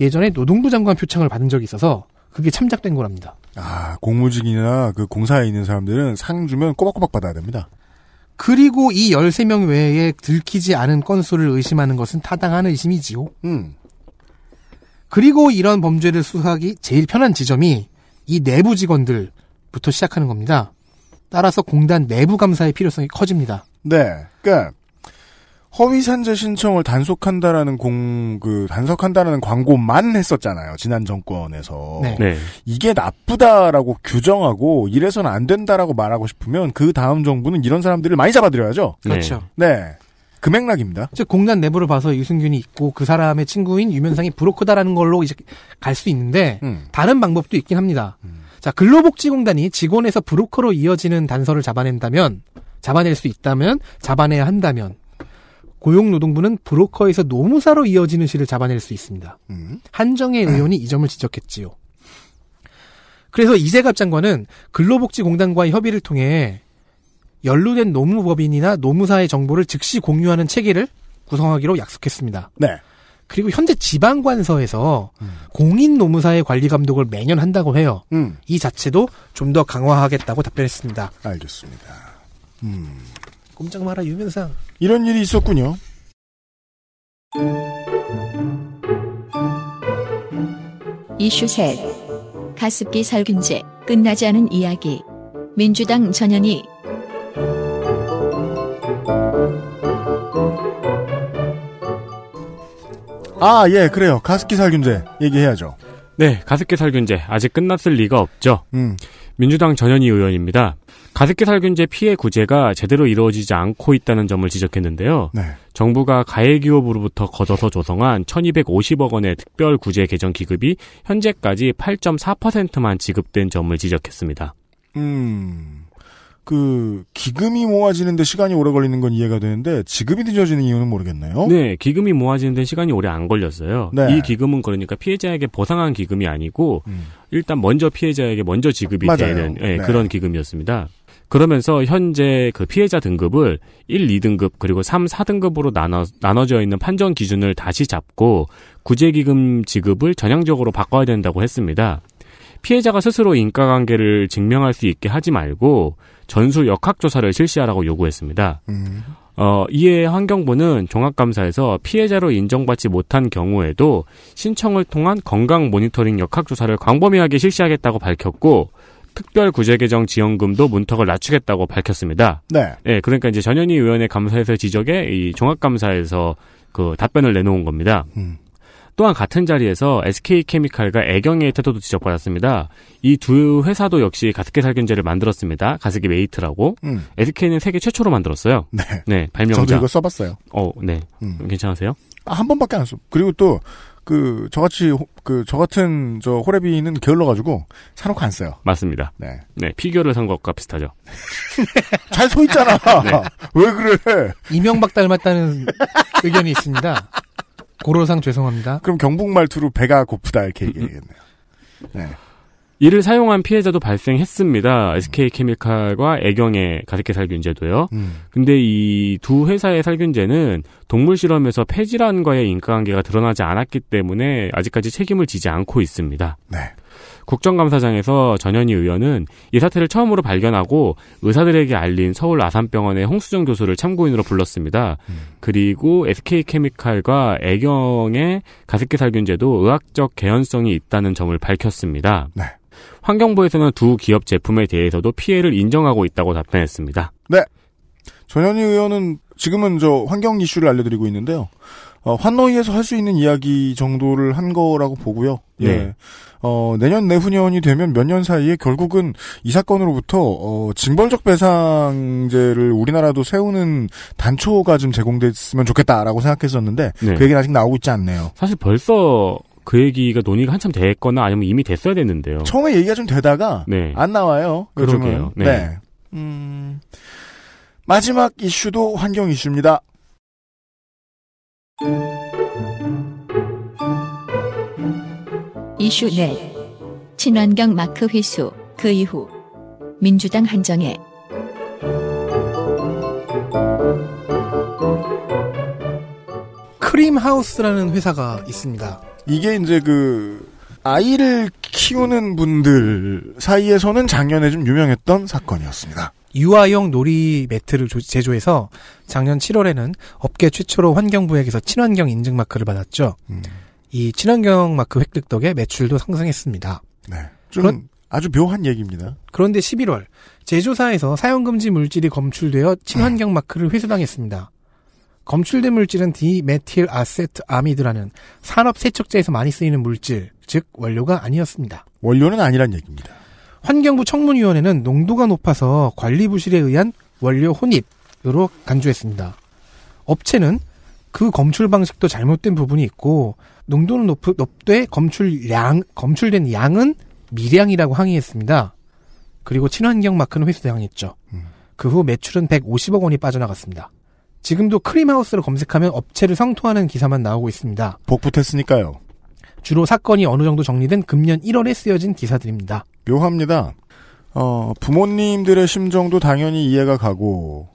예전에 노동부 장관 표창을 받은 적이 있어서 그게 참작된 거랍니다. 아, 공무직이나 그 공사에 있는 사람들은 상 주면 꼬박꼬박 받아야 됩니다. 그리고 이 13명 외에 들키지 않은 건수를 의심하는 것은 타당한 의심이지요. 음. 그리고 이런 범죄를 수사하기 제일 편한 지점이 이 내부 직원들부터 시작하는 겁니다. 따라서 공단 내부 감사의 필요성이 커집니다. 네. 그러니까 허위 산재 신청을 단속한다라는 공, 그, 단속한다라는 광고만 했었잖아요. 지난 정권에서. 네. 네. 이게 나쁘다라고 규정하고 이래서는 안 된다라고 말하고 싶으면 그 다음 정부는 이런 사람들을 많이 잡아들여야죠. 그렇죠. 네. 그 맥락입니다. 즉 공단 내부를 봐서 유승균이 있고 그 사람의 친구인 유면상이 브로커다라는 걸로 이제 갈 수 있는데 음. 다른 방법도 있긴 합니다. 음. 자 근로복지공단이 직원에서 브로커로 이어지는 단서를 잡아낸다면 잡아낼 수 있다면 잡아내야 한다면 고용노동부는 브로커에서 노무사로 이어지는 시를 잡아낼 수 있습니다. 음. 한정의 음. 의원이 이 점을 지적했지요. 그래서 이재갑 장관은 근로복지공단과의 협의를 통해 연루된 노무법인이나 노무사의 정보를 즉시 공유하는 체계를 구성하기로 약속했습니다. 네. 그리고 현재 지방관서에서 음. 공인 노무사의 관리 감독을 매년 한다고 해요. 음. 이 자체도 좀 더 강화하겠다고 답변했습니다. 알겠습니다. 음. 꼼짝 마라 유면상. 이런 일이 있었군요. 이슈 셋. 가습기 살균제 끝나지 않은 이야기. 민주당 전현희 아, 예, 그래요. 가습기 살균제 얘기해야죠. 네, 가습기 살균제 아직 끝났을 리가 없죠. 음. 민주당 전현희 의원입니다. 가습기 살균제 피해 구제가 제대로 이루어지지 않고 있다는 점을 지적했는데요. 네. 정부가 가해기업으로부터 거둬서 조성한 1250억 원의 특별 구제 개정 기급이 현재까지 8.4%만 지급된 점을 지적했습니다. 음. 그 기금이 모아지는데 시간이 오래 걸리는 건 이해가 되는데 지급이 늦어지는 이유는 모르겠네요. 네, 기금이 모아지는데 시간이 오래 안 걸렸어요. 네. 이 기금은 그러니까 피해자에게 보상한 기금이 아니고 음. 일단 먼저 피해자에게 먼저 지급이 맞아요. 되는 네, 네. 그런 기금이었습니다. 그러면서 현재 그 피해자 등급을 1, 2등급 그리고 3, 4등급으로 나눠 나눠져 있는 판정 기준을 다시 잡고 구제기금 지급을 전향적으로 바꿔야 된다고 했습니다. 피해자가 스스로 인과관계를 증명할 수 있게 하지 말고 전수 역학 조사를 실시하라고 요구했습니다. 음. 어, 이에 환경부는 종합감사에서 피해자로 인정받지 못한 경우에도 신청을 통한 건강 모니터링 역학조사를 광범위하게 실시하겠다고 밝혔고, 특별 구제 개정 지원금도 문턱을 낮추겠다고 밝혔습니다. 네. 예, 네, 그러니까 이제 전현희 의원의 감사에서 지적에 이 종합감사에서 그 답변을 내놓은 겁니다. 음. 또한 같은 자리에서 SK케미칼과 애경의 태도도 지적받았습니다. 이 두 회사도 역시 가습기 살균제를 만들었습니다. 가습기 메이트라고. 음. SK는 세계 최초로 만들었어요. 네. 네, 발명자. 저도 이거 써봤어요. 어, 네. 음. 괜찮으세요? 아, 한 번밖에 안 써. 그리고 또, 그, 저같이, 그, 저 같은, 저, 호레비는 게을러가지고, 사놓고 안 써요. 맞습니다. 네. 네, 피규어를 산 것과 비슷하죠. 잘 서 있잖아! 네. 왜 그래! 이명박 닮았다는 의견이 있습니다. 고로상 죄송합니다. 그럼 경북 말투로 배가 고프다 이렇게 음, 음. 얘기해야겠네요. 네. 이를 사용한 피해자도 발생했습니다. SK 음. 케미칼과 애경의 가습기 살균제도요. 음. 근데 이 두 회사의 살균제는 동물 실험에서 폐질환과의 인과관계가 드러나지 않았기 때문에 아직까지 책임을 지지 않고 있습니다. 네. 국정감사장에서 전현희 의원은 이 사태를 처음으로 발견하고 의사들에게 알린 서울 아산병원의 홍수정 교수를 참고인으로 불렀습니다. 음. 그리고 SK케미칼과 애경의 가습기 살균제도 의학적 개연성이 있다는 점을 밝혔습니다. 네. 환경부에서는 두 기업 제품에 대해서도 피해를 인정하고 있다고 답변했습니다. 네. 전현희 의원은 지금은 저 환경 이슈를 알려드리고 있는데요. 어, 환노이에서 할 수 있는 이야기 정도를 한 거라고 보고요. 예. 네. 어, 내년 내후년이 되면 몇 년 사이에 결국은 이 사건으로부터 어, 징벌적 배상제를 우리나라도 세우는 단초가 좀 제공됐으면 좋겠다라고 생각했었는데 네. 그 얘기는 아직 나오고 있지 않네요. 사실 벌써 그 얘기가 논의가 한참 됐거나 아니면 이미 됐어야 됐는데요. 처음에 얘기가 좀 되다가 네. 안 나와요. 요즘은. 그러게요. 네. 네. 음, 마지막 이슈도 환경 이슈입니다. 이슈 4. 친환경 마크 회수 그 이후 민주당 한정혜 크림하우스라는 회사가 있습니다. 이게 이제 그 아이를 키우는 분들 사이에서는 작년에 좀 유명했던 사건이었습니다. 유아용 놀이 매트를 제조해서 작년 7월에는 업계 최초로 환경부에게서 친환경 인증 마크를 받았죠. 음. 이 친환경 마크 획득 덕에 매출도 상승했습니다. 네. 그런, 아주 묘한 얘기입니다. 그런데 11월 제조사에서 사용금지 물질이 검출되어 친환경 네. 마크를 회수당했습니다. 검출된 물질은 디메틸 아세트 아미드라는 산업 세척제에서 많이 쓰이는 물질, 즉 원료가 아니었습니다. 원료는 아니란 얘기입니다. 환경부 청문위원회는 농도가 높아서 관리 부실에 의한 원료 혼입으로 간주했습니다. 업체는 그 검출 방식도 잘못된 부분이 있고 농도는 높, 높되 검출량 검출된 양은 미량이라고 항의했습니다. 그리고 친환경 마크는 회수당했죠. 음. 그후 매출은 150억 원이 빠져나갔습니다. 지금도 크림하우스를 검색하면 업체를 성토하는 기사만 나오고 있습니다. 복붙했으니까요. 주로 사건이 어느 정도 정리된 금년 1월에 쓰여진 기사들입니다. 묘합니다. 어, 부모님들의 심정도 당연히 이해가 가고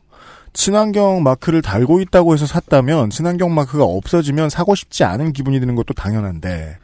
친환경 마크를 달고 있다고 해서 샀다면 친환경 마크가 없어지면 사고 싶지 않은 기분이 드는 것도 당연한데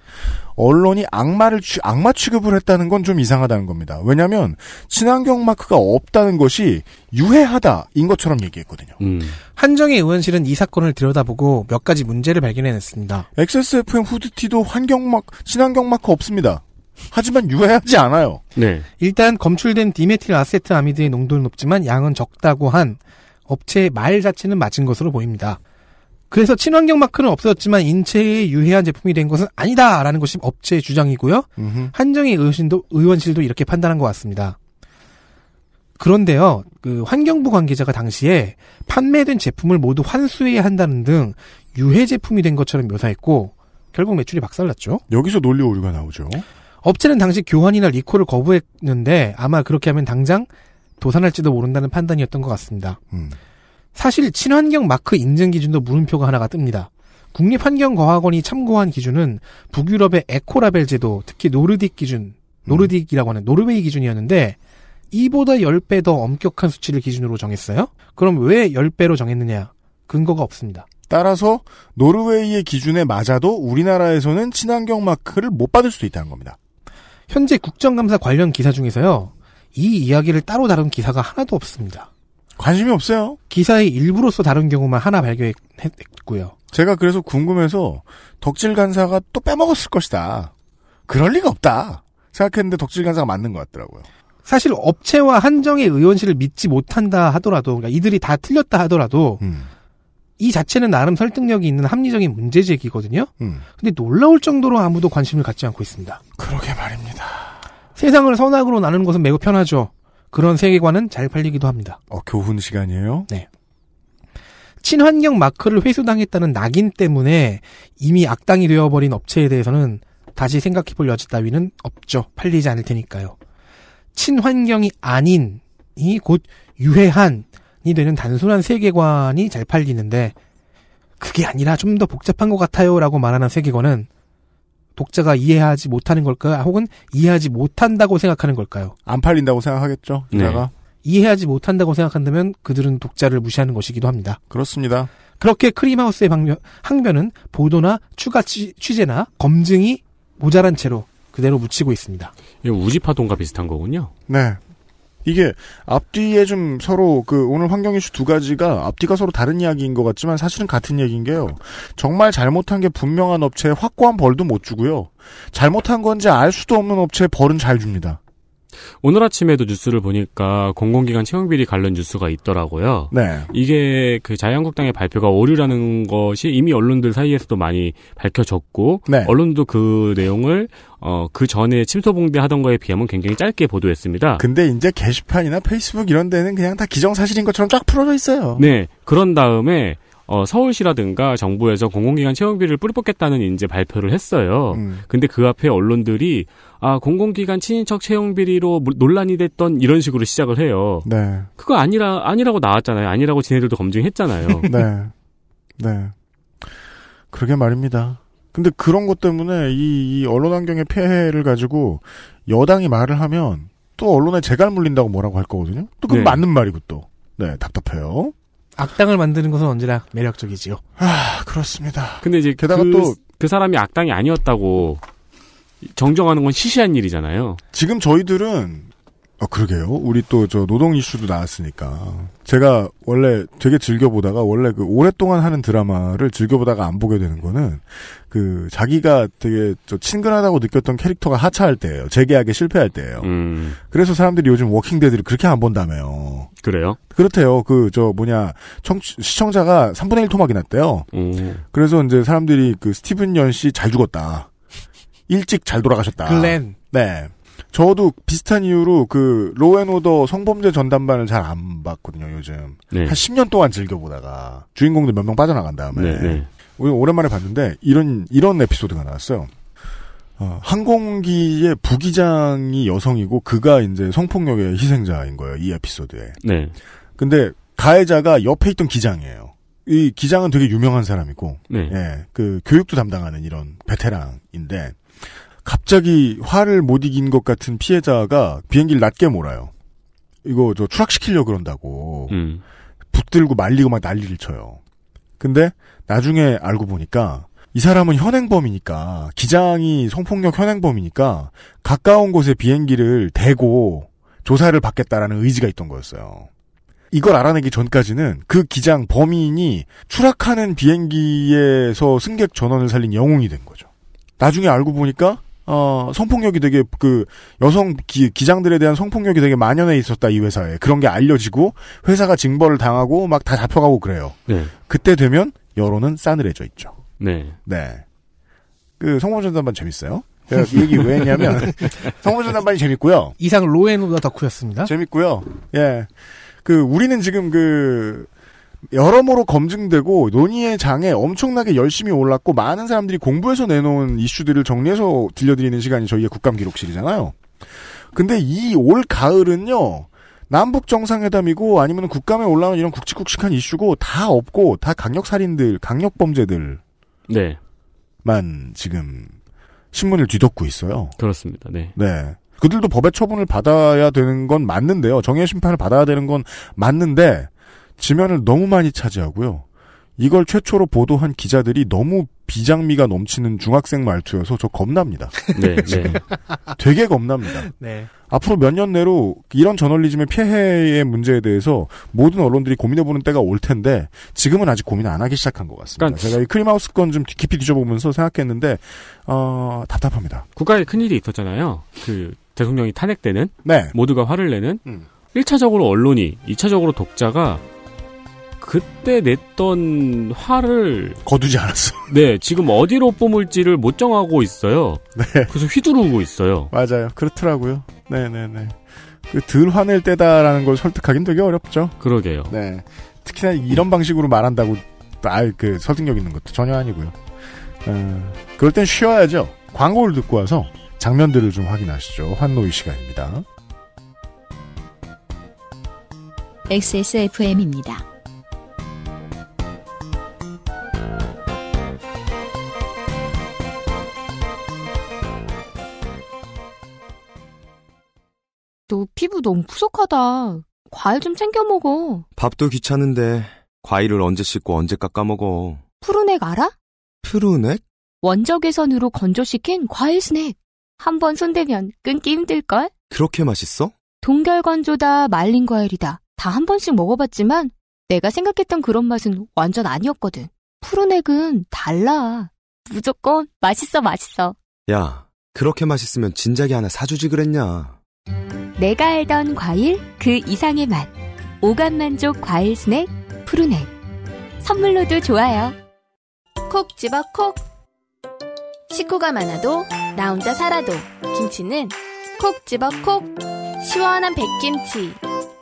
언론이 악마를 취, 악마 취급을 했다는 건 좀 이상하다는 겁니다. 왜냐하면 친환경 마크가 없다는 것이 유해하다인 것처럼 얘기했거든요. 음. 한정희 의원실은 이 사건을 들여다보고 몇 가지 문제를 발견해냈습니다. XSFM 후드티도 환경 마 친환경 마크 없습니다. 하지만 유해하지 않아요. 네. 일단 검출된 디메틸 아세트 아미드의 농도는 높지만 양은 적다고 한 업체의 말 자체는 맞은 것으로 보입니다. 그래서 친환경 마크는 없어졌지만 인체에 유해한 제품이 된 것은 아니다라는 것이 업체의 주장이고요. 한정희 의원실도, 의원실도 이렇게 판단한 것 같습니다. 그런데요, 그 환경부 관계자가 당시에 판매된 제품을 모두 환수해야 한다는 등 유해 제품이 된 것처럼 묘사했고 결국 매출이 박살났죠. 여기서 논리 오류가 나오죠. 업체는 당시 교환이나 리콜을 거부했는데 아마 그렇게 하면 당장 도산할지도 모른다는 판단이었던 것 같습니다. 음. 사실 친환경 마크 인증 기준도 물음표가 하나가 뜹니다. 국립환경과학원이 참고한 기준은 북유럽의 에코라벨 제도, 특히 노르딕 기준, 음. 노르딕이라고 하는 노르웨이 기준이었는데 이보다 10배 더 엄격한 수치를 기준으로 정했어요? 그럼 왜 10배로 정했느냐? 근거가 없습니다. 따라서 노르웨이의 기준에 맞아도 우리나라에서는 친환경 마크를 못 받을 수도 있다는 겁니다. 현재 국정감사 관련 기사 중에서요. 이 이야기를 따로 다룬 기사가 하나도 없습니다. 관심이 없어요. 기사의 일부로서 다른 경우만 하나 발견했고요. 제가 그래서 궁금해서 덕질 간사가 또 빼먹었을 것이다. 그럴 리가 없다. 생각했는데 덕질 간사가 맞는 것 같더라고요. 사실 업체와 한정의 의원실을 믿지 못한다 하더라도 그러니까 이들이 다 틀렸다 하더라도 음. 이 자체는 나름 설득력이 있는 합리적인 문제 제기거든요. 음. 근데 놀라울 정도로 아무도 관심을 갖지 않고 있습니다. 그러게 말입니다. 세상을 선악으로 나누는 것은 매우 편하죠. 그런 세계관은 잘 팔리기도 합니다. 어, 교훈 시간이에요? 네. 친환경 마크를 회수당했다는 낙인 때문에 이미 악당이 되어버린 업체에 대해서는 다시 생각해볼 여지 따위는 없죠. 팔리지 않을 테니까요. 친환경이 아닌 이 곧 유해한이 되는 단순한 세계관이 잘 팔리는데 그게 아니라 좀 더 복잡한 것 같아요라고 말하는 세계관은 독자가 이해하지 못하는 걸까요? 혹은 이해하지 못한다고 생각하는 걸까요? 안 팔린다고 생각하겠죠. 기가 네. 이해하지 못한다고 생각한다면 그들은 독자를 무시하는 것이기도 합니다. 그렇습니다. 그렇게 크림하우스의 방면, 항변은 보도나 추가 취, 재나 검증이 모자란 채로 그대로 묻히고 있습니다. 우지파동과 비슷한 거군요. 네. 이게 앞뒤에 좀 서로 그 오늘 환경 이슈 두 가지가 앞뒤가 서로 다른 이야기인 것 같지만 사실은 같은 얘기인 게요. 정말 잘못한 게 분명한 업체에 확고한 벌도 못 주고요. 잘못한 건지 알 수도 없는 업체에 벌은 잘 줍니다. 오늘 아침에도 뉴스를 보니까 공공기관 채용비리 관련 뉴스가 있더라고요. 네. 이게 그 자유한국당의 발표가 오류라는 것이 이미 언론들 사이에서도 많이 밝혀졌고 네. 언론도 그 내용을 어, 그 전에 침소봉대 하던 거에 비하면 굉장히 짧게 보도했습니다. 근데 이제 게시판이나 페이스북 이런 데는 그냥 다 기정사실인 것처럼 쫙 풀어져 있어요. 네. 그런 다음에 어, 서울시라든가 정부에서 공공기관 채용비를 뿌리 뽑겠다는 이제 발표를 했어요. 음. 근데 그 앞에 언론들이 아 공공기관 친인척 채용비리로 논란이 됐던 이런 식으로 시작을 해요. 네. 그거 아니라 아니라고 나왔잖아요. 아니라고 지네들도 검증했잖아요. 네. 네. 그러게 말입니다. 근데 그런 것 때문에 이, 이 언론 환경의 폐해를 가지고 여당이 말을 하면 또 언론에 재갈 물린다고 뭐라고 할 거거든요. 또 그건 네. 맞는 말이고 또. 네, 답답해요. 악당을 만드는 것은 언제나 매력적이지요. 아, 그렇습니다. 근데 이제 게다가 그, 또그 사람이 악당이 아니었다고 정정하는 건 시시한 일이잖아요. 지금 저희들은 어, 그러게요. 우리 또 저 노동 이슈도 나왔으니까. 제가 원래 되게 즐겨보다가 원래 그 오랫동안 하는 드라마를 즐겨보다가 안 보게 되는 거는 그 자기가 되게 저 친근하다고 느꼈던 캐릭터가 하차할 때예요. 재계약에 실패할 때예요. 음. 그래서 사람들이 요즘 워킹데드를 그렇게 안 본다며요. 그래요? 그렇대요. 그 저 뭐냐 청 시청자가 3분의 1 토막이 났대요. 음. 그래서 이제 사람들이 그 스티븐 연씨 잘 죽었다. 일찍 잘 돌아가셨다. 글렌. 네. 저도 비슷한 이유로 그 로앤오더 성범죄 전담반을 잘 안 봤거든요 요즘 네. 한 10년 동안 즐겨보다가 주인공들 몇 명 빠져나간 다음에 네, 네. 오랜만에 봤는데 이런 이런 에피소드가 나왔어요. 어, 항공기의 부기장이 여성이고 그가 이제 성폭력의 희생자인 거예요 이 에피소드에. 네. 근데 가해자가 옆에 있던 기장이에요. 이 기장은 되게 유명한 사람이고, 네. 예, 그 교육도 담당하는 이런 베테랑인데 갑자기 화를 못 이긴 것 같은 피해자가 비행기를 낮게 몰아요. 이거 저 추락시키려 고 그런다고 음. 붙들고 말리고 막 난리를 쳐요. 근데 나중에 알고 보니까 이 사람은 현행범이니까 기장이 성폭력 현행범이니까 가까운 곳에 비행기를 대고 조사를 받겠다라는 의지가 있던 거였어요. 이걸 알아내기 전까지는 그 기장 범인이 추락하는 비행기에서 승객 전원을 살린 영웅이 된 거죠. 나중에 알고 보니까 어, 성폭력이 되게 그 여성 기, 기 장들에 대한 성폭력이 되게 만연해 있었다 이 회사에 그런 게 알려지고 회사가 징벌을 당하고 막 다 잡혀가고 그래요. 네. 그때 되면 여론은 싸늘해져 있죠. 네. 네. 그 성모전담반 재밌어요. 이 얘기 왜 했냐면 성모전담반이 재밌고요. 이상 로엔보다 덕후였습니다. 재밌고요. 예. 그 우리는 지금 그 여러모로 검증되고 논의의 장에 엄청나게 열심히 올랐고 많은 사람들이 공부해서 내놓은 이슈들을 정리해서 들려드리는 시간이 저희의 국감 기록실이잖아요. 근데 이 올 가을은요. 남북 정상회담이고 아니면 국감에 올라온 이런 굵직굵직한 이슈고 다 없고 다 강력 살인들, 강력 범죄들만 네. 지금 신문을 뒤덮고 있어요. 그렇습니다. 네. 네. 그들도 법의 처분을 받아야 되는 건 맞는데요. 정의 심판을 받아야 되는 건 맞는데 지면을 너무 많이 차지하고요. 이걸 최초로 보도한 기자들이 너무 비장미가 넘치는 중학생 말투여서 저 겁납니다. 네, 네. 되게 겁납니다. 네. 앞으로 몇 년 내로 이런 저널리즘의 피해의 문제에 대해서 모든 언론들이 고민해보는 때가 올 텐데 지금은 아직 고민 안 하기 시작한 것 같습니다. 그러니까 제가 이 크림하우스 건 좀 깊이 뒤져보면서 생각했는데 어, 답답합니다. 국가에 큰 일이 있었잖아요. 그 대통령이 탄핵되는 네. 모두가 화를 내는 음. 1차적으로 언론이 2차적으로 독자가 그때 냈던 화를 거두지 않았어. 네, 지금 어디로 뿜을지를 못 정하고 있어요. 네. 그래서 휘두르고 있어요. 맞아요. 그렇더라고요. 네, 네, 네. 그덜 화낼 때다라는 걸 설득하기는 되게 어렵죠. 그러게요. 네. 특히나 이런 방식으로 말한다고 아그 설득력 있는 것도 전혀 아니고요. 어, 그럴 땐 쉬어야죠. 광고를 듣고 와서 장면들을 좀 확인하시죠. 환노이 시간입니다. XSFM입니다. 너 피부 너무 푸석하다. 과일 좀 챙겨 먹어. 밥도 귀찮은데 과일을 언제 씻고 언제 깎아 먹어. 푸르넥 알아? 푸르넥? 원적외선으로 건조시킨 과일 스낵. 한 번 손대면 끊기 힘들걸? 그렇게 맛있어? 동결 건조다, 말린 과일이다. 다 한 번씩 먹어봤지만 내가 생각했던 그런 맛은 완전 아니었거든. 푸르넥은 달라. 무조건 맛있어, 맛있어. 야, 그렇게 맛있으면 진작에 하나 사주지 그랬냐. 내가 알던 과일 그 이상의 맛 오감 만족 과일 스낵 푸르넥 선물로도 좋아요. 콕 집어 콕 식구가 많아도 나 혼자 살아도 김치는 콕 집어 콕 시원한 백김치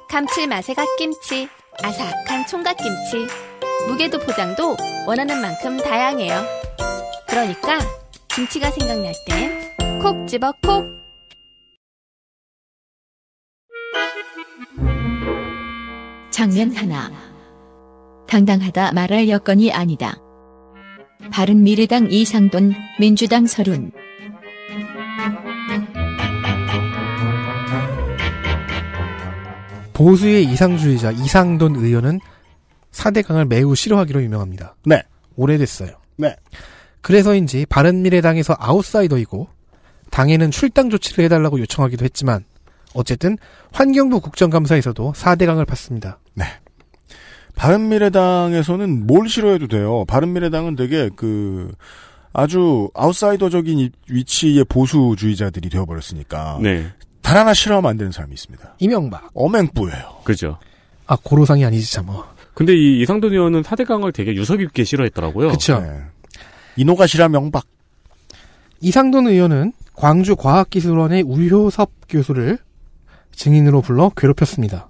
감칠맛의 갓김치 아삭한 총각김치 무게도 포장도 원하는 만큼 다양해요. 그러니까 김치가 생각날 땐콕 집어 콕 장면 하나. 당당하다 말할 여건이 아니다. 바른미래당 이상돈, 민주당 서른. 보수의 이상주의자 이상돈 의원은 4대강을 매우 싫어하기로 유명합니다. 네. 오래됐어요. 네. 그래서인지 바른미래당에서 아웃사이더이고 당에는 출당 조치를 해달라고 요청하기도 했지만 어쨌든 환경부 국정감사에서도 4대강을 봤습니다. 네. 바른미래당에서는 뭘 싫어해도 돼요. 바른미래당은 되게 그 아주 아웃사이더적인 위치의 보수주의자들이 되어버렸으니까. 네. 단 하나 싫어하면 안 되는 사람이 있습니다. 이명박. 어맹부예요. 그죠. 아 고로상이 아니지 참. 뭐. 근데 이 이상돈 의원은 4대강을 되게 유서 깊게 싫어했더라고요. 그쵸죠 네. 인호가 싫어 명박. 이상돈 의원은 광주과학기술원의 우효섭 교수를 증인으로 불러 괴롭혔습니다.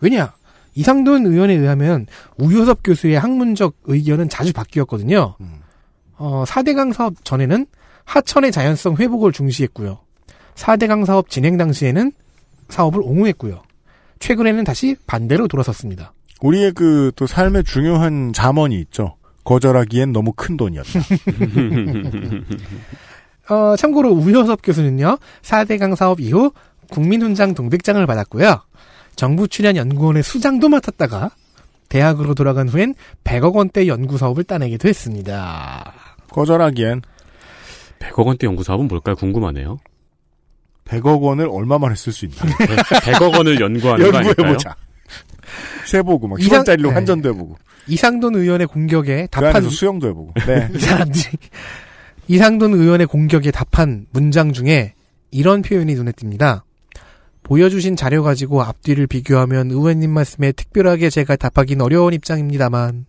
왜냐? 이상돈 의원에 의하면 우효섭 교수의 학문적 의견은 자주 바뀌었거든요. 음. 어, 4대강 사업 전에는 하천의 자연성 회복을 중시했고요. 4대강 사업 진행 당시에는 사업을 옹호했고요. 최근에는 다시 반대로 돌아섰습니다. 우리의 그 또 삶의 중요한 자원이 있죠. 거절하기엔 너무 큰 돈이었다. 어, 참고로 우효섭 교수는요, 4대강 사업 이후 국민훈장 동백장을 받았고요. 정부 출연 연구원의 수장도 맡았다가 대학으로 돌아간 후엔 100억 원대 연구 사업을 따내기도 했습니다. 거절하기엔 100억 원대 연구 사업은 뭘까요? 궁금하네요. 100억 원을 얼마만 에쓸 수 있나? 100억 원을 연구하는 연구해보자. 세보고 막 이상, 10원짜리로 네. 환전도 해보고. 이상돈 의원의 공격에 그 답한 그 수영도 해보고. 네. 이사람들 이상돈 의원의 공격에 답한 문장 중에 이런 표현이 눈에 띕니다. 보여주신 자료 가지고 앞뒤를 비교하면 의원님 말씀에 특별하게 제가 답하기는 어려운 입장입니다만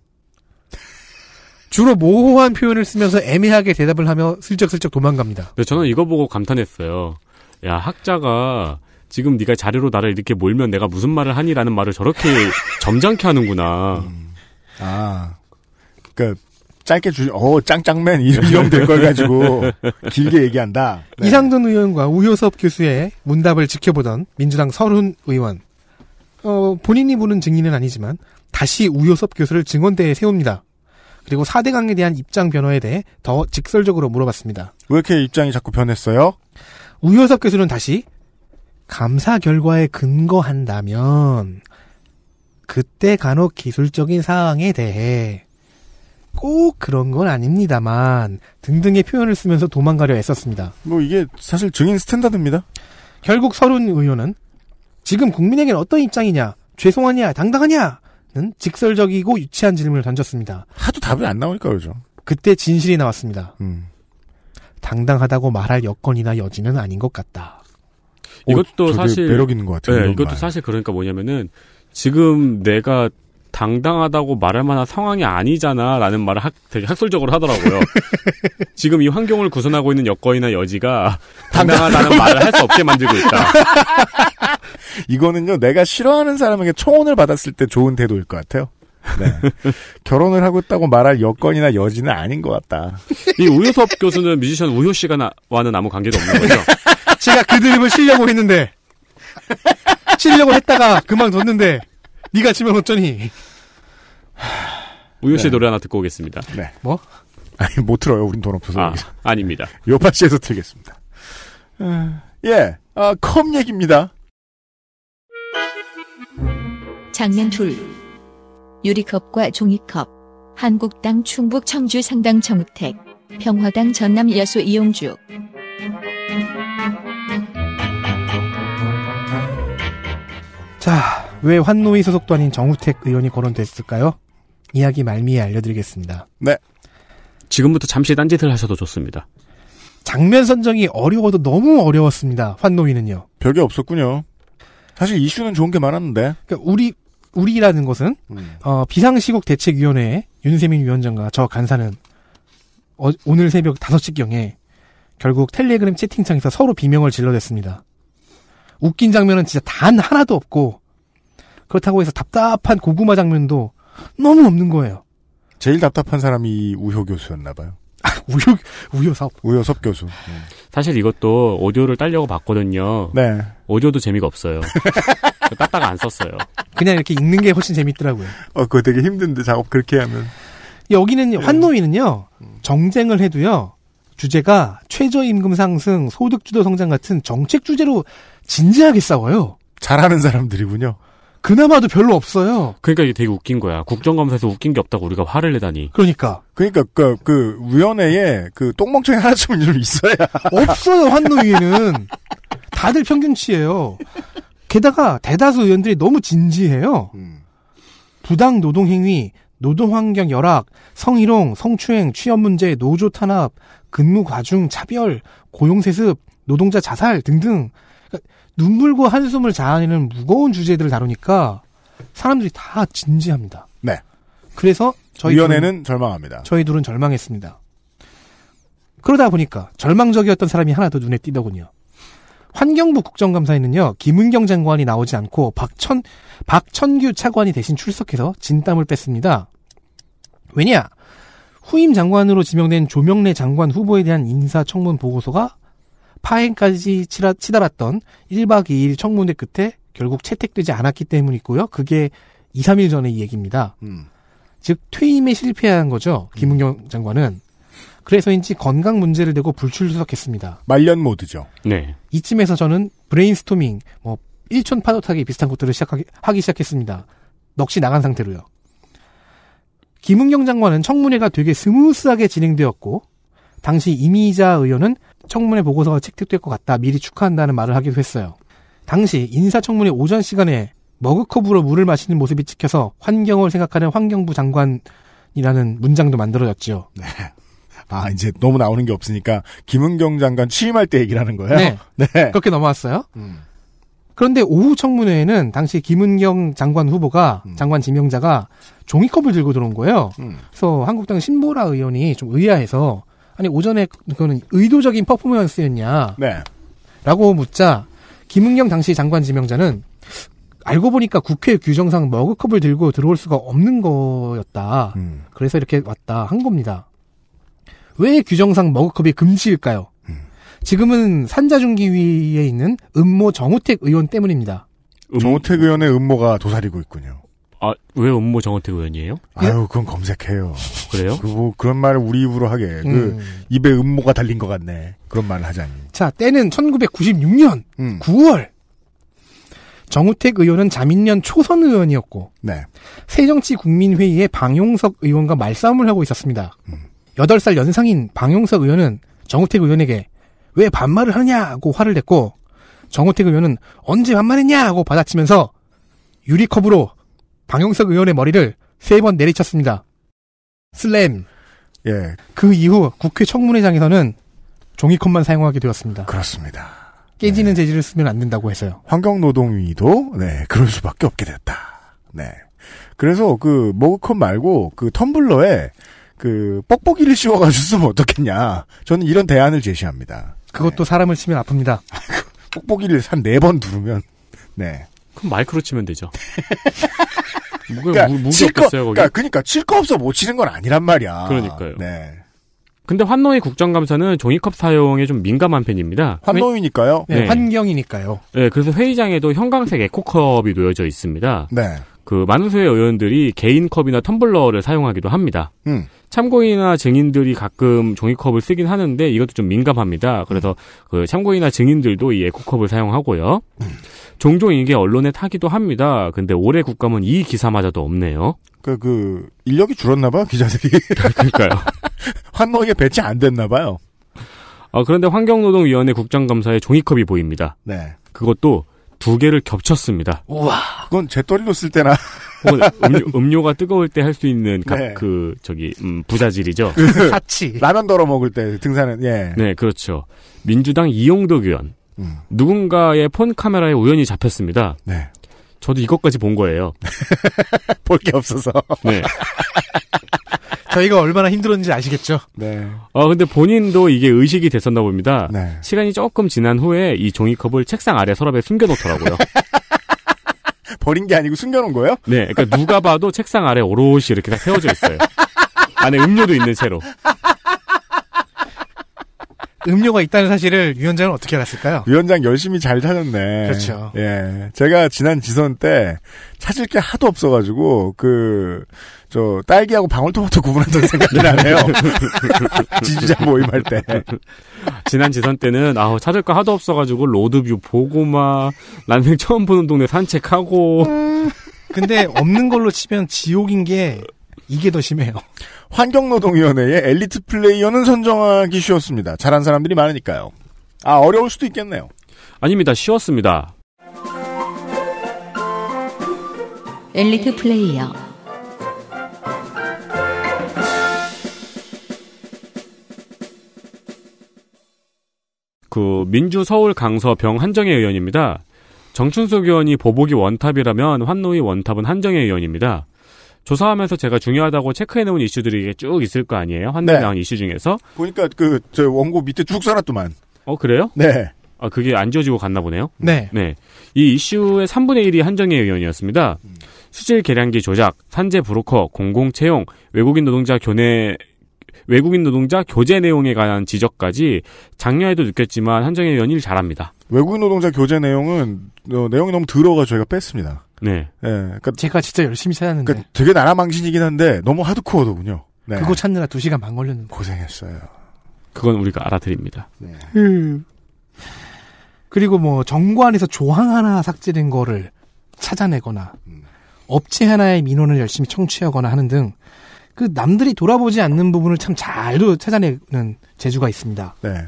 주로 모호한 표현을 쓰면서 애매하게 대답을 하며 슬쩍슬쩍 도망갑니다. 네, 저는 이거 보고 감탄했어요. 야 학자가 지금 네가 자료로 나를 이렇게 몰면 내가 무슨 말을 하니라는 말을 저렇게 점잖게 하는구나. 음. 아, 그러니까 짧게 주, 어, 짱짱맨, 이런, 될걸 가지고 길게 얘기한다. 네. 이상돈 의원과 우효섭 교수의 문답을 지켜보던 민주당 서훈 의원. 어, 본인이 보는 증인은 아니지만 다시 우효섭 교수를 증언대에 세웁니다. 그리고 4대강에 대한 입장 변화에 대해 더 직설적으로 물어봤습니다. 왜 이렇게 입장이 자꾸 변했어요? 우효섭 교수는 다시 감사 결과에 근거한다면 그때 간혹 기술적인 사항에 대해 꼭 그런 건 아닙니다만 등등의 표현을 쓰면서 도망가려 애썼습니다. 뭐 이게 사실 증인 스탠다드입니다. 결국 서른 의원은 지금 국민에게는 어떤 입장이냐, 죄송하냐, 당당하냐는 직설적이고 유치한 질문을 던졌습니다. 하도 답이 안 나오니까 그죠. 그때 진실이 나왔습니다. 음. 당당하다고 말할 여건이나 여지는 아닌 것 같다. 이것도 오, 사실 매력 있는 것 같아요. 네, 이것도 말. 사실 그러니까 뭐냐면은 지금 내가 당당하다고 말할 만한 상황이 아니잖아라는 말을 학, 되게 학술적으로 하더라고요. 지금 이 환경을 구성하고 있는 여건이나 여지가 당당하다는 말을 할 수 없게 만들고 있다. 이거는요, 내가 싫어하는 사람에게 초혼을 받았을 때 좋은 태도일 것 같아요. 네. 결혼을 하고 있다고 말할 여건이나 여지는 아닌 것 같다. 이 우효섭 교수는 뮤지션 우효 씨 와는 아무 관계도 없는 거죠. 제가 그 드립을 쉬려고 했는데 치려고 했다가 그만뒀는데 네가 치면 어쩌니? 우효 씨의 네. 노래 하나 듣고 오겠습니다. 네. 뭐? 아니, 못들어요 우린 돈 없어서. 아, 여기서. 아닙니다. 요파 씨에서 들겠습니다 예. 아, 컵 얘기입니다. 작년 둘. 유리컵과 종이컵. 한국당 충북 청주 상당 정우택. 평화당 전남 여수 이용주. 자, 왜 환노위 소속도 아닌 정우택 의원이 거론됐을까요? 이야기 말미에 알려드리겠습니다. 네. 지금부터 잠시 딴짓을 하셔도 좋습니다. 장면 선정이 어려워도 너무 어려웠습니다. 환노위는요. 별게 없었군요. 사실 이슈는 좋은 게 많았는데. 그러니까 우리 우리라는 것은 음. 어, 비상시국 대책위원회의 윤세민 위원장과 저 간사는 어, 오늘 새벽 5시경에 결국 텔레그램 채팅창에서 서로 비명을 질러댔습니다. 웃긴 장면은 진짜 단 하나도 없고 그렇다고 해서 답답한 고구마 장면도 너무 없는 거예요. 제일 답답한 사람이 우효 교수였나 봐요. 아, 우효 우효섭 우효섭 교수. 음. 사실 이것도 오디오를 딸려고 봤거든요. 네. 오디오도 재미가 없어요. 딱딱 안 썼어요. 그냥 이렇게 읽는 게 훨씬 재밌더라고요. 어, 그거 되게 힘든데 작업 그렇게 하면. 여기는 네. 환노위는요 음. 정쟁을 해도요 주제가 최저임금 상승, 소득주도 성장 같은 정책 주제로 진지하게 싸워요. 잘하는 사람들이군요. 그나마도 별로 없어요. 그러니까 이게 되게 웃긴 거야. 국정감사에서 웃긴 게 없다고 우리가 화를 내다니. 그러니까. 그러니까 그, 그 위원회에 그 똥멍청이 하나쯤은 좀 있어야. 없어요 환노위에는 다들 평균치예요. 게다가 대다수 의원들이 너무 진지해요. 음. 부당 노동 행위, 노동 환경 열악, 성희롱, 성추행, 취업 문제, 노조 탄압, 근무 과중 차별, 고용 세습, 노동자 자살 등등 눈물과 한숨을 자아내는 무거운 주제들을 다루니까 사람들이 다 진지합니다. 네. 그래서 저희 위원회는 둘은, 절망합니다. 저희 둘은 절망했습니다. 그러다 보니까 절망적이었던 사람이 하나 더 눈에 띄더군요. 환경부 국정감사에는요 김은경 장관이 나오지 않고 박천 박천규 차관이 대신 출석해서 진땀을 뺐습니다. 왜냐 후임 장관으로 지명된 조명래 장관 후보에 대한 인사 청문 보고서가 파행까지 치라, 치달았던 1박 2일 청문회 끝에 결국 채택되지 않았기 때문이고요. 그게 2, 3일 전의 얘기입니다. 음. 즉 퇴임에 실패한 거죠. 김은경 음. 장관은. 그래서인지 건강 문제를 대고 불출석했습니다. 말년 모드죠. 네. 이쯤에서 저는 브레인스토밍, 뭐 일촌 파도타기 비슷한 것들을 시작하기 하기 시작했습니다. 넋이 나간 상태로요. 김은경 장관은 청문회가 되게 스무스하게 진행되었고 당시 이미자 의원은 인사청문회 보고서가 채택될 것 같다. 미리 축하한다는 말을 하기도 했어요. 당시 인사청문회 오전 시간에 머그컵으로 물을 마시는 모습이 찍혀서 환경을 생각하는 환경부 장관이라는 문장도 만들어졌죠 네. 아, 이제 너무 나오는 게 없으니까 김은경 장관 취임할 때 얘기라는 거예요? 네. 네. 그렇게 넘어왔어요. 음. 그런데 오후 청문회에는 당시 김은경 장관 후보가 음. 장관 지명자가 종이컵을 들고 들어온 거예요. 음. 그래서 한국당 신보라 의원이 좀 의아해서 아니 오전에 그거는 의도적인 퍼포먼스였냐? 네. 라고 묻자 김은경 당시 장관 지명자는 알고 보니까 국회 규정상 머그컵을 들고 들어올 수가 없는 거였다. 음. 그래서 이렇게 왔다 한 겁니다. 왜 규정상 머그컵이 금지일까요? 음. 지금은 산자중기위에 있는 음모 정우택 의원 때문입니다. 정우택 의원의 음모가 도사리고 있군요. 아, 왜 음모 정은택 의원이에요? 아유, 그건 검색해요. 그래요? 그, 뭐, 그런 말을 우리 입으로 하게. 그 음. 그, 입에 음모가 달린 것 같네. 그런 말을 하자니. 자, 때는 1996년 음. 9월. 정우택 의원은 자민련 초선 의원이었고, 네. 새정치국민회의에 방용석 의원과 말싸움을 하고 있었습니다. 음. 8살 연상인 방용석 의원은 정우택 의원에게 왜 반말을 하냐고 화를 냈고, 정우택 의원은 언제 반말했냐고 받아치면서 유리컵으로 방영석 의원의 머리를 세 번 내리쳤습니다. 슬램. 예. 그 이후 국회 청문회장에서는 종이컵만 사용하게 되었습니다. 그렇습니다. 깨지는 네. 재질을 쓰면 안 된다고 해서요 환경노동위도 네 그럴 수밖에 없게 됐다. 네. 그래서 그 머그컵 말고 그 텀블러에 그 뻑뻑이를 씌워가지고 쓰면 어떻겠냐. 저는 이런 대안을 제시합니다. 그것도 네. 사람을 치면 아픕니다. 뻑뻑이를 한 네 번 누르면 네. 그럼 마이크로 치면 되죠. 무게 그러니까 무, 게 없어요 거기. 그러니까, 그러니까 칠 거 없어 못 치는 건 아니란 말이야. 그러니까요. 네. 근데 환노위 국정감사는 종이컵 사용에 좀 민감한 편입니다. 환노위니까요 네, 네. 환경이니까요. 네, 그래서 회의장에도 형광색 에코컵이 놓여져 있습니다. 네. 그 많은 수의 의원들이 개인 컵이나 텀블러를 사용하기도 합니다. 음. 참고인이나 증인들이 가끔 종이컵을 쓰긴 하는데 이것도 좀 민감합니다. 그래서 그 참고인이나 증인들도 이 에코컵을 사용하고요. 음. 종종 이게 언론에 타기도 합니다. 근데 올해 국감은 이 기사마저도 없네요. 그, 그, 인력이 줄었나봐요, 기자들이. 그러니까요. 환농에 배치 안 됐나봐요. 어, 그런데 환경노동위원회 국장감사에 종이컵이 보입니다. 네. 그것도 두 개를 겹쳤습니다. 우와. 그건 제떨이로 쓸 때나. 혹은 음료, 가 뜨거울 때 할 수 있는 각, 네. 그, 저기, 음, 부자질이죠. 그 사치. 라면 덜어 먹을 때 등산은, 예. 네, 그렇죠. 민주당 이용덕 의원. 음. 누군가의 폰 카메라에 우연히 잡혔습니다. 네. 저도 이것까지 본 거예요. 볼 게 없어서. 네. 저희가 얼마나 힘들었는지 아시겠죠? 네. 어, 근데 본인도 이게 의식이 됐었나 봅니다. 네. 시간이 조금 지난 후에 이 종이컵을 책상 아래 서랍에 숨겨놓더라고요. 버린 게 아니고 숨겨놓은 거예요? 네. 그러니까 누가 봐도 책상 아래 오롯이 이렇게 다 세워져 있어요. 안에 음료도 있는 채로. 음료가 있다는 사실을 위원장은 어떻게 알았을까요? 위원장 열심히 잘 찾았네. 그렇죠. 예. 제가 지난 지선 때 찾을 게 하도 없어가지고, 그, 저 딸기하고 방울토마토 구분한다는 생각이 나네요. 지지자 모임할 때. 지난 지선 때는 아 찾을 거 하도 없어가지고 로드뷰 보고 막 난생 처음 보는 동네 산책하고. 근데 없는 걸로 치면 지옥인 게 이게 더 심해요. 환경노동위원회의 엘리트 플레이어는 선정하기 쉬웠습니다. 잘한 사람들이 많으니까요. 아 어려울 수도 있겠네요. 아닙니다. 쉬웠습니다. 엘리트 플레이어. 그 민주 서울 강서 병 한정혜 의원입니다. 정춘석 의원이 보복이 원탑이라면 환노위 원탑은 한정혜 의원입니다. 조사하면서 제가 중요하다고 체크해놓은 이슈들이 쭉 있을 거 아니에요? 환노위 랑 네. 이슈 중에서. 보니까 그, 저 원고 밑에 쭉 살았더만. 어, 그래요? 네. 아, 그게 안 지워지고 갔나 보네요? 네. 네. 이 이슈의 3분의 1이 한정혜 의원이었습니다. 음. 수질 계량기 조작, 산재 브로커, 공공 채용, 외국인 노동자 교내 외국인 노동자 교제 내용에 관한 지적까지 작년에도 느꼈지만 한정의 연일 잘합니다. 외국인 노동자 교제 내용은 어, 내용이 너무 들어가 저희가 뺐습니다. 네. 예. 그러니까 제가 진짜 열심히 찾았는데. 그러니까 되게 나라 망신이긴 한데 너무 하드코어더군요. 네. 그거 찾느라 두 시간 반 걸렸는데. 고생했어요. 그건 우리가 알아드립니다. 네. 음. 그리고 뭐 정관에서 조항 하나 삭제된 거를 찾아내거나 음. 업체 하나의 민원을 열심히 청취하거나 하는 등그 남들이 돌아보지 않는 부분을 참 잘도 찾아내는 재주가 있습니다. 네.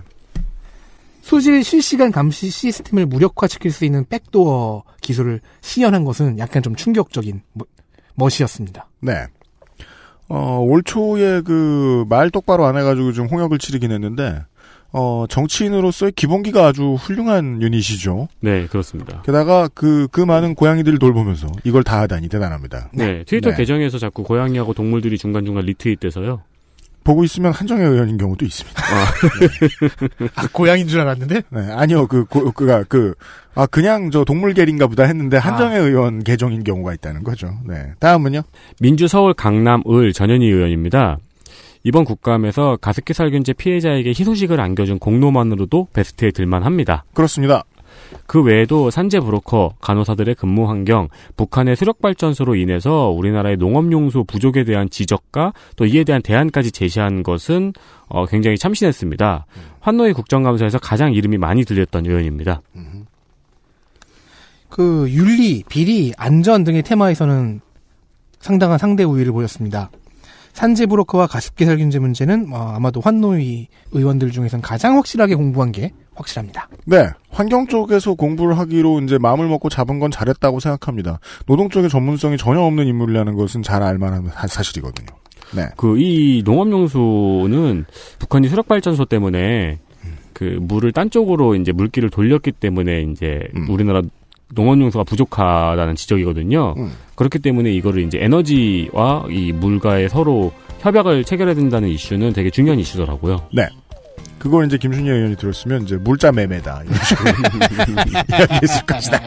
수질 실시간 감시 시스템을 무력화시킬 수 있는 백도어 기술을 시연한 것은 약간 좀 충격적인 멋이었습니다. 네. 어, 올 초에 그 말 똑바로 안 해가지고 좀 홍역을 치르긴 했는데 어, 정치인으로서의 기본기가 아주 훌륭한 유닛이죠. 네, 그렇습니다. 게다가 그, 그 많은 고양이들을 돌보면서 이걸 다 하다니 대단합니다. 네, 네. 트위터 네. 계정에서 자꾸 고양이하고 동물들이 중간중간 리트윗돼서요. 보고 있으면 한정의 의원인 경우도 있습니다. 아, 네. 아 고양인 줄 알았는데? 네, 아니요, 그, 고, 그 그, 아, 그냥 저 동물계린가 보다 했는데 아. 한정의 아. 의원 계정인 경우가 있다는 거죠. 네. 다음은요? 민주서울 강남을 전현희 의원입니다. 이번 국감에서 가습기 살균제 피해자에게 희소식을 안겨준 공로만으로도 베스트에 들만 합니다. 그렇습니다. 그 외에도 산재 브로커, 간호사들의 근무 환경, 북한의 수력 발전소로 인해서 우리나라의 농업용소 부족에 대한 지적과 또 이에 대한 대안까지 제시한 것은 어, 굉장히 참신했습니다. 음. 환노의 국정감사에서 가장 이름이 많이 들렸던 요인입니다그 음. 윤리, 비리, 안전 등의 테마에서는 상당한 상대 우위를 보였습니다. 산재 브로커와 가습기 살균제 문제는 어, 아마도 환노위 의원들 중에서는 가장 확실하게 공부한 게 확실합니다. 네. 환경 쪽에서 공부를 하기로 이제 마음을 먹고 잡은 건 잘했다고 생각합니다. 노동 쪽에 전문성이 전혀 없는 인물이라는 것은 잘 알만한 사실이거든요. 네. 그 이 농업용수는 북한이 수력 발전소 때문에 음. 그 물을 딴 쪽으로 이제 물기를 돌렸기 때문에 이제 음. 우리나라 농원 용서가 부족하다는 지적이거든요. 음. 그렇기 때문에 이거를 이제 에너지와 이 물가의 서로 협약을 체결해야 된다는 이슈는 되게 중요한 이슈더라고요. 네. 그걸 이제 김순희 의원이 들었으면 이제 물자 매매다. 이런 식으로 이야기했을 것이다.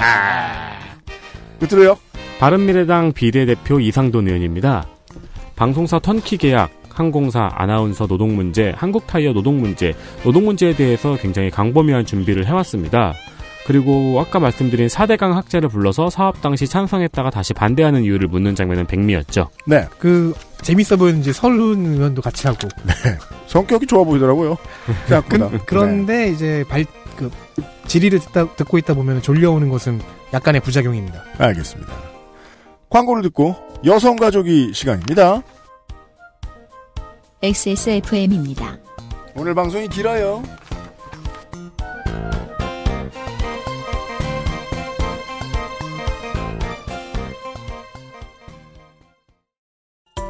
끝으로요. 바른미래당 비례대표 이상돈 의원입니다. 방송사 턴키 계약, 항공사, 아나운서 노동 문제, 한국 타이어 노동 문제, 노동 문제에 대해서 굉장히 광범위한 준비를 해왔습니다. 그리고 아까 말씀드린 4대강 학자를 불러서 사업 당시 찬성했다가 다시 반대하는 이유를 묻는 장면은 백미였죠. 네. 그 재밌어 보이는지 설훈 의원도 같이 하고. 네. 성격이 좋아 보이더라고요. 자, 그, 런데 네. 이제 발, 그, 질의를 듣다, 듣고 있다 보면 졸려오는 것은 약간의 부작용입니다. 알겠습니다. 광고를 듣고 여성가족이 시간입니다. XSFM입니다. 오늘 방송이 길어요.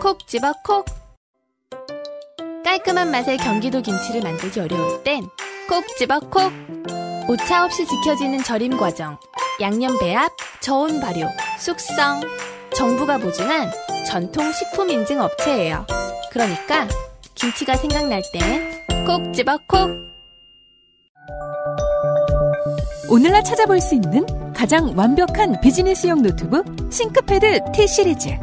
콕 집어 콕 깔끔한 맛의 경기도 김치를 만들기 어려울 땐 콕 집어 콕 오차 없이 지켜지는 절임 과정 양념 배합, 저온 발효, 숙성 정부가 보증한 전통 식품 인증 업체예요 그러니까 김치가 생각날 땐 콕 집어 콕 오늘날 찾아볼 수 있는 가장 완벽한 비즈니스용 노트북 싱크패드 T 시리즈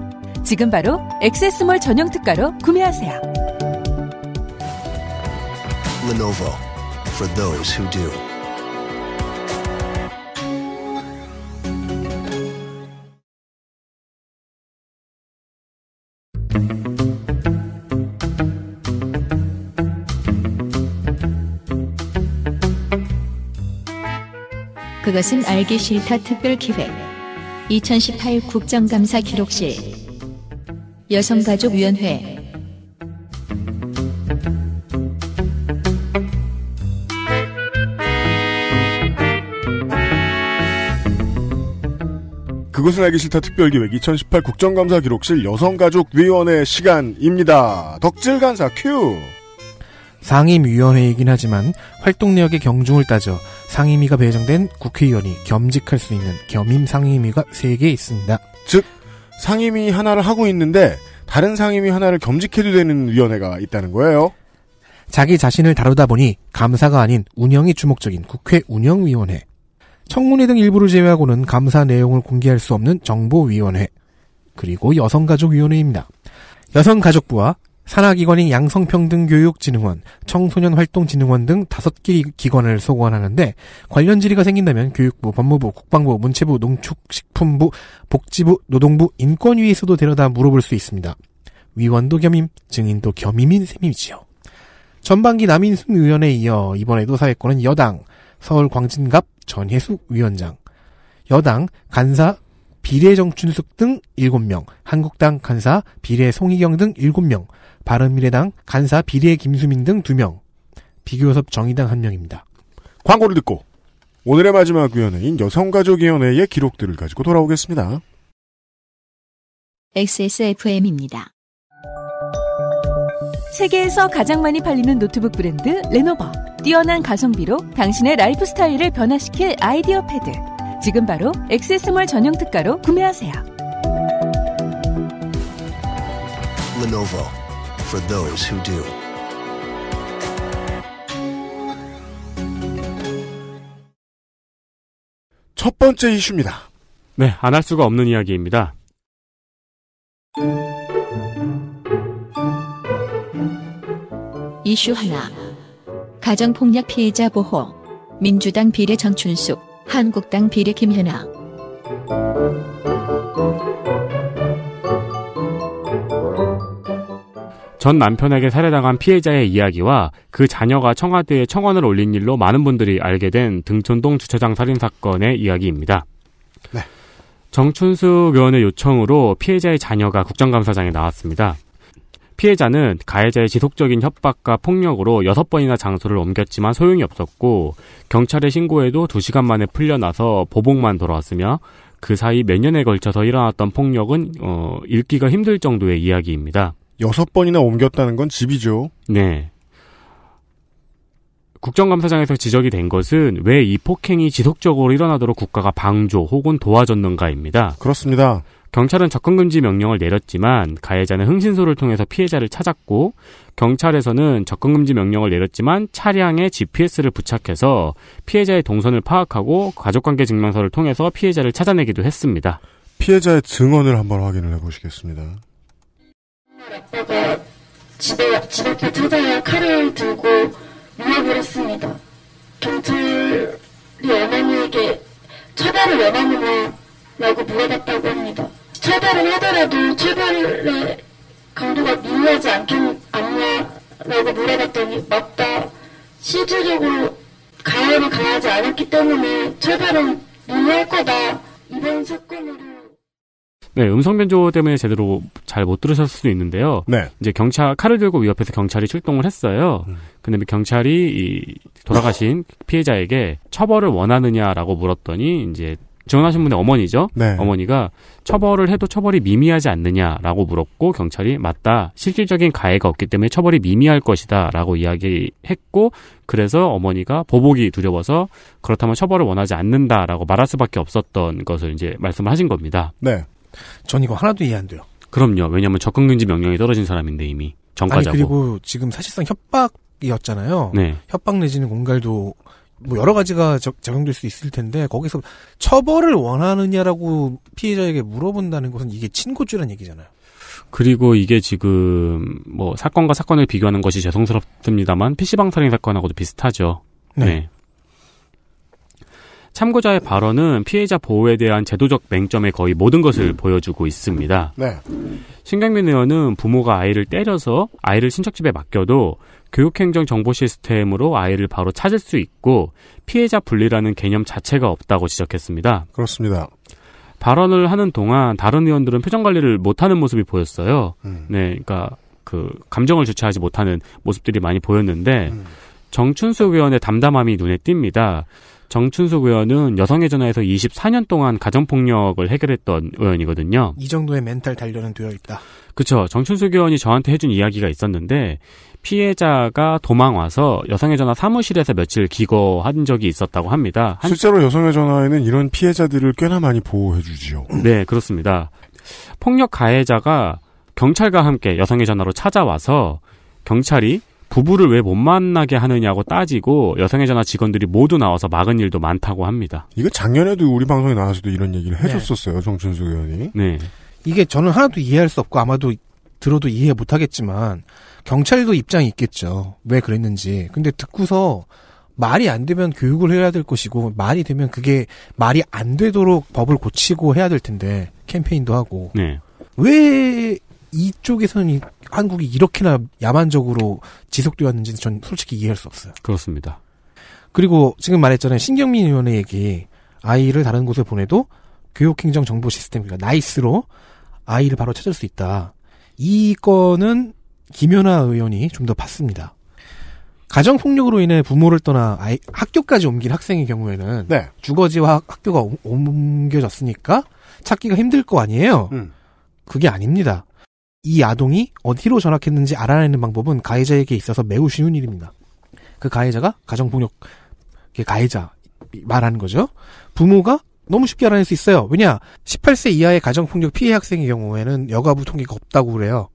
지금 바로 액세스몰 전용 특가로 구매하세요. Lenovo for those who do. 그것은 알기 싫다 특별 기획 2018 국정감사 기록실 여성가족위원회 그것은 알기 싫다 특별기획 2018 국정감사 기록실 여성가족위원회 시간입니다. 덕질 간사 큐! 상임위원회이긴 하지만 활동 내역의 경중을 따져 상임위가 배정된 국회의원이 겸직할 수 있는 겸임 상임위가 3개 있습니다. 즉 상임위 하나를 하고 있는데 다른 상임위 하나를 겸직해도 되는 위원회가 있다는 거예요. 자기 자신을 다루다 보니 감사가 아닌 운영이 주목적인 국회 운영위원회. 청문회 등 일부를 제외하고는 감사 내용을 공개할 수 없는 정보위원회. 그리고 여성가족위원회입니다. 여성가족부와 산하기관인 양성평등교육진흥원, 청소년활동진흥원 등 다섯 개 기관을 소관하는데 관련 질의가 생긴다면 교육부, 법무부, 국방부, 문체부, 농축식품부, 복지부, 노동부, 인권위에서도 데려다 물어볼 수 있습니다. 위원도 겸임, 증인도 겸임인 셈이지요. 전반기 남인순 의원에 이어 이번에도 사회권은 여당, 서울 광진갑 전혜수 위원장, 여당 간사 비례 정춘숙 등 7명, 한국당 간사 비례 송희경 등 7명, 바른미래당 간사 비례 김수민 등 2명, 비교섭 정의당 1명입니다. 광고를 듣고 오늘의 마지막 위원회인 여성가족위원회의 기록들을 가지고 돌아오겠습니다. XSFM입니다. 세계에서 가장 많이 팔리는 노트북 브랜드 레노버. 뛰어난 가성비로 당신의 라이프 스타일을 변화시킬 아이디어 패드. 지금 바로 엑세스몰 전용 특가로 구매하세요. Lenovo for those who do. 첫 번째 이슈입니다. 네, 안 할 수가 없는 이야기입니다. 이슈 하나. 가정폭력 피해자 보호. 민주당 비례 정춘숙, 한국당 비례 김현아. 전 남편에게 살해당한 피해자의 이야기와 그 자녀가 청와대에 청원을 올린 일로 많은 분들이 알게 된 등촌동 주차장 살인 사건의 이야기입니다. 네. 정춘숙 의원의 요청으로 피해자의 자녀가 국정감사장에 나왔습니다. 피해자는 가해자의 지속적인 협박과 폭력으로 여섯 번이나 장소를 옮겼지만 소용이 없었고 경찰의신고에도 두시간 만에 풀려나서 보복만 돌아왔으며 그 사이 몇 년에 걸쳐서 일어났던 폭력은 어, 읽기가 힘들 정도의 이야기입니다. 여섯 번이나 옮겼다는 건 집이죠. 네. 국정감사장에서 지적이 된 것은 왜 이 폭행이 지속적으로 일어나도록 국가가 방조 혹은 도와줬는가입니다. 그렇습니다. 경찰은 접근금지 명령을 내렸지만 가해자는 흥신소를 통해서 피해자를 찾았고 경찰에서는 접근금지 명령을 내렸지만 차량에 GPS를 부착해서 피해자의 동선을 파악하고 가족관계 증명서를 통해서 피해자를 찾아내기도 했습니다. 피해자의 증언을 한번 확인을 해보시겠습니다. 아빠가 집에, 집 앞에 찾아야 칼을 들고 위협버렸습니다 경찰이 어머니에게 처벌을 원하느냐 라고 물어봤다고 합니다. 처벌을 하더라도 처벌의 강도가 미미하지 않겠냐라고 물어봤더니 맞다. 실질적으로 가해를 가하지 않았기 때문에 처벌은 미미할 거다. 이번 사건으로 네, 음성 변조 때문에 제대로 잘 못 들으셨을 수도 있는데요. 네. 이제 경찰 칼을 들고 위협해서 경찰이 출동을 했어요. 음. 근데 그 경찰이 이 돌아가신 피해자에게 처벌을 원하느냐라고 물었더니 이제 지원하신 분의 어머니죠. 네. 어머니가 처벌을 해도 처벌이 미미하지 않느냐라고 물었고 경찰이 맞다. 실질적인 가해가 없기 때문에 처벌이 미미할 것이다라고 이야기했고 그래서 어머니가 보복이 두려워서 그렇다면 처벌을 원하지 않는다라고 말할 수밖에 없었던 것을 이제 말씀을 하신 겁니다. 네. 전 이거 하나도 이해 안 돼요. 그럼요. 왜냐하면 적극 금지 명령이 떨어진 사람인데 이미 전과자고. 아니 그리고 지금 사실상 협박이었잖아요. 네. 협박 내지는 공갈도 뭐 여러 가지가 적용될 수 있을 텐데 거기서 처벌을 원하느냐라고 피해자에게 물어본다는 것은 이게 친고죄란 얘기잖아요. 그리고 이게 지금 뭐 사건과 사건을 비교하는 것이 죄송스럽습니다만 PC방 살인 사건하고도 비슷하죠. 네. 네. 참고자의 발언은 피해자 보호에 대한 제도적 맹점의 거의 모든 것을 음. 보여주고 있습니다. 네. 신경민 의원은 부모가 아이를 때려서 아이를 친척집에 맡겨도 교육행정 정보 시스템으로 아이를 바로 찾을 수 있고 피해자 분리라는 개념 자체가 없다고 지적했습니다. 그렇습니다. 발언을 하는 동안 다른 의원들은 표정 관리를 못하는 모습이 보였어요. 음. 네, 그러니까 그 감정을 주체하지 못하는 모습들이 많이 보였는데 음. 정춘수 의원의 담담함이 눈에 띕니다. 정춘숙 의원은 여성의 전화에서 24년 동안 가정폭력을 해결했던 의원이거든요. 이 정도의 멘탈 단련은 되어 있다. 그쵸. 정춘숙 의원이 저한테 해준 이야기가 있었는데, 피해자가 도망 와서 여성의 전화 사무실에서 며칠 기거한 적이 있었다고 합니다. 한... 실제로 여성의 전화에는 이런 피해자들을 꽤나 많이 보호해 주지요. 네, 그렇습니다. 폭력 가해자가 경찰과 함께 여성의 전화로 찾아와서 경찰이 부부를 왜 못 만나게 하느냐고 따지고 여성의 전화 직원들이 모두 나와서 막은 일도 많다고 합니다. 이거 작년에도 우리 방송에 나와서도 이런 얘기를 네. 해줬었어요. 네. 정춘수 의원이. 네. 이게 저는 하나도 이해할 수 없고 아마도 들어도 이해 못하겠지만 경찰도 입장이 있겠죠. 왜 그랬는지. 근데 듣고서 말이 안 되면 교육을 해야 될 것이고 말이 되면 그게 말이 안 되도록 법을 고치고 해야 될 텐데 캠페인도 하고 네. 왜 이쪽에서는 이 한국이 이렇게나 야만적으로 지속되었는지는 전 솔직히 이해할 수 없어요. 그렇습니다. 그리고 지금 말했잖아요. 신경민 의원의 얘기. 아이를 다른 곳에 보내도 교육행정 정보 시스템, 그러니까 나이스로 아이를 바로 찾을 수 있다. 이 건은 김연아 의원이 좀 더 봤습니다. 가정폭력으로 인해 부모를 떠나 아이, 학교까지 옮긴 학생의 경우에는 네. 주거지와 학교가 옮겨졌으니까 찾기가 힘들 거 아니에요? 음. 그게 아닙니다. 이 아동이 어디로 전학했는지 알아내는 방법은 가해자에게 있어서 매우 쉬운 일입니다. 그 가해자가 가정폭력 그 가해자 말하는 거죠. 부모가 너무 쉽게 알아낼 수 있어요. 왜냐 18세 이하의 가정폭력 피해 학생의 경우에는 여가부 통계가 없다고 그래요.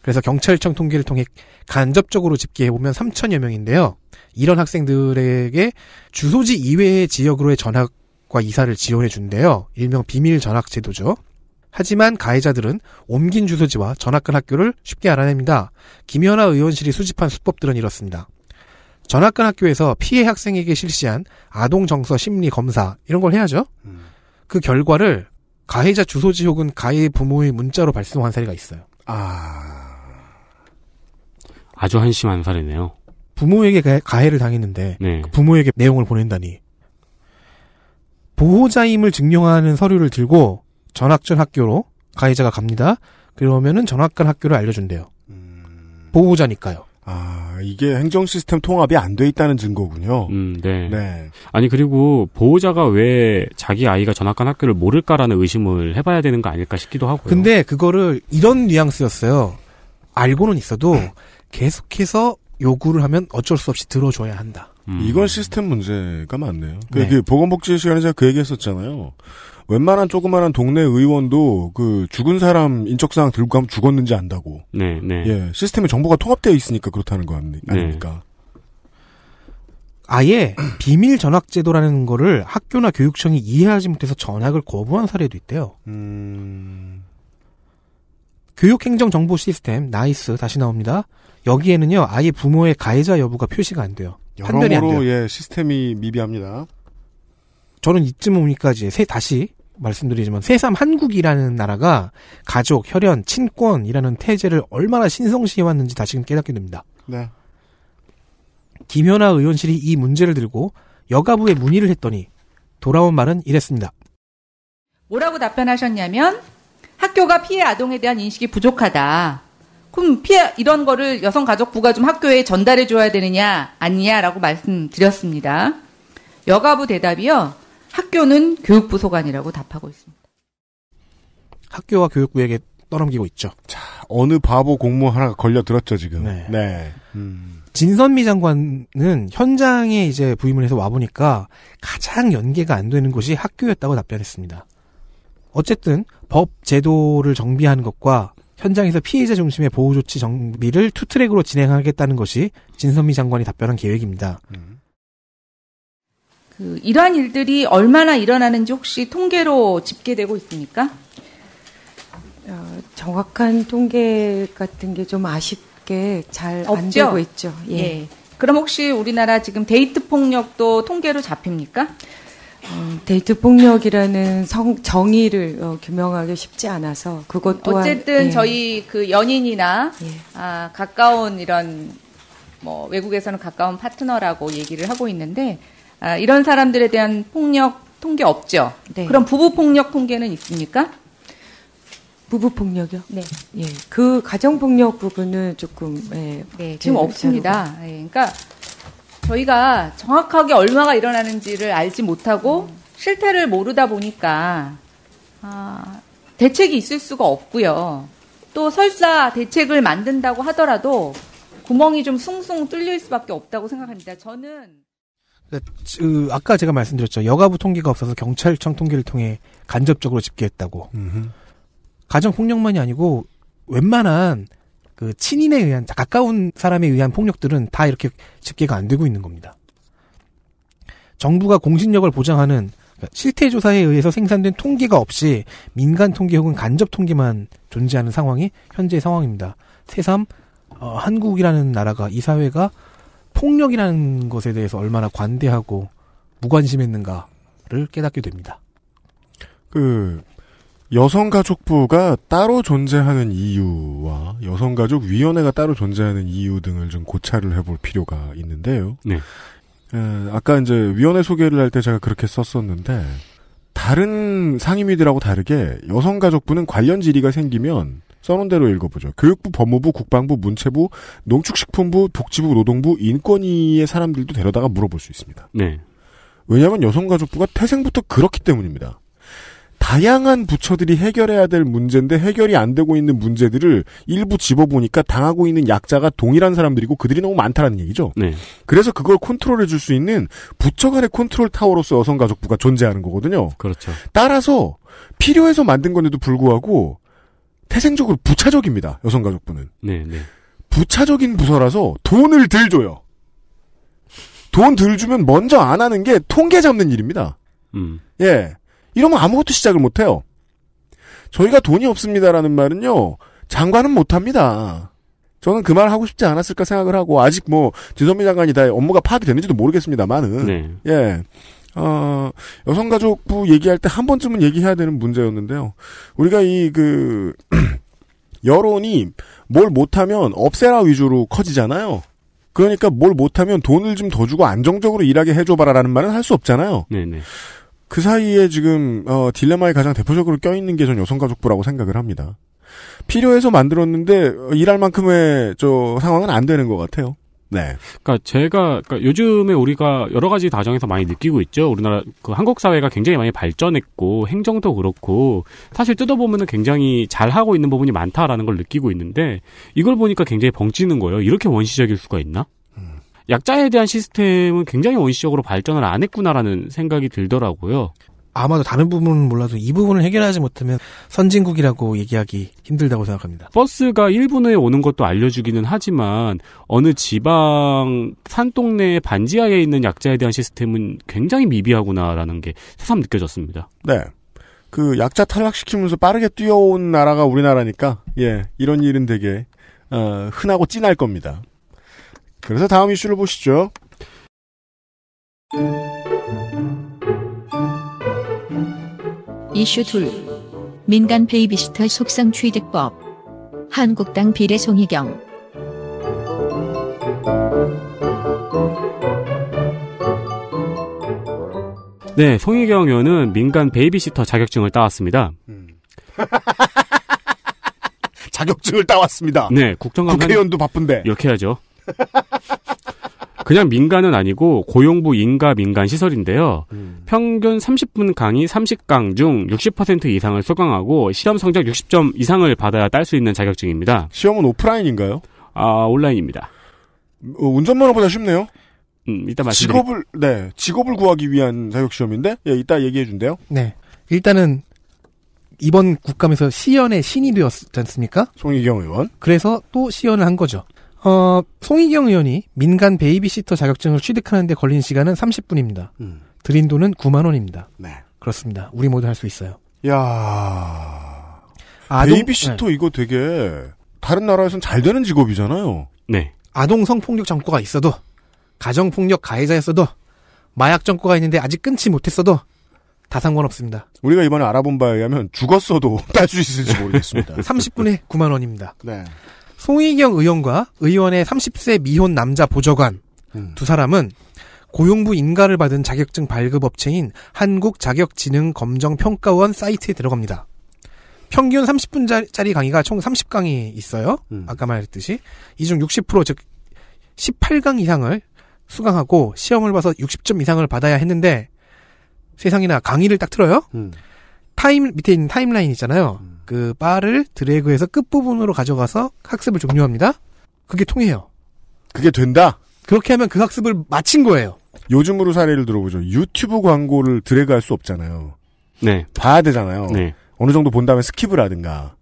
그래서 경찰청 통계를 통해 간접적으로 집계해보면 3천여 명인데요. 이런 학생들에게 주소지 이외의 지역으로의 전학과 이사를 지원해준대요. 일명 비밀 전학 제도죠. 하지만 가해자들은 옮긴 주소지와 전학간 학교를 쉽게 알아냅니다. 김연아 의원실이 수집한 수법들은 이렇습니다. 전학간 학교에서 피해 학생에게 실시한 아동 정서 심리 검사 이런 걸 해야죠. 음. 그 결과를 가해자 주소지 혹은 가해 부모의 문자로 발송한 사례가 있어요. 아 아주 한심한 사례네요. 부모에게 가해를 당했는데 네. 그 부모에게 내용을 보낸다니 보호자임을 증명하는 서류를 들고 전학전 학교로 가해자가 갑니다. 그러면은 전학간 학교를 알려준대요. 음... 보호자니까요. 아, 이게 행정 시스템 통합이 안 돼 있다는 증거군요. 음, 네. 네. 아니, 그리고 보호자가 왜 자기 아이가 전학간 학교를 모를까라는 의심을 해봐야 되는 거 아닐까 싶기도 하고요. 근데 그거를 이런 뉘앙스였어요. 알고는 있어도 계속해서 요구를 하면 어쩔 수 없이 들어줘야 한다. 음. 이건 시스템 문제가 많네요. 그, 네. 보건복지 시간에 제가 그 얘기 했었잖아요. 웬만한 조그마한 동네 의원도 그 죽은 사람 인적사항 들고 가면 죽었는지 안다고. 네, 네. 예, 시스템에 정보가 통합되어 있으니까 그렇다는 거 아닙니까? 네. 아예 비밀 전학 제도라는 거를 학교나 교육청이 이해하지 못해서 전학을 거부한 사례도 있대요. 음... 교육행정정보 시스템 나이스 다시 나옵니다. 여기에는요 아예 부모의 가해자 여부가 표시가 안 돼요. 판별이 안 돼요. 예 시스템이 미비합니다. 저는 이쯤 오니까지 새 다시 말씀드리지만 새삼 한국이라는 나라가 가족, 혈연, 친권이라는 태제를 얼마나 신성시해 왔는지 다시금 깨닫게 됩니다. 네. 김현아 의원실이 이 문제를 들고 여가부에 문의를 했더니 돌아온 말은 이랬습니다. 뭐라고 답변하셨냐면 학교가 피해 아동에 대한 인식이 부족하다. 그럼 피해 이런 거를 여성가족부가 좀 학교에 전달해 줘야 되느냐 아니냐라고 말씀드렸습니다. 여가부 대답이요. 학교는 교육부 소관이라고 답하고 있습니다. 학교와 교육부에게 떠넘기고 있죠. 자, 어느 바보 공무 원 하나가 걸려들었죠, 지금. 네. 네. 음. 음. 진선미 장관은 현장에 이제 부임을 해서 와보니까 가장 연계가 안 되는 곳이 학교였다고 답변했습니다. 어쨌든 법 제도를 정비하는 것과 현장에서 피해자 중심의 보호조치 정비를 투트랙으로 진행하겠다는 것이 진선미 장관이 답변한 계획입니다. 음. 그 이러한 일들이 얼마나 일어나는지 혹시 통계로 집계되고 있습니까? 어, 정확한 통계 같은 게 좀 아쉽게 잘 안 되고 있죠. 예. 예. 그럼 혹시 우리나라 지금 데이트 폭력도 통계로 잡힙니까? 어, 데이트 폭력이라는 성, 정의를 어, 규명하기 쉽지 않아서 그것 또한 어쨌든 예. 저희 그 연인이나 예. 아, 가까운 이런 뭐 외국에서는 가까운 파트너라고 얘기를 하고 있는데 아, 이런 사람들에 대한 폭력 통계 없죠. 네. 그럼 부부 폭력 통계는 있습니까? 부부 폭력이요? 네. 예, 그 가정 폭력 부분은 조금 예, 네, 예, 지금 없습니다. 예, 그러니까 저희가 정확하게 얼마가 일어나는지를 알지 못하고 음. 실태를 모르다 보니까 아, 대책이 있을 수가 없고요. 또 설사 대책을 만든다고 하더라도 구멍이 좀 숭숭 뚫릴 수밖에 없다고 생각합니다. 저는. 그러니까 그, 아까 제가 말씀드렸죠. 여가부 통계가 없어서 경찰청 통계를 통해 간접적으로 집계했다고. 가정 폭력만이 아니고 웬만한 그 친인에 의한 가까운 사람에 의한 폭력들은 다 이렇게 집계가 안 되고 있는 겁니다. 정부가 공신력을 보장하는 그러니까 실태 조사에 의해서 생산된 통계가 없이 민간 통계 혹은 간접 통계만 존재하는 상황이 현재 상황입니다. 새삼 어, 한국이라는 나라가 이 사회가 폭력이라는 것에 대해서 얼마나 관대하고 무관심했는가를 깨닫게 됩니다. 그 여성가족부가 따로 존재하는 이유와 여성가족위원회가 따로 존재하는 이유 등을 좀 고찰을 해볼 필요가 있는데요. 네. 에, 아까 이제 위원회 소개를 할 때 제가 그렇게 썼었는데 다른 상임위들하고 다르게 여성가족부는 관련 질의가 생기면 써놓 대로 읽어보죠. 교육부, 법무부, 국방부, 문체부, 농축식품부, 복지부, 노동부, 인권위의 사람들도 데려다가 물어볼 수 있습니다. 네. 왜냐하면 여성가족부가 태생부터 그렇기 때문입니다. 다양한 부처들이 해결해야 될 문제인데 해결이 안 되고 있는 문제들을 일부 집어보니까 당하고 있는 약자가 동일한 사람들이고 그들이 너무 많다는 얘기죠. 네. 그래서 그걸 컨트롤해 줄 수 있는 부처 간의 컨트롤 타워로서 여성가족부가 존재하는 거거든요. 그렇죠. 따라서 필요해서 만든 건데도 불구하고 태생적으로 부차적입니다. 여성가족부는. 네, 네. 부차적인 부서라서 돈을 덜 줘요. 돈 덜 주면 먼저 안 하는 게 통계 잡는 일입니다. 음. 예. 이러면 아무것도 시작을 못 해요. 저희가 돈이 없습니다라는 말은요. 장관은 못 합니다. 저는 그 말 하고 싶지 않았을까 생각을 하고 아직 뭐 지선미 장관이 다 업무가 파악이 되는지도 모르겠습니다만은 네. 예. 어, 여성가족부 얘기할 때 한 번쯤은 얘기해야 되는 문제였는데요. 우리가 이 그 여론이 뭘 못하면 없애라 위주로 커지잖아요. 그러니까 뭘 못하면 돈을 좀 더 주고 안정적으로 일하게 해줘봐라라는 말은 할 수 없잖아요. 네네. 그 사이에 지금 어, 딜레마에 가장 대표적으로 껴있는 게 전 여성가족부라고 생각을 합니다. 필요해서 만들었는데 일할 만큼의 저 상황은 안 되는 것 같아요. 네. 그러니까 제가 그러니까 요즘에 우리가 여러 가지 다정에서 많이 느끼고 있죠. 우리나라 그 한국 사회가 굉장히 많이 발전했고 행정도 그렇고 사실 뜯어보면은 굉장히 잘 하고 있는 부분이 많다라는 걸 느끼고 있는데 이걸 보니까 굉장히 벙찌는 거예요. 이렇게 원시적일 수가 있나? 음. 약자에 대한 시스템은 굉장히 원시적으로 발전을 안 했구나라는 생각이 들더라고요. 아마도 다른 부분은 몰라도 이 부분을 해결하지 못하면 선진국이라고 얘기하기 힘들다고 생각합니다. 버스가 1분에 오는 것도 알려주기는 하지만 어느 지방 산동네 반지하에 있는 약자에 대한 시스템은 굉장히 미비하구나라는 게 새삼 느껴졌습니다. 네. 그 약자 탈락시키면서 빠르게 뛰어온 나라가 우리나라니까 예 이런 일은 되게 어, 흔하고 찐할 겁니다. 그래서 다음 이슈를 보시죠. 이슈 둘 민간 베이비시터 속성 취득법 한국당 비례 송희경 네, 송희경 의원은 민간 베이비시터 자격증을 따왔습니다. 음. 자격증을 따왔습니다. 네, 국정감사 국회의원도 바쁜데 이렇게 해야죠. 그냥 민간은 아니고 고용부 인가 민간 시설인데요. 음. 평균 30분 강의 30강 중 60% 이상을 수강하고 시험 성적 60점 이상을 받아야 딸 수 있는 자격증입니다. 시험은 오프라인인가요? 아 온라인입니다. 어, 운전면허보다 쉽네요. 음, 이따 말씀드릴... 직업을 네 직업을 구하기 위한 자격 시험인데 예, 이따 얘기해 준대요. 네 일단은 이번 국감에서 시연의 신이 되었지 않습니까? 송희경 의원. 그래서 또 시연을 한 거죠. 어, 송희경 의원이 민간 베이비시터 자격증을 취득하는데 걸린 시간은 30분입니다. 음. 드린 돈은 9만 원입니다. 네. 그렇습니다. 우리 모두 할 수 있어요. 야 아동, 베이비시터 네. 이거 되게 다른 나라에선잘 되는 직업이잖아요. 네. 아동 성폭력 정과가 있어도 가정폭력 가해자였어도 마약 정과가 있는데 아직 끊지 못했어도 다 상관없습니다. 우리가 이번에 알아본 바에 의하면 죽었어도 딸 수 있을지 모르겠습니다. 30분에 9만 원입니다. 네. 송희경 의원과 의원의 30세 미혼 남자 보좌관 음. 두 사람은 고용부 인가를 받은 자격증 발급 업체인 한국자격지능검정평가원 사이트에 들어갑니다. 평균 30분짜리 강의가 총 30강이 있어요. 음. 아까 말했듯이. 이 중 60%, 즉, 18강 이상을 수강하고 시험을 봐서 60점 이상을 받아야 했는데 세상이나 강의를 딱 틀어요? 음. 타임, 밑에 있는 타임라인 있잖아요. 음. 그 바를 드래그해서 끝부분으로 가져가서 학습을 종료합니다. 그게 통해요. 그게 된다? 그렇게 하면 그 학습을 마친 거예요. 요즘으로 사례를 들어보죠. 유튜브 광고를 드래그할 수 없잖아요. 네. 봐야 되잖아요. 네. 어느 정도 본 다음에 스킵을 하든가.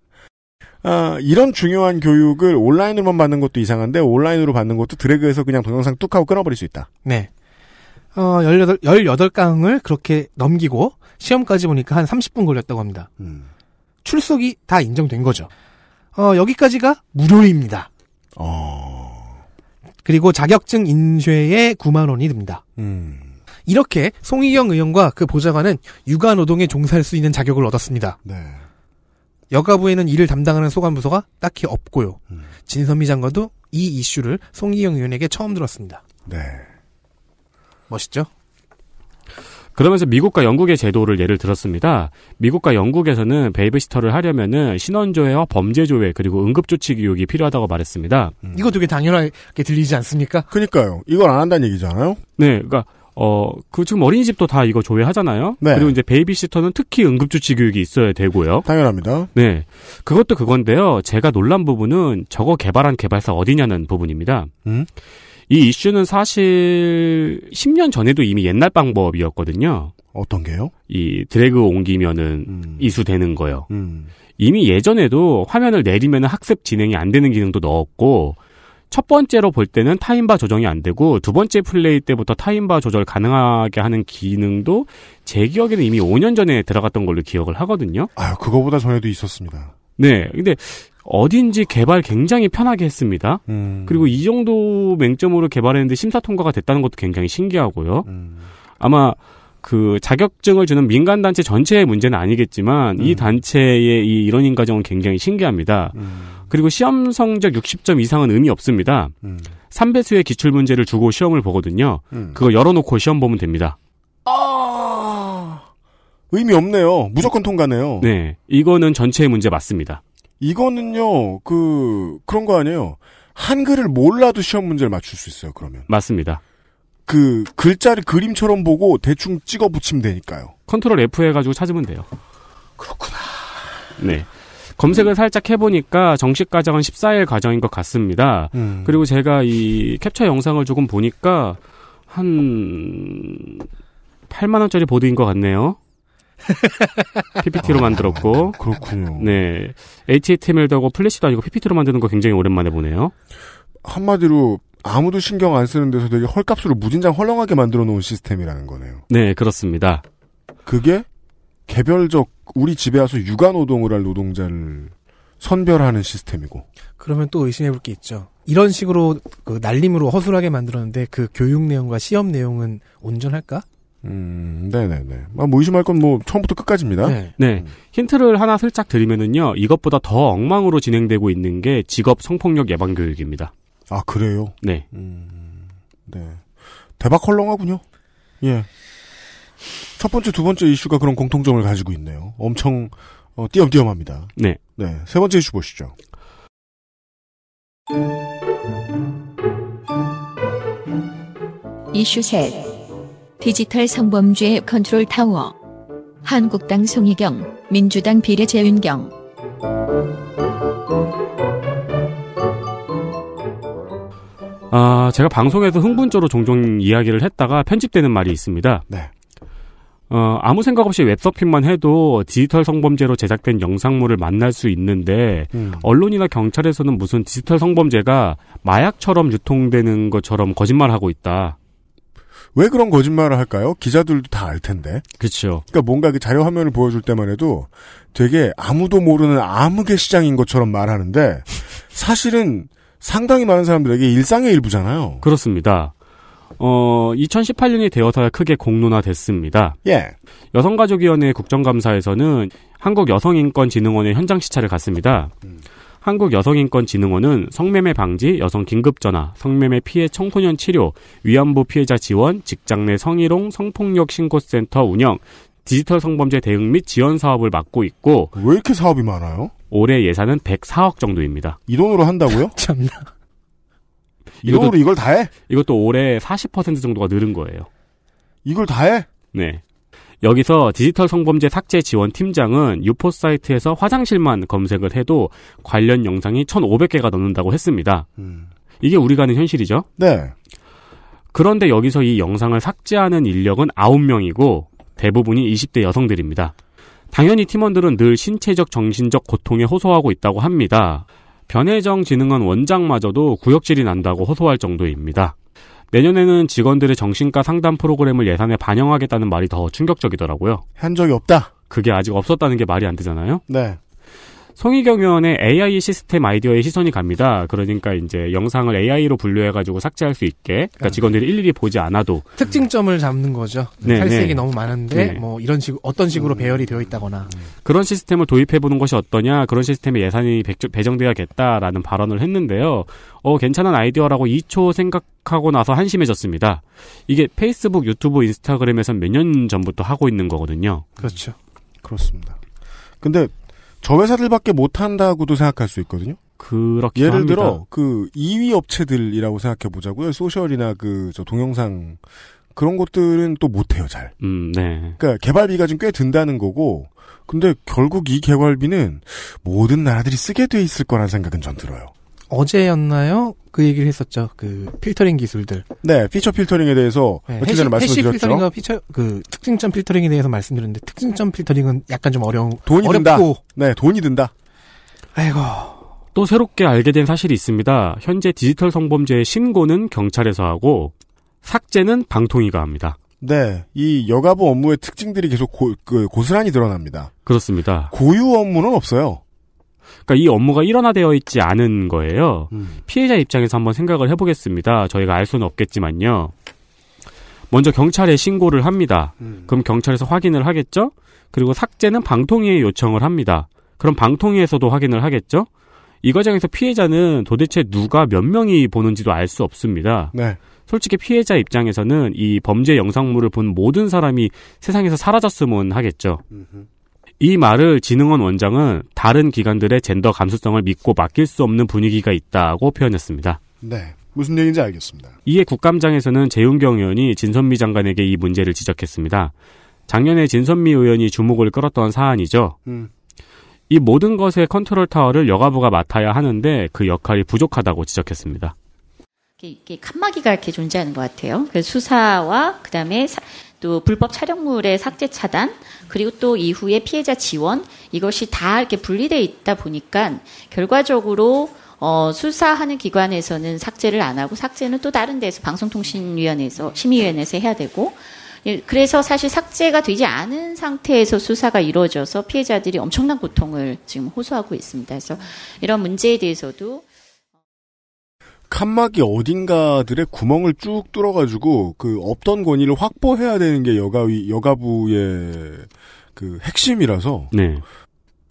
아, 이런 중요한 교육을 온라인으로만 받는 것도 이상한데 온라인으로 받는 것도 드래그해서 그냥 동영상 뚝 하고 끊어버릴 수 있다. 네. 어, 18, 18강을 그렇게 넘기고 시험까지 보니까 한 30분 걸렸다고 합니다. 음. 출석이 다 인정된 거죠. 어, 여기까지가 무료입니다. 어... 그리고 자격증 인쇄에 9만 원이 듭니다. 음... 이렇게 송희경 의원과 그 보좌관은 육아 노동에 종사할 수 있는 자격을 얻었습니다. 네. 여가부에는 이를 담당하는 소관부서가 딱히 없고요. 음. 진선미 장관도 이 이슈를 송희영 의원에게 처음 들었습니다. 네. 멋있죠? 그러면서 미국과 영국의 제도를 예를 들었습니다. 미국과 영국에서는 베이비시터를 하려면은 신원조회와 범죄조회 그리고 응급조치 교육이 필요하다고 말했습니다. 음. 이거 되게 당연하게 들리지 않습니까? 그니까요. 이걸 안 한다는 얘기잖아요. 네, 그러니까 어, 그 지금 어린이집도 다 이거 조회하잖아요. 네. 그리고 이제 베이비시터는 특히 응급조치 교육이 있어야 되고요. 당연합니다. 네. 그것도 그건데요. 제가 놀란 부분은 저거 개발한 개발사 어디냐는 부분입니다. 음? 이 이슈는 사실 10년 전에도 이미 옛날 방법이었거든요. 어떤 게요? 이 드래그 옮기면은 음. 이수되는 거요. 음. 이미 예전에도 화면을 내리면 학습 진행이 안 되는 기능도 넣었고 첫 번째로 볼 때는 타임바 조정이 안 되고 두 번째 플레이 때부터 타임바 조절 가능하게 하는 기능도 제 기억에는 이미 5년 전에 들어갔던 걸로 기억을 하거든요. 아유, 그거보다 전에도 있었습니다. 네. 근데 어딘지 개발 굉장히 편하게 했습니다. 음. 그리고 이 정도 맹점으로 개발했는데 심사 통과가 됐다는 것도 굉장히 신기하고요. 음. 아마 그 자격증을 주는 민간 단체 전체의 문제는 아니겠지만 음. 이 단체의 이 이런 인 과정은 굉장히 신기합니다. 음. 그리고 시험 성적 60점 이상은 의미 없습니다. 음. 3배수의 기출 문제를 주고 시험을 보거든요. 음. 그거 열어놓고 시험 보면 됩니다. 아 의미 없네요. 무조건 통과네요. 네, 이거는 전체의 문제 맞습니다. 이거는요, 그, 그런 거 아니에요. 한글을 몰라도 시험 문제를 맞출 수 있어요, 그러면. 맞습니다. 그, 글자를 그림처럼 보고 대충 찍어 붙이면 되니까요. 컨트롤 F 해가지고 찾으면 돼요. 그렇구나. 네. 검색을 살짝 해보니까 정식 과정은 14일 과정인 것 같습니다. 음. 그리고 제가 이 캡처 영상을 조금 보니까 한 8만원짜리 보드인 것 같네요. PPT로 아, 만들었고. 그렇군요. 네. HTML도 하고 플래시도 아니고 PPT로 만드는 거 굉장히 오랜만에 보네요. 한마디로 아무도 신경 안 쓰는 데서 되게 헐값으로 무진장 헐렁하게 만들어 놓은 시스템이라는 거네요. 네, 그렇습니다. 그게 개별적 우리 집에 와서 육아 노동을 할 노동자를 선별하는 시스템이고. 그러면 또 의심해 볼 게 있죠. 이런 식으로 그 날림으로 허술하게 만들었는데 그 교육 내용과 시험 내용은 온전할까? 음, 네네네. 아, 뭐 의심할 건 뭐 처음부터 끝까지입니다. 네. 네. 힌트를 하나 살짝 드리면은요, 이것보다 더 엉망으로 진행되고 있는 게 직업 성폭력 예방 교육입니다. 아, 그래요? 네. 음, 네. 대박 헐렁하군요. 예. 첫 번째, 두 번째 이슈가 그런 공통점을 가지고 있네요. 엄청, 어, 띄엄띄엄합니다. 네. 네. 세 번째 이슈 보시죠. 이슈 셋. 디지털 성범죄 컨트롤 타워 한국당 송혜경, 민주당 비례 재윤경 아, 제가 방송에서 흥분적으로 종종 이야기를 했다가 편집되는 말이 있습니다. 네. 어, 아무 생각 없이 웹서핑만 해도 디지털 성범죄로 제작된 영상물을 만날 수 있는데 음. 언론이나 경찰에서는 무슨 디지털 성범죄가 마약처럼 유통되는 것처럼 거짓말하고 있다. 왜 그런 거짓말을 할까요? 기자들도 다 알 텐데. 그렇죠. 그러니까 뭔가 그 자료 화면을 보여줄 때만 해도 되게 아무도 모르는 암흑의 시장인 것처럼 말하는데 사실은 상당히 많은 사람들에게 일상의 일부잖아요. 그렇습니다. 어, 2018년이 되어서야 크게 공론화됐습니다. 예. 여성가족위원회 국정감사에서는 한국여성인권진흥원의 현장 시찰을 갔습니다. 음. 한국여성인권진흥원은 성매매 방지, 여성 긴급전화, 성매매 피해 청소년 치료, 위안부 피해자 지원, 직장 내 성희롱, 성폭력 신고센터 운영, 디지털 성범죄 대응 및 지원 사업을 맡고 있고 왜 이렇게 사업이 많아요? 올해 예산은 104억 정도입니다. 이 돈으로 한다고요? 참나. 이 돈으로 이걸 다 해? 이것도 올해 40% 정도가 늘은 거예요. 이걸 다 해? 네. 여기서 디지털 성범죄 삭제 지원 팀장은 유포 사이트에서 화장실만 검색을 해도 관련 영상이 1,500개가 넘는다고 했습니다. 음. 이게 우리가 아는 현실이죠. 네. 그런데 여기서 이 영상을 삭제하는 인력은 9명이고 대부분이 20대 여성들입니다. 당연히 팀원들은 늘 신체적 정신적 고통에 호소하고 있다고 합니다. 변혜정 지능원 원장마저도 구역질이 난다고 호소할 정도입니다. 내년에는 직원들의 정신과 상담 프로그램을 예산에 반영하겠다는 말이 더 충격적이더라고요. 한 적이 없다. 그게 아직 없었다는 게 말이 안 되잖아요. 네. 성희경 의원의 AI 시스템 아이디어에 시선이 갑니다. 그러니까 이제 영상을 AI로 분류해가지고 삭제할 수 있게, 그러니까 음. 직원들이 일일이 보지 않아도 특징점을 잡는 거죠. 네, 탈색이 네. 너무 많은데 네. 뭐 이런 식 어떤 식으로 음. 배열이 되어 있다거나 그런 시스템을 도입해보는 것이 어떠냐, 그런 시스템의 예산이 배정돼야겠다라는 발언을 했는데요. 어 괜찮은 아이디어라고 2초 생각하고 나서 한심해졌습니다. 이게 페이스북, 유튜브, 인스타그램에선 몇 년 전부터 하고 있는 거거든요. 그렇죠. 그렇습니다. 근데 저 회사들밖에 못한다고도 생각할 수 있거든요. 그렇게 예를 합니다. 들어 그 2위 업체들이라고 생각해 보자고요. 소셜이나 그 저 동영상 그런 것들은 또 못해요 잘. 음, 네. 그러니까 개발비가 좀 꽤 든다는 거고, 근데 결국 이 개발비는 모든 나라들이 쓰게 돼 있을 거라는 생각은 전 들어요. 어제였나요? 그 얘기를 했었죠. 그 필터링 기술들. 네, 피처 필터링에 대해서 네, 며칠 전 말씀드렸죠. 필터링과 피처 그 특징점 필터링에 대해서 말씀드렸는데 특징점 필터링은 약간 좀 어려운 돈이 어렵 든다. 네, 돈이 든다. 아이고. 또 새롭게 알게 된 사실이 있습니다. 현재 디지털 성범죄의 신고는 경찰에서 하고 삭제는 방통위가 합니다. 네, 이 여가부 업무의 특징들이 계속 고, 그, 고스란히 드러납니다. 그렇습니다. 고유 업무는 없어요. 그러니까 이 업무가 일원화되어 있지 않은 거예요. 음. 피해자 입장에서 한번 생각을 해보겠습니다. 저희가 알 수는 없겠지만요. 먼저 경찰에 신고를 합니다. 음. 그럼 경찰에서 확인을 하겠죠? 그리고 삭제는 방통위에 요청을 합니다. 그럼 방통위에서도 확인을 하겠죠? 이 과정에서 피해자는 도대체 누가 몇 명이 보는지도 알 수 없습니다. 네. 솔직히 피해자 입장에서는 이 범죄 영상물을 본 모든 사람이 세상에서 사라졌으면 하겠죠. 음흠. 이 말을 진흥원 원장은 다른 기관들의 젠더 감수성을 믿고 맡길 수 없는 분위기가 있다고 표현했습니다. 네. 무슨 얘기인지 알겠습니다. 이에 국감장에서는 재윤경 의원이 진선미 장관에게 이 문제를 지적했습니다. 작년에 진선미 의원이 주목을 끌었던 사안이죠. 음. 이 모든 것의 컨트롤 타워를 여가부가 맡아야 하는데 그 역할이 부족하다고 지적했습니다. 이게 칸막이가 이렇게 존재하는 것 같아요. 그 수사와 그다음에 또 불법 촬영물의 삭제 차단 그리고 또 이후에 피해자 지원 이것이 다 이렇게 분리돼 있다 보니까 결과적으로 어, 수사하는 기관에서는 삭제를 안 하고 삭제는 또 다른 데서 방송통신위원회에서 심의위원회에서 해야 되고 예, 그래서 사실 삭제가 되지 않은 상태에서 수사가 이루어져서 피해자들이 엄청난 고통을 지금 호소하고 있습니다. 그래서 이런 문제에 대해서도 칸막이 어딘가들의 구멍을 쭉 뚫어가지고 그 없던 권위를 확보해야 되는 게 여가위 여가부의 그 핵심이라서 네.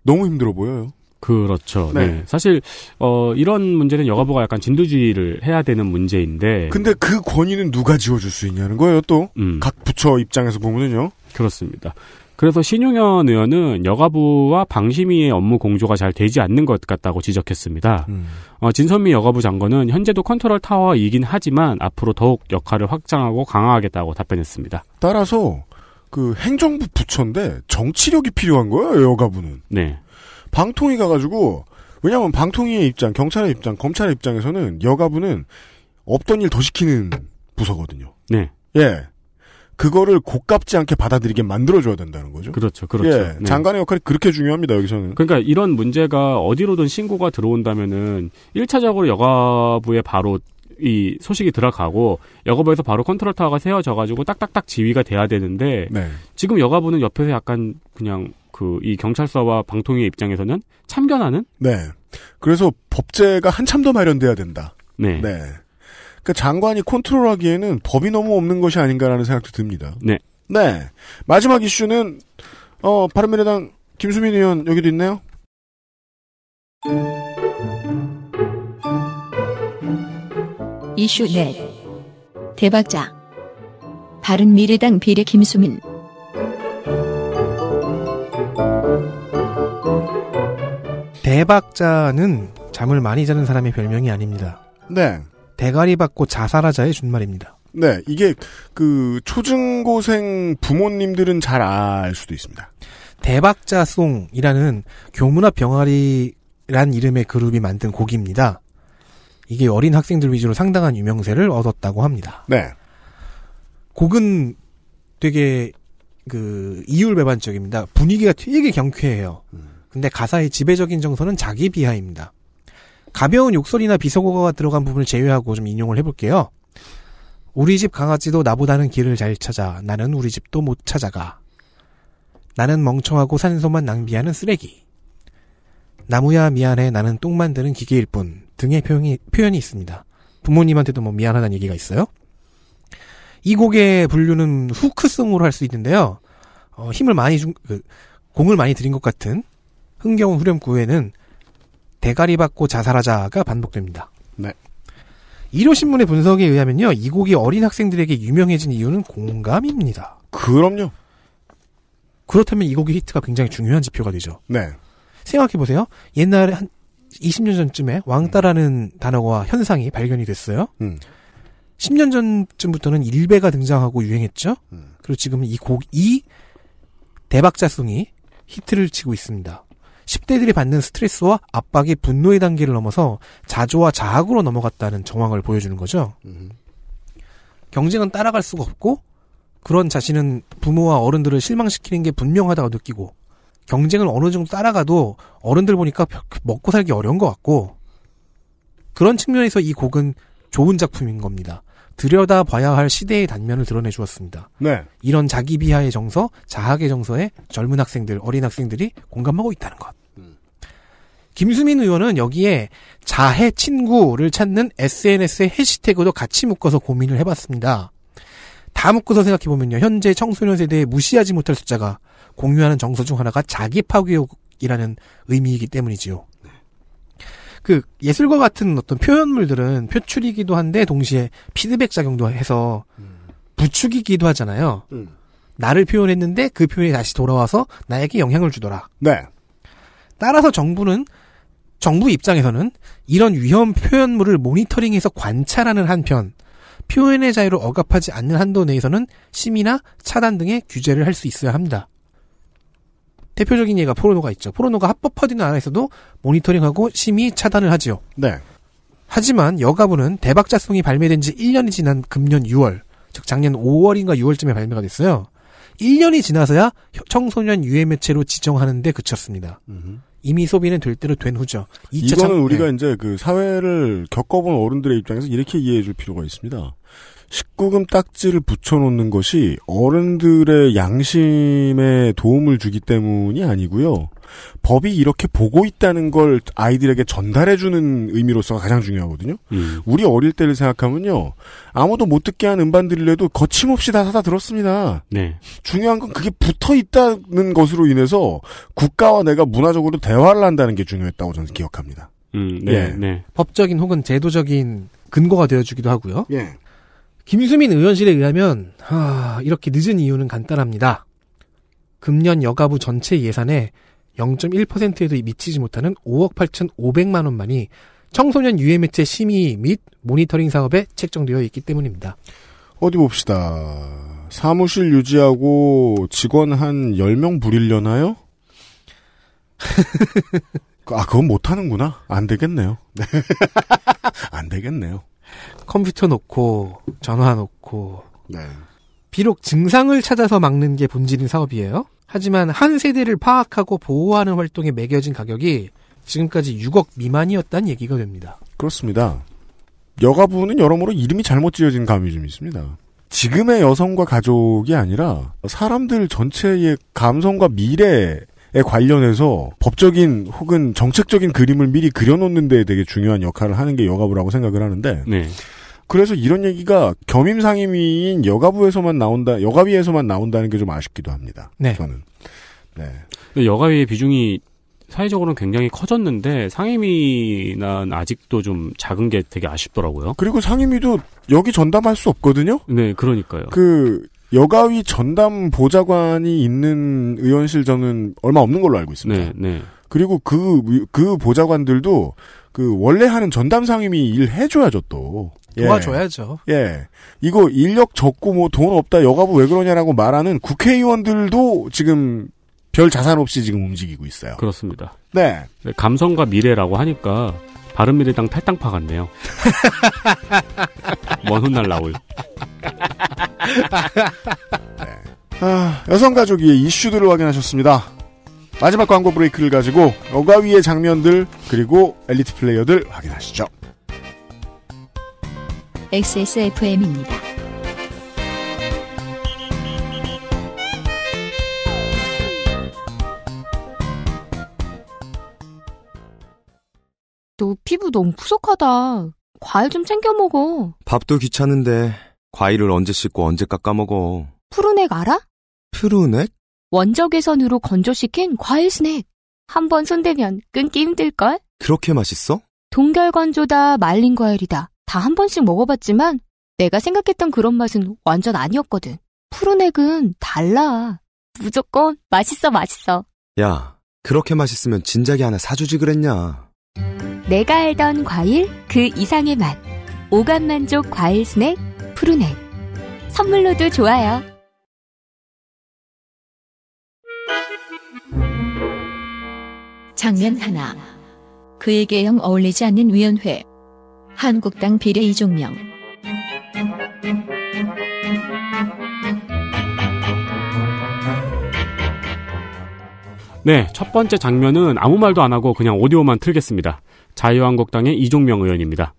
너무 힘들어 보여요. 그렇죠. 네. 네. 사실 어 이런 문제는 여가부가 약간 진두지의를 해야 되는 문제인데. 근데 그 권위는 누가 지워줄 수 있냐는 거예요. 또각 음. 부처 입장에서 보면은요. 그렇습니다. 그래서 신용현 의원은 여가부와 방심위의 업무 공조가 잘 되지 않는 것 같다고 지적했습니다. 음. 어, 진선미 여가부 장관은 현재도 컨트롤 타워이긴 하지만 앞으로 더욱 역할을 확장하고 강화하겠다고 답변했습니다. 따라서 그 행정부 부처인데 정치력이 필요한 거예요 여가부는. 네. 방통위 가가지고 왜냐하면 방통위의 입장, 경찰의 입장, 검찰의 입장에서는 여가부는 없던 일 더 시키는 부서거든요. 네. 예. 그거를 고깝지 않게 받아들이게 만들어줘야 된다는 거죠. 그렇죠, 그렇죠. 예, 네. 장관의 역할이 그렇게 중요합니다 여기서는. 그러니까 이런 문제가 어디로든 신고가 들어온다면은 1차적으로 여가부에 바로 이 소식이 들어가고 여가부에서 바로 컨트롤 타워가 세워져 가지고 딱딱딱 지휘가 돼야 되는데 네. 지금 여가부는 옆에서 약간 그냥 그 이 경찰서와 방통위의 입장에서는 참견하는. 네. 그래서 법제가 한참 더 마련돼야 된다. 네. 네. 그 장관이 컨트롤하기에는 법이 너무 없는 것이 아닌가라는 생각도 듭니다. 네. 네. 마지막 이슈는 어 바른미래당 김수민 의원 여기도 있네요. 이슈 넷 대박자 바른미래당 비례 김수민 대박자는 잠을 많이 자는 사람의 별명이 아닙니다. 네. 대가리 받고 자살하자의 준말입니다. 네, 이게 그 초중고생 부모님들은 잘 알 수도 있습니다. 대박자송이라는 교문화 병아리란 이름의 그룹이 만든 곡입니다. 이게 어린 학생들 위주로 상당한 유명세를 얻었다고 합니다. 네. 곡은 되게 그 이율배반적입니다. 분위기가 되게 경쾌해요. 음. 근데 가사의 지배적인 정서는 자기 비하입니다. 가벼운 욕설이나 비속어가 들어간 부분을 제외하고 좀 인용을 해볼게요. 우리 집 강아지도 나보다는 길을 잘 찾아. 나는 우리 집도 못 찾아가. 나는 멍청하고 산소만 낭비하는 쓰레기. 나무야 미안해 나는 똥 만드는 기계일 뿐 등의 표현이, 표현이 있습니다. 부모님한테도 뭐 미안하다는 얘기가 있어요. 이 곡의 분류는 후크송으로할 수 있는데요. 어, 힘을 많이 준, 그, 공을 많이 들인 것 같은 흥겨운 후렴구에는 대가리 받고 자살하자가 반복됩니다. 네. 일요신문의 분석에 의하면요, 이 곡이 어린 학생들에게 유명해진 이유는 공감입니다. 그럼요. 그렇다면 이 곡의 히트가 굉장히 중요한 지표가 되죠. 네. 생각해보세요. 옛날에 한 20년 전쯤에 왕따라는 음. 단어와 현상이 발견이 됐어요. 음. 10년 전쯤부터는 일배가 등장하고 유행했죠. 음. 그리고 지금은 이 곡, 이 대박자송이 히트를 치고 있습니다. 10대들이 받는 스트레스와 압박이 분노의 단계를 넘어서 자조와 자학으로 넘어갔다는 정황을 보여주는 거죠. 경쟁은 따라갈 수가 없고 그런 자신은 부모와 어른들을 실망시키는 게 분명하다고 느끼고 경쟁을 어느 정도 따라가도 어른들 보니까 먹고 살기 어려운 것 같고 그런 측면에서 이 곡은 좋은 작품인 겁니다. 들여다봐야 할 시대의 단면을 드러내 주었습니다. 네. 이런 자기 비하의 정서, 자학의 정서에 젊은 학생들, 어린 학생들이 공감하고 있다는 것. 김수민 의원은 여기에 자해 친구를 찾는 SNS의 해시태그도 같이 묶어서 고민을 해봤습니다. 다 묶어서 생각해보면요. 현재 청소년 세대에 무시하지 못할 숫자가 공유하는 정서 중 하나가 자기 파괴욕이라는 의미이기 때문이지요. 그 예술과 같은 어떤 표현물들은 표출이기도 한데 동시에 피드백 작용도 해서 부추기기도 하잖아요. 음. 나를 표현했는데 그 표현이 다시 돌아와서 나에게 영향을 주더라. 네. 따라서 정부는 정부 입장에서는 이런 위험 표현물을 모니터링해서 관찰하는 한편 표현의 자유를 억압하지 않는 한도 내에서는 심의나 차단 등의 규제를 할 수 있어야 합니다. 대표적인 예가 포르노가 있죠. 포르노가 합법화된 나라에서도 모니터링하고 심의 차단을 하지요. 네. 하지만 여가부는 대박자송이 발매된 지 1년이 지난 금년 6월, 즉 작년 5월인가 6월쯤에 발매가 됐어요. 1년이 지나서야 청소년 유해 매체로 지정하는데 그쳤습니다. 음. 이미 소비는 될 대로 된 후죠. 이거는 참, 우리가 네. 이제 그 사회를 겪어본 어른들의 입장에서 이렇게 이해해 줄 필요가 있습니다. 19금 딱지를 붙여놓는 것이 어른들의 양심에 도움을 주기 때문이 아니고요. 법이 이렇게 보고 있다는 걸 아이들에게 전달해주는 의미로서가 가장 중요하거든요. 음. 우리 어릴 때를 생각하면요. 아무도 못 듣게 한음반들이라도 거침없이 다 사다 들었습니다. 네. 중요한 건 그게 붙어 있다는 것으로 인해서 국가와 내가 문화적으로 대화를 한다는 게 중요했다고 저는 기억합니다. 음, 네, 예. 네. 법적인 혹은 제도적인 근거가 되어주기도 하고요. 예. 김수민 의원실에 의하면 하, 이렇게 늦은 이유는 간단합니다. 금년 여가부 전체 예산에 0.1%에도 미치지 못하는 5억 8,500만 원만이 청소년 유해 매체 심의 및 모니터링 사업에 책정되어 있기 때문입니다. 어디 봅시다. 사무실 유지하고 직원 한 10명 부리려나요? 아, 그건 못하는구나. 안 되겠네요. 네. 안 되겠네요. 컴퓨터 놓고, 전화 놓고, 네. 비록 증상을 찾아서 막는 게 본질인 사업이에요. 하지만 한 세대를 파악하고 보호하는 활동에 매겨진 가격이 지금까지 6억 미만이었다는 얘기가 됩니다. 그렇습니다. 여가부는 여러모로 이름이 잘못 지어진 감이 좀 있습니다. 지금의 여성과 가족이 아니라 사람들 전체의 감성과 미래에 관련해서 법적인 혹은 정책적인 그림을 미리 그려놓는 데 되게 중요한 역할을 하는 게 여가부라고 생각을 하는데 네. 그래서 이런 얘기가 겸임상임위인 여가부에서만 나온다, 여가위에서만 나온다는 게 좀 아쉽기도 합니다. 네. 저는. 네. 여가위의 비중이 사회적으로는 굉장히 커졌는데 상임위는 아직도 좀 작은 게 되게 아쉽더라고요. 그리고 상임위도 여기 전담할 수 없거든요. 네, 그러니까요. 그 여가위 전담 보좌관이 있는 의원실 저는 얼마 없는 걸로 알고 있습니다. 네, 네. 그리고 그, 그 보좌관들도 그 원래 하는 전담 상임이 일 해줘야죠 또. 예. 도와줘야죠. 예. 이거 인력 적고 뭐 돈 없다 여가부 왜 그러냐라고 말하는 국회의원들도 지금 별 자산 없이 지금 움직이고 있어요. 그렇습니다. 네. 네 감성과 미래라고 하니까 바른미래당 탈당파 같네요. 먼 훗날 나올. 네. 아, 여성가족의 이슈들을 확인하셨습니다. 마지막 광고 브레이크를 가지고 어가위의 장면들 그리고 엘리트 플레이어들 확인하시죠. XSFM입니다. 너 피부 너무 푸석하다. 과일 좀 챙겨 먹어. 밥도 귀찮은데 과일을 언제 씻고 언제 깎아 먹어. 푸른액 알아? 푸른액? 원적외선으로 건조시킨 과일 스낵. 한 번 손대면 끊기 힘들걸? 그렇게 맛있어? 동결건조다, 말린 과일이다. 다 한 번씩 먹어봤지만 내가 생각했던 그런 맛은 완전 아니었거든. 푸른 액은 달라. 무조건 맛있어, 맛있어. 야, 그렇게 맛있으면 진작에 하나 사주지 그랬냐. 내가 알던 과일 그 이상의 맛. 오감 만족 과일 스낵 푸른 액. 선물로도 좋아요. 장면 하나. 그에게 영 어울리지 않는 위원회. 한국당 비례 이종명. 네, 첫 번째 장면은 아무 말도 안 하고 그냥 오디오만 틀겠습니다. 자유한국당의 이종명 의원입니다.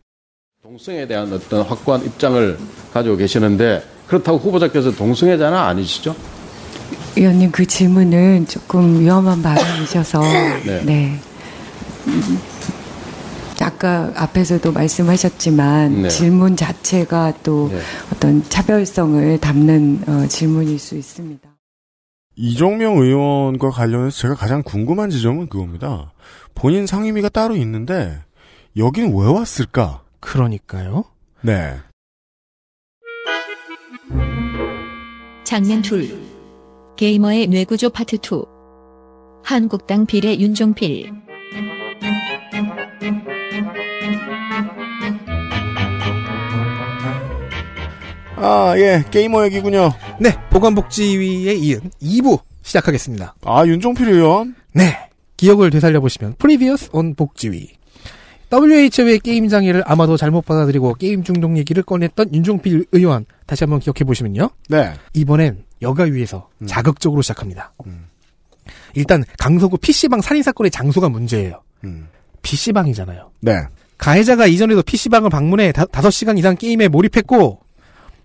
동성에 대한 어떤 확고한 입장을 가지고 계시는데 그렇다고 후보자께서 동성애자는 아니시죠? 위원님 그 질문은 조금 위험한 발언이셔서 네. 네. 음. 아까 앞에서도 말씀하셨지만 네. 질문 자체가 또 네. 어떤 차별성을 담는 어, 질문일 수 있습니다. 이종명 의원과 관련해서 제가 가장 궁금한 지점은 그겁니다. 본인 상임위가 따로 있는데 여긴 왜 왔을까? 그러니까요. 네. 장면 둘. 게이머의 뇌구조 파트 2 한국당 비례 윤종필 아, 예, 게이머 얘기군요. 네, 보건복지위의 이은 2부 시작하겠습니다. 아, 윤종필 의원? 네, 기억을 되살려보시면 프리비어스 온 복지위 WHO의 게임 장애를 아마도 잘못 받아들이고 게임 중독 얘기를 꺼냈던 윤종필 의원 다시 한번 기억해 보시면요. 네. 이번엔 여가 위에서 음. 자극적으로 시작합니다. 음. 일단 강서구 PC방 살인 사건의 장소가 문제예요. 음. PC방이잖아요. 네. 가해자가 이전에도 PC방을 방문해 다, 5시간 이상 게임에 몰입했고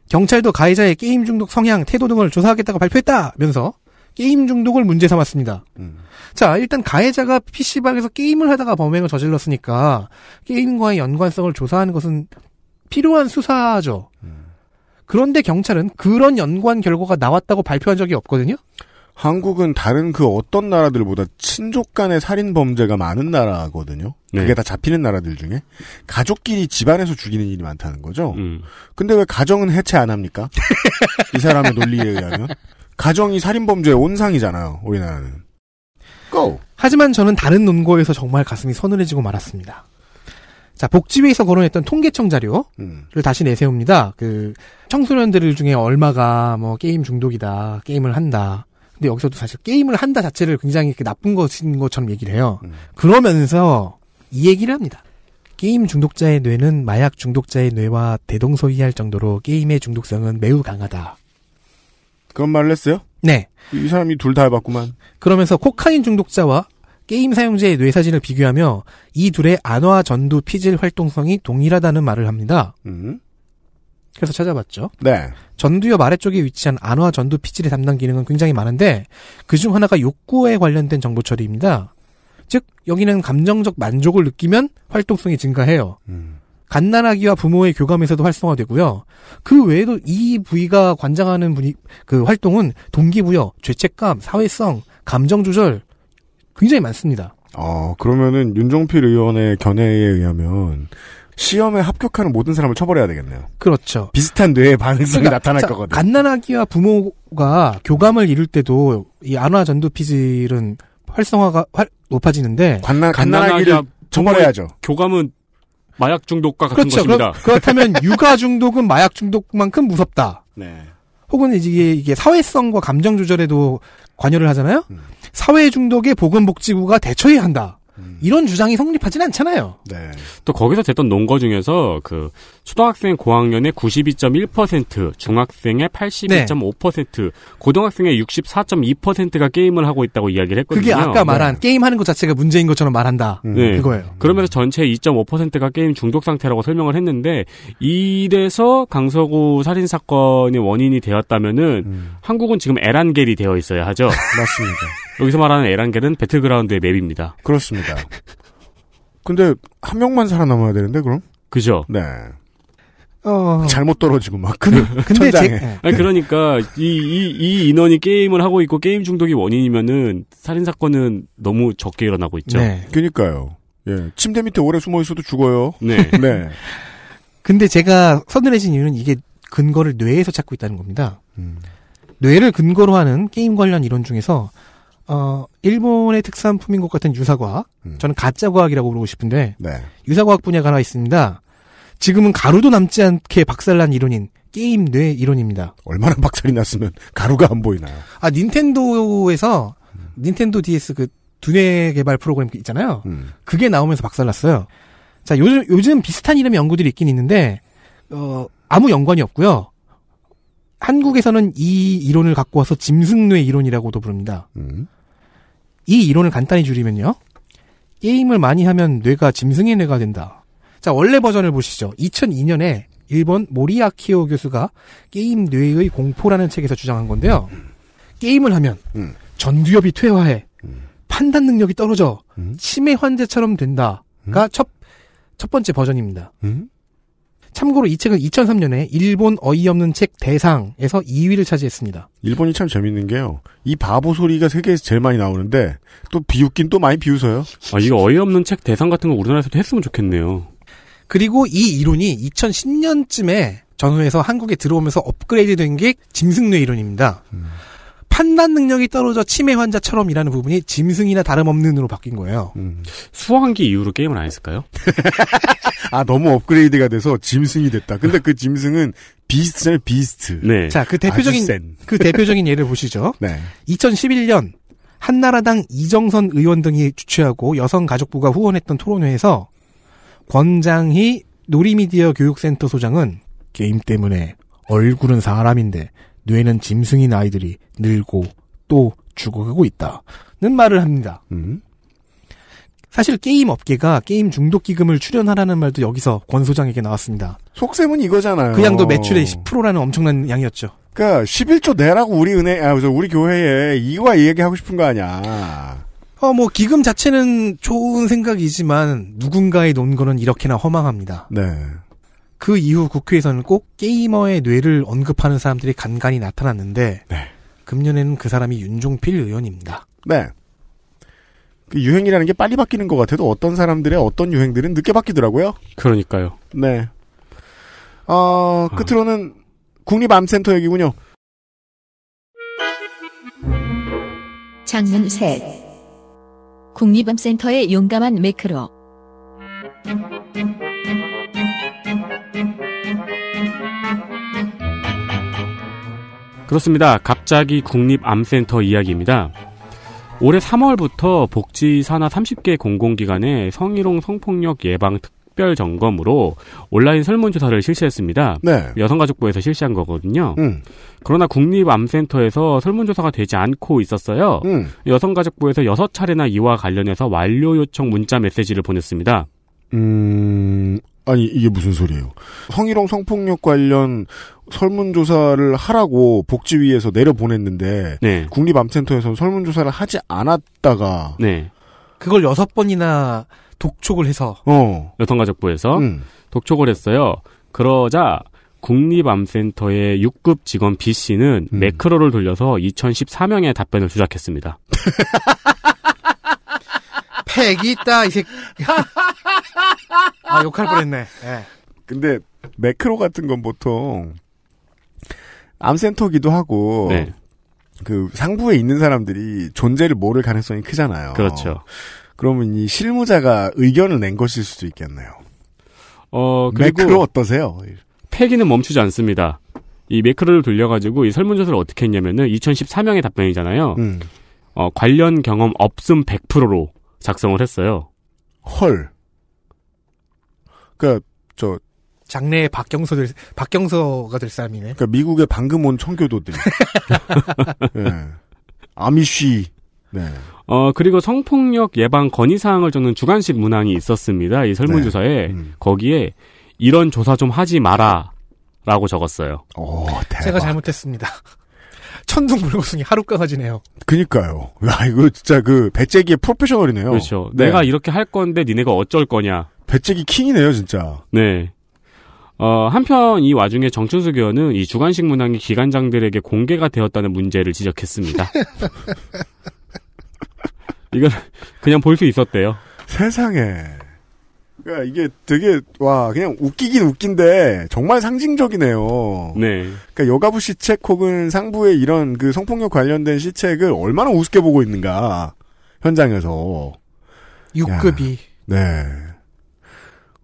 경찰도 가해자의 게임 중독 성향, 태도 등을 조사하겠다고 발표했다면서 게임 중독을 문제 삼았습니다. 음. 자, 일단 가해자가 PC방에서 게임을 하다가 범행을 저질렀으니까 게임과의 연관성을 조사하는 것은 필요한 수사죠. 음. 그런데 경찰은 그런 연관 결과가 나왔다고 발표한 적이 없거든요. 한국은 다른 그 어떤 나라들보다 친족 간의 살인 범죄가 많은 나라거든요. 네. 그게 다 잡히는 나라들 중에 가족끼리 집안에서 죽이는 일이 많다는 거죠. 음. 근데 왜 가정은 해체 안 합니까? 이 사람의 논리에 의하면 가정이 살인 범죄의 온상이잖아요. 우리나라는. 고. 하지만 저는 다른 논거에서 정말 가슴이 서늘해지고 말았습니다. 자, 복지위에서 거론했던 통계청 자료를 음. 다시 내세웁니다. 그, 청소년들 중에 얼마가 뭐 게임 중독이다, 게임을 한다. 근데 여기서도 사실 게임을 한다 자체를 굉장히 나쁜 것인 것처럼 얘기를 해요. 음. 그러면서 이 얘기를 합니다. 게임 중독자의 뇌는 마약 중독자의 뇌와 대동소이할 정도로 게임의 중독성은 매우 강하다. 그런 말을 했어요? 네. 이 사람이 둘 다 해봤구만. 그러면서 코카인 중독자와 게임 사용자의 뇌 사진을 비교하며 이 둘의 안화 전두 피질 활동성이 동일하다는 말을 합니다. 음. 그래서 찾아봤죠. 네. 전두엽 아래쪽에 위치한 안화 전두 피질의 담당 기능은 굉장히 많은데 그 중 하나가 욕구에 관련된 정보 처리입니다. 즉 여기는 감정적 만족을 느끼면 활동성이 증가해요. 음. 갓난아기와 부모의 교감에서도 활성화되고요. 그 외에도 이 부위가 관장하는 분이 그 활동은 동기부여, 죄책감, 사회성, 감정 조절, 굉장히 많습니다. 아, 그러면은 윤종필 의원의 견해에 의하면 시험에 합격하는 모든 사람을 쳐버려야 되겠네요. 그렇죠. 비슷한 뇌의 그러니까 반응성이 그러니까, 나타날 자, 거거든요. 갓난아기와 부모가 교감을 이룰 때도 이 안화 전두피질은 활성화가 활, 높아지는데 갓난, 갓난아기를 쳐버려야죠. 교감은 마약 중독과 같은 그렇죠. 것입니다. 그렇, 그렇다면 육아 중독은 마약 중독만큼 무섭다. 네. 혹은 이제 이게, 사회성과 감정 조절에도 관여를 하잖아요. 음. 사회 중독의 보건복지부가 대처해야 한다. 음. 음. 이런 주장이 성립하진 않잖아요. 네. 또 거기서 됐던 논거 중에서 그 초등학생 고학년의 92.1%, 중학생의 82.5%, 네. 고등학생의 64.2%가 게임을 하고 있다고 이야기를 했거든요. 그게 아까 네. 말한 네. 게임하는 것 자체가 문제인 것처럼 말한다. 음. 네. 그거예요. 그러면서 전체 2.5%가 게임 중독 상태라고 설명을 했는데 이래서 강서구 살인 사건의 원인이 되었다면은 음. 한국은 지금 에란겔이 되어 있어야 하죠. 맞습니다. 여기서 말하는 에란겔은 배틀그라운드의 맵입니다. 그렇습니다. 근데 한 명만 살아남아야 되는데 그럼? 그죠. 네. 어... 잘못 떨어지고 막 근데, 근데 제... 네. 아니, 그러니까 이, 이, 이 인원이 게임을 하고 있고 게임 중독이 원인이면은 살인 사건은 너무 적게 일어나고 있죠. 네. 그러니까요. 예. 침대 밑에 오래 숨어 있어도 죽어요. 네. 네. 근데 제가 서늘해진 이유는 이게 근거를 뇌에서 찾고 있다는 겁니다. 음. 뇌를 근거로 하는 게임 관련 이론 중에서 어, 일본의 특산품인 것 같은 유사과학. 음. 저는 가짜 과학이라고 부르고 싶은데 네. 유사과학 분야가 하나 있습니다. 지금은 가루도 남지 않게 박살난 이론인 게임 뇌 이론입니다. 얼마나 박살이 났으면 가루가 안 보이나요? 아 닌텐도에서 음. 닌텐도 DS 그 두뇌 개발 프로그램 있잖아요. 음. 그게 나오면서 박살났어요. 자 요즘 요즘 비슷한 이름의 연구들이 있긴 있는데 어 아무 연관이 없고요. 한국에서는 이 이론을 갖고 와서 짐승뇌 이론이라고도 부릅니다. 음. 이 이론을 간단히 줄이면요. 게임을 많이 하면 뇌가 짐승의 뇌가 된다. 자, 원래 버전을 보시죠. 2002년에 일본 모리아키오 교수가 게임 뇌의 공포라는 책에서 주장한 건데요. 게임을 하면 음. 전두엽이 퇴화해 음. 판단 능력이 떨어져 음. 치매 환자처럼 된다가 첫, 첫 번째 버전입니다. 음? 참고로 이 책은 2003년에 일본 어이없는 책 대상에서 2위를 차지했습니다. 일본이 참 재밌는 게요. 이 바보 소리가 세계에서 제일 많이 나오는데 또 비웃긴 또 많이 비웃어요. 아, 이거 어이없는 책 대상 같은 거 우리나라에서도 했으면 좋겠네요. 그리고 이 이론이 2010년쯤에 전후에서 한국에 들어오면서 업그레이드 된게 짐승뇌 이론입니다. 음. 판단 능력이 떨어져 치매 환자처럼이라는 부분이 짐승이나 다름없는으로 바뀐 거예요. 음. 수화기 이후로 게임을 안 했을까요? 아 너무 업그레이드가 돼서 짐승이 됐다. 근데 그 짐승은 비스트잖 비스트. 네. 자그 대표적인 그 대표적인 예를 보시죠. 네. 2011년 한나라당 이정선 의원 등이 주최하고 여성가족부가 후원했던 토론회에서 권장희 놀이미디어 교육센터 소장은 게임 때문에 얼굴은 사람인데 뇌는 짐승인 아이들이 늘고 또 죽어가고 있다는 말을 합니다. 음. 사실 게임 업계가 게임 중독 기금을 출연하라는 말도 여기서 권 소장에게 나왔습니다. 속셈은 이거잖아요. 그 양도 매출의 10%라는 엄청난 양이었죠. 그러니까 11조 내라고 우리 은행, 아, 우리 교회에 이거와 얘기하고 싶은 거 아니야. 어, 뭐 기금 자체는 좋은 생각이지만 누군가의 논거는 이렇게나 허망합니다. 네. 그 이후 국회에서는 꼭 게이머의 뇌를 언급하는 사람들이 간간히 나타났는데 네. 금년에는 그 사람이 윤종필 의원입니다. 네. 그 유행이라는 게 빨리 바뀌는 것 같아도 어떤 사람들의 어떤 유행들은 늦게 바뀌더라고요. 그러니까요. 네. 어, 아. 끝으로는 어. 국립암센터 얘기군요. 장문 셋. 국립암센터의 용감한 매크로. 그렇습니다. 갑자기 국립암센터 이야기입니다. 올해 3월부터 복지 산하 30개 공공기관에 성희롱 성폭력 예방 특별 점검으로 온라인 설문조사를 실시했습니다. 네. 여성가족부에서 실시한 거거든요. 음. 그러나 국립암센터에서 설문조사가 되지 않고 있었어요. 음. 여성가족부에서 6차례나 이와 관련해서 완료 요청 문자 메시지를 보냈습니다. 음, 아니 이게 무슨 소리예요? 성희롱 성폭력 관련 설문조사를 하라고 복지위에서 내려보냈는데 네. 국립암센터에서는 설문조사를 하지 않았다가 네. 그걸 여섯 번이나 독촉을 해서 어. 여성가족부에서 음. 독촉을 했어요. 그러자 국립암센터의 6급 직원 B 씨는 음. 매크로를 돌려서 2014명의 답변을 조작했습니다. 팩이 있다, 이 새끼. 아, 욕할 뻔했네. 네. 근데 매크로 같은 건 보통 암센터기도 하고 네. 그 상부에 있는 사람들이 존재를 모를 가능성이 크잖아요. 그렇죠. 그러면 이 실무자가 의견을 낸 것일 수도 있겠네요. 어, 그리고 매크로 어떠세요? 폐기는 멈추지 않습니다. 이 매크로를 돌려가지고 이 설문조사를 어떻게 했냐면은 2014명의 답변이잖아요. 음. 어, 관련 경험 없음 100%로 작성을 했어요. 헐. 그까 그러니까 저. 장래의 박경서 될, 박경서가 될 사람이네. 그 그러니까 미국의 방금 온 청교도들. 네. 아미쉬. 네. 어, 그리고 성폭력 예방 건의사항을 적는 주관식 문항이 있었습니다. 이 설문조사에. 네. 음. 거기에 이런 조사 좀 하지 마라. 라고 적었어요. 오, 제가 잘못했습니다. 천둥 물고승이 하루강아지네요 그니까요. 야, 이거 진짜 그 배째기의 프로페셔널이네요. 그렇죠. 네. 내가 이렇게 할 건데 니네가 어쩔 거냐. 배째기 킹이네요, 진짜. 네. 어, 한편 이 와중에 정춘숙 의원은 이 주관식 문항이 기관장들에게 공개가 되었다는 문제를 지적했습니다. 이건 그냥 볼 수 있었대요. 세상에. 그러니까 이게 되게 와 그냥 웃기긴 웃긴데 정말 상징적이네요. 네. 그러니까 여가부 시책 혹은 상부의 이런 그 성폭력 관련된 시책을 얼마나 우습게 보고 있는가 현장에서 6급이. 야, 네.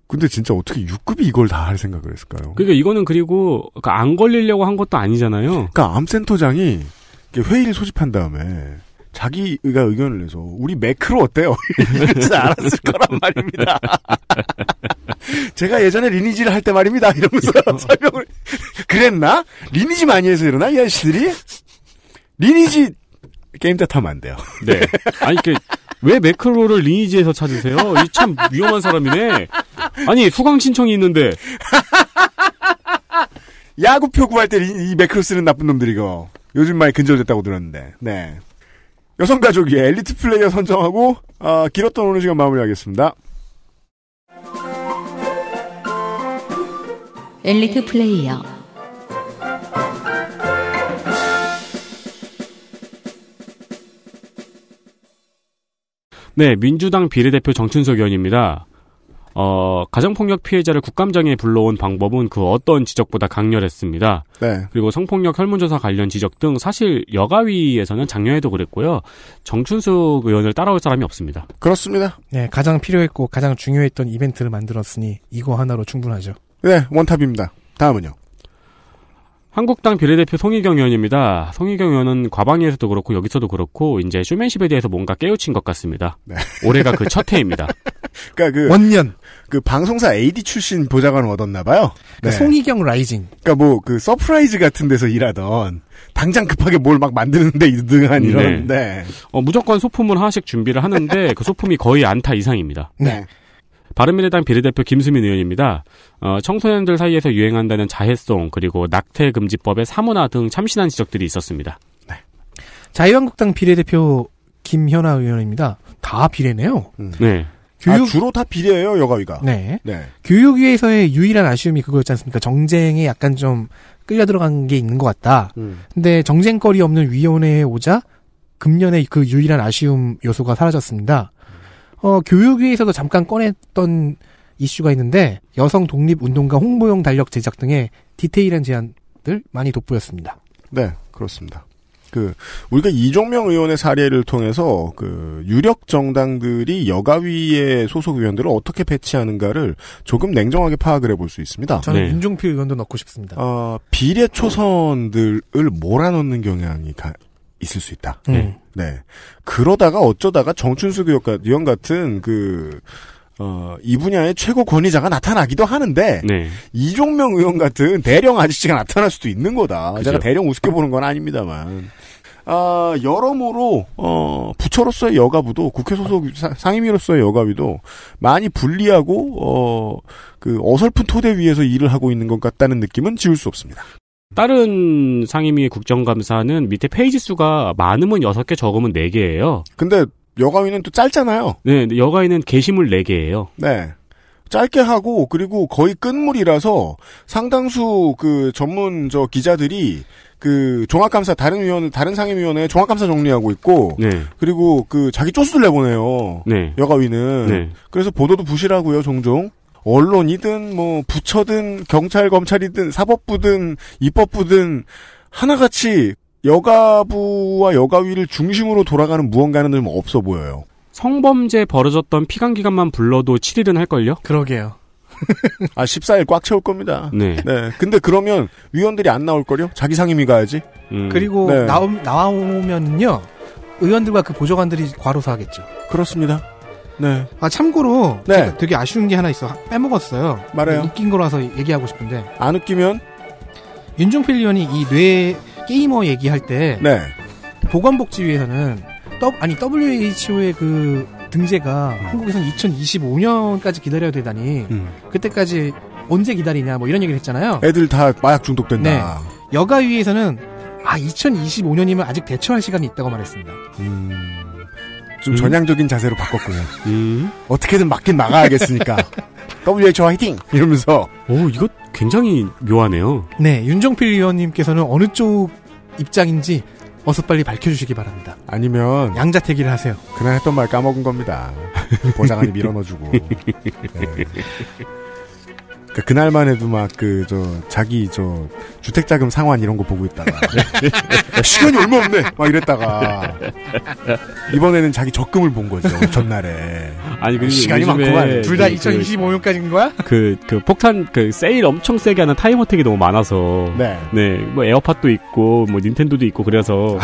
근데 진짜 어떻게 6급이 이걸 다 할 생각을 했을까요? 그러니까 이거는 그리고 그러니까 안 걸리려고 한 것도 아니잖아요. 그러니까 암센터장이 회의를 소집한 다음에 자기가 의견을 내서 우리 매크로 어때요? 이러지 않았을 거란 말입니다. 제가 예전에 리니지를 할 때 말입니다. 이러면서 설명을 그랬나? 리니지 많이 해서 이러나 이 아저씨들이 리니지 게임 탓하면 안 돼요. 네. 아니 그. 왜 매크로를 리니지에서 찾으세요? 이 참 위험한 사람이네. 아니 수강 신청이 있는데 야구표 구할 때 이 매크로 쓰는 나쁜 놈들이고 요즘 많이 근절됐다고 들었는데. 네. 여성가족의 엘리트 플레이어 선정하고 아, 길었던 오늘 시간 마무리하겠습니다. 엘리트 플레이어 네, 민주당 비례대표 정춘석 의원입니다. 어, 가정폭력 피해자를 국감장에 불러온 방법은 그 어떤 지적보다 강렬했습니다. 네. 그리고 성폭력 혈문조사 관련 지적 등 사실 여가위에서는 작년에도 그랬고요. 정춘숙 의원을 따라올 사람이 없습니다. 그렇습니다. 네, 가장 필요했고 가장 중요했던 이벤트를 만들었으니 이거 하나로 충분하죠. 네, 원탑입니다. 다음은요. 한국당 비례대표 송희경 의원입니다. 송희경 의원은 과방위에서도 그렇고 여기서도 그렇고 이제 쇼맨십에 대해서 뭔가 깨우친 것 같습니다. 네. 올해가 그 첫 해입니다. 그러니까 그 원년 그 방송사 AD 출신 보좌관을 얻었나 봐요. 네. 네. 송희경 라이징. 그러니까 뭐 그 서프라이즈 같은 데서 일하던 당장 급하게 뭘 막 만드는데 이등한 이런. 네. 네. 어, 무조건 소품을 하나씩 준비를 하는데 그 소품이 거의 안타 이상입니다. 네. 네. 바른미래당 비례대표 김수민 의원입니다. 어, 청소년들 사이에서 유행한다는 자해송 그리고 낙태 금지법의 사문화 등 참신한 지적들이 있었습니다. 네. 자유한국당 비례대표 김현아 의원입니다. 다 비례네요. 음. 네. 아, 교육... 아, 주로 다 비례예요, 여가위가. 네. 네. 교육위에서의 유일한 아쉬움이 그거였지 않습니까? 정쟁에 약간 좀 끌려 들어간 게 있는 것 같다. 음. 근데 정쟁거리 없는 위원회에 오자 금년에 그 유일한 아쉬움 요소가 사라졌습니다. 어, 교육위에서도 잠깐 꺼냈던 이슈가 있는데 여성 독립 운동가 홍보용 달력 제작 등의 디테일한 제안들 많이 돋보였습니다. 네, 그렇습니다. 그 우리가 이종명 의원의 사례를 통해서 그 유력 정당들이 여가위의 소속 의원들을 어떻게 배치하는가를 조금 냉정하게 파악을 해볼 수 있습니다. 저는 네. 윤종필 의원도 넣고 싶습니다. 어, 비례 초선들을 몰아넣는 경향이 가, 있을 수 있다. 네. 네. 그러다가 어쩌다가 정춘수 교육 위원 같은 그, 어, 이 분야의 최고 권위자가 나타나기도 하는데, 네. 이종명 의원 같은 대령 아저씨가 나타날 수도 있는 거다. 그죠. 제가 대령 우습게 보는 건 아닙니다만. 아, 여러모로, 어, 부처로서의 여가부도, 국회 소속 상임위로서의 여가부도 많이 불리하고, 어, 그 어설픈 토대 위에서 일을 하고 있는 것 같다는 느낌은 지울 수 없습니다. 다른 상임위 국정감사는 밑에 페이지 수가 많으면 6개, 적으면 4개예요. 근데 여가위는 또 짧잖아요. 네, 여가위는 게시물 4개예요. 네. 짧게 하고 그리고 거의 끝물이라서 상당수 그 전문 저 기자들이 그 종합감사 다른 위원 다른 상임위원회 종합감사 정리하고 있고 네. 그리고 그 자기 쪼수를 내보내요. 네. 여가위는 네. 그래서 보도도 부실하고요 종종 언론이든 뭐 부처든 경찰 검찰이든 사법부든 입법부든 하나같이 여가부와 여가위를 중심으로 돌아가는 무언가는 좀 없어 보여요. 성범죄 벌어졌던 피감 기간만 불러도 7일은 할 걸요? 그러게요. 아 14일 꽉 채울 겁니다. 네. 네. 근데 그러면 위원들이 안 나올 걸요? 자기 상임위 가야지. 음. 그리고 네. 나오, 나오면요 의원들과 그 보좌관들이 과로사 하겠죠. 그렇습니다. 네. 아 참고로 네. 제가 되게 아쉬운 게 하나 있어 빼먹었어요. 말해요. 웃긴 거라서 얘기하고 싶은데 안 웃기면 윤종필 의원이 이 뇌 게이머 얘기할 때 네. 보건복지위에서는 더, 아니 WHO의 그 등재가 음. 한국에선 2025년까지 기다려야 되다니 음. 그때까지 언제 기다리냐 뭐 이런 얘기를 했잖아요. 애들 다 마약 중독된다. 네. 여가위에서는 아 2025년이면 아직 대처할 시간이 있다고 말했습니다. 음. 좀 음. 전향적인 자세로 바꿨고요. 음. 어떻게든 막긴 막아야겠으니까. WHO 화이팅! 이러면서. 오, 이거 굉장히 묘하네요. 네, 윤정필 의원님께서는 어느 쪽 입장인지 어서 빨리 밝혀주시기 바랍니다. 아니면. 양자택일을 하세요. 그날 했던 말 까먹은 겁니다. 보좌관이 밀어넣어주고. 네. 그 그날만 해도 막 그 저 자기 저 주택 자금 상환 이런 거 보고 있다가 시간이 얼마 없네 막 이랬다가 이번에는 자기 적금을 본 거죠 전날에 아니 그 시간이 많구만 둘 다 2025년까지인 거야? 그그 그 폭탄 그 세일 엄청 세게 하는 타임어택이 너무 많아서 네네뭐 에어팟도 있고 뭐 닌텐도도 있고 그래서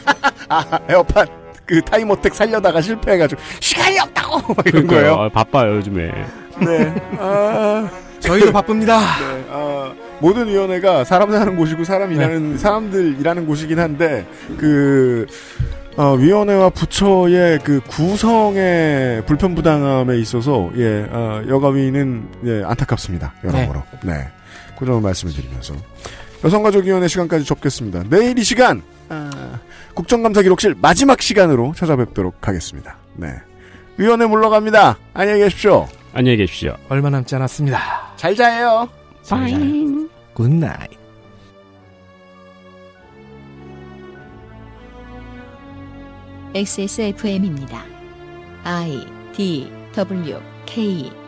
아 에어팟 그 타임어택 살려다가 실패해가지고 시간이 없다고 막 이런 그러니까요. 거예요. 아, 바빠요 요즘에. 네. 아... 저희도 바쁩니다. 네. 아, 모든 위원회가 사람 사는 곳이고 사람 일하는 네. 사람들 일하는 곳이긴 한데 그 어, 위원회와 부처의 그 구성의 불편부당함에 있어서 예 어, 여가위는 예, 안타깝습니다 여러모로 네. 네. 그 점을 말씀을 드리면서 여성가족위원회 시간까지 접겠습니다 내일 이 시간 아... 국정감사 기록실 마지막 시간으로 찾아뵙도록 하겠습니다 네 위원회 물러갑니다 안녕히 계십시오. 안녕히 계십시오. 얼마 남지 않았습니다. 잘 자요. 바이. 굿나잇. XSFM입니다. I D W K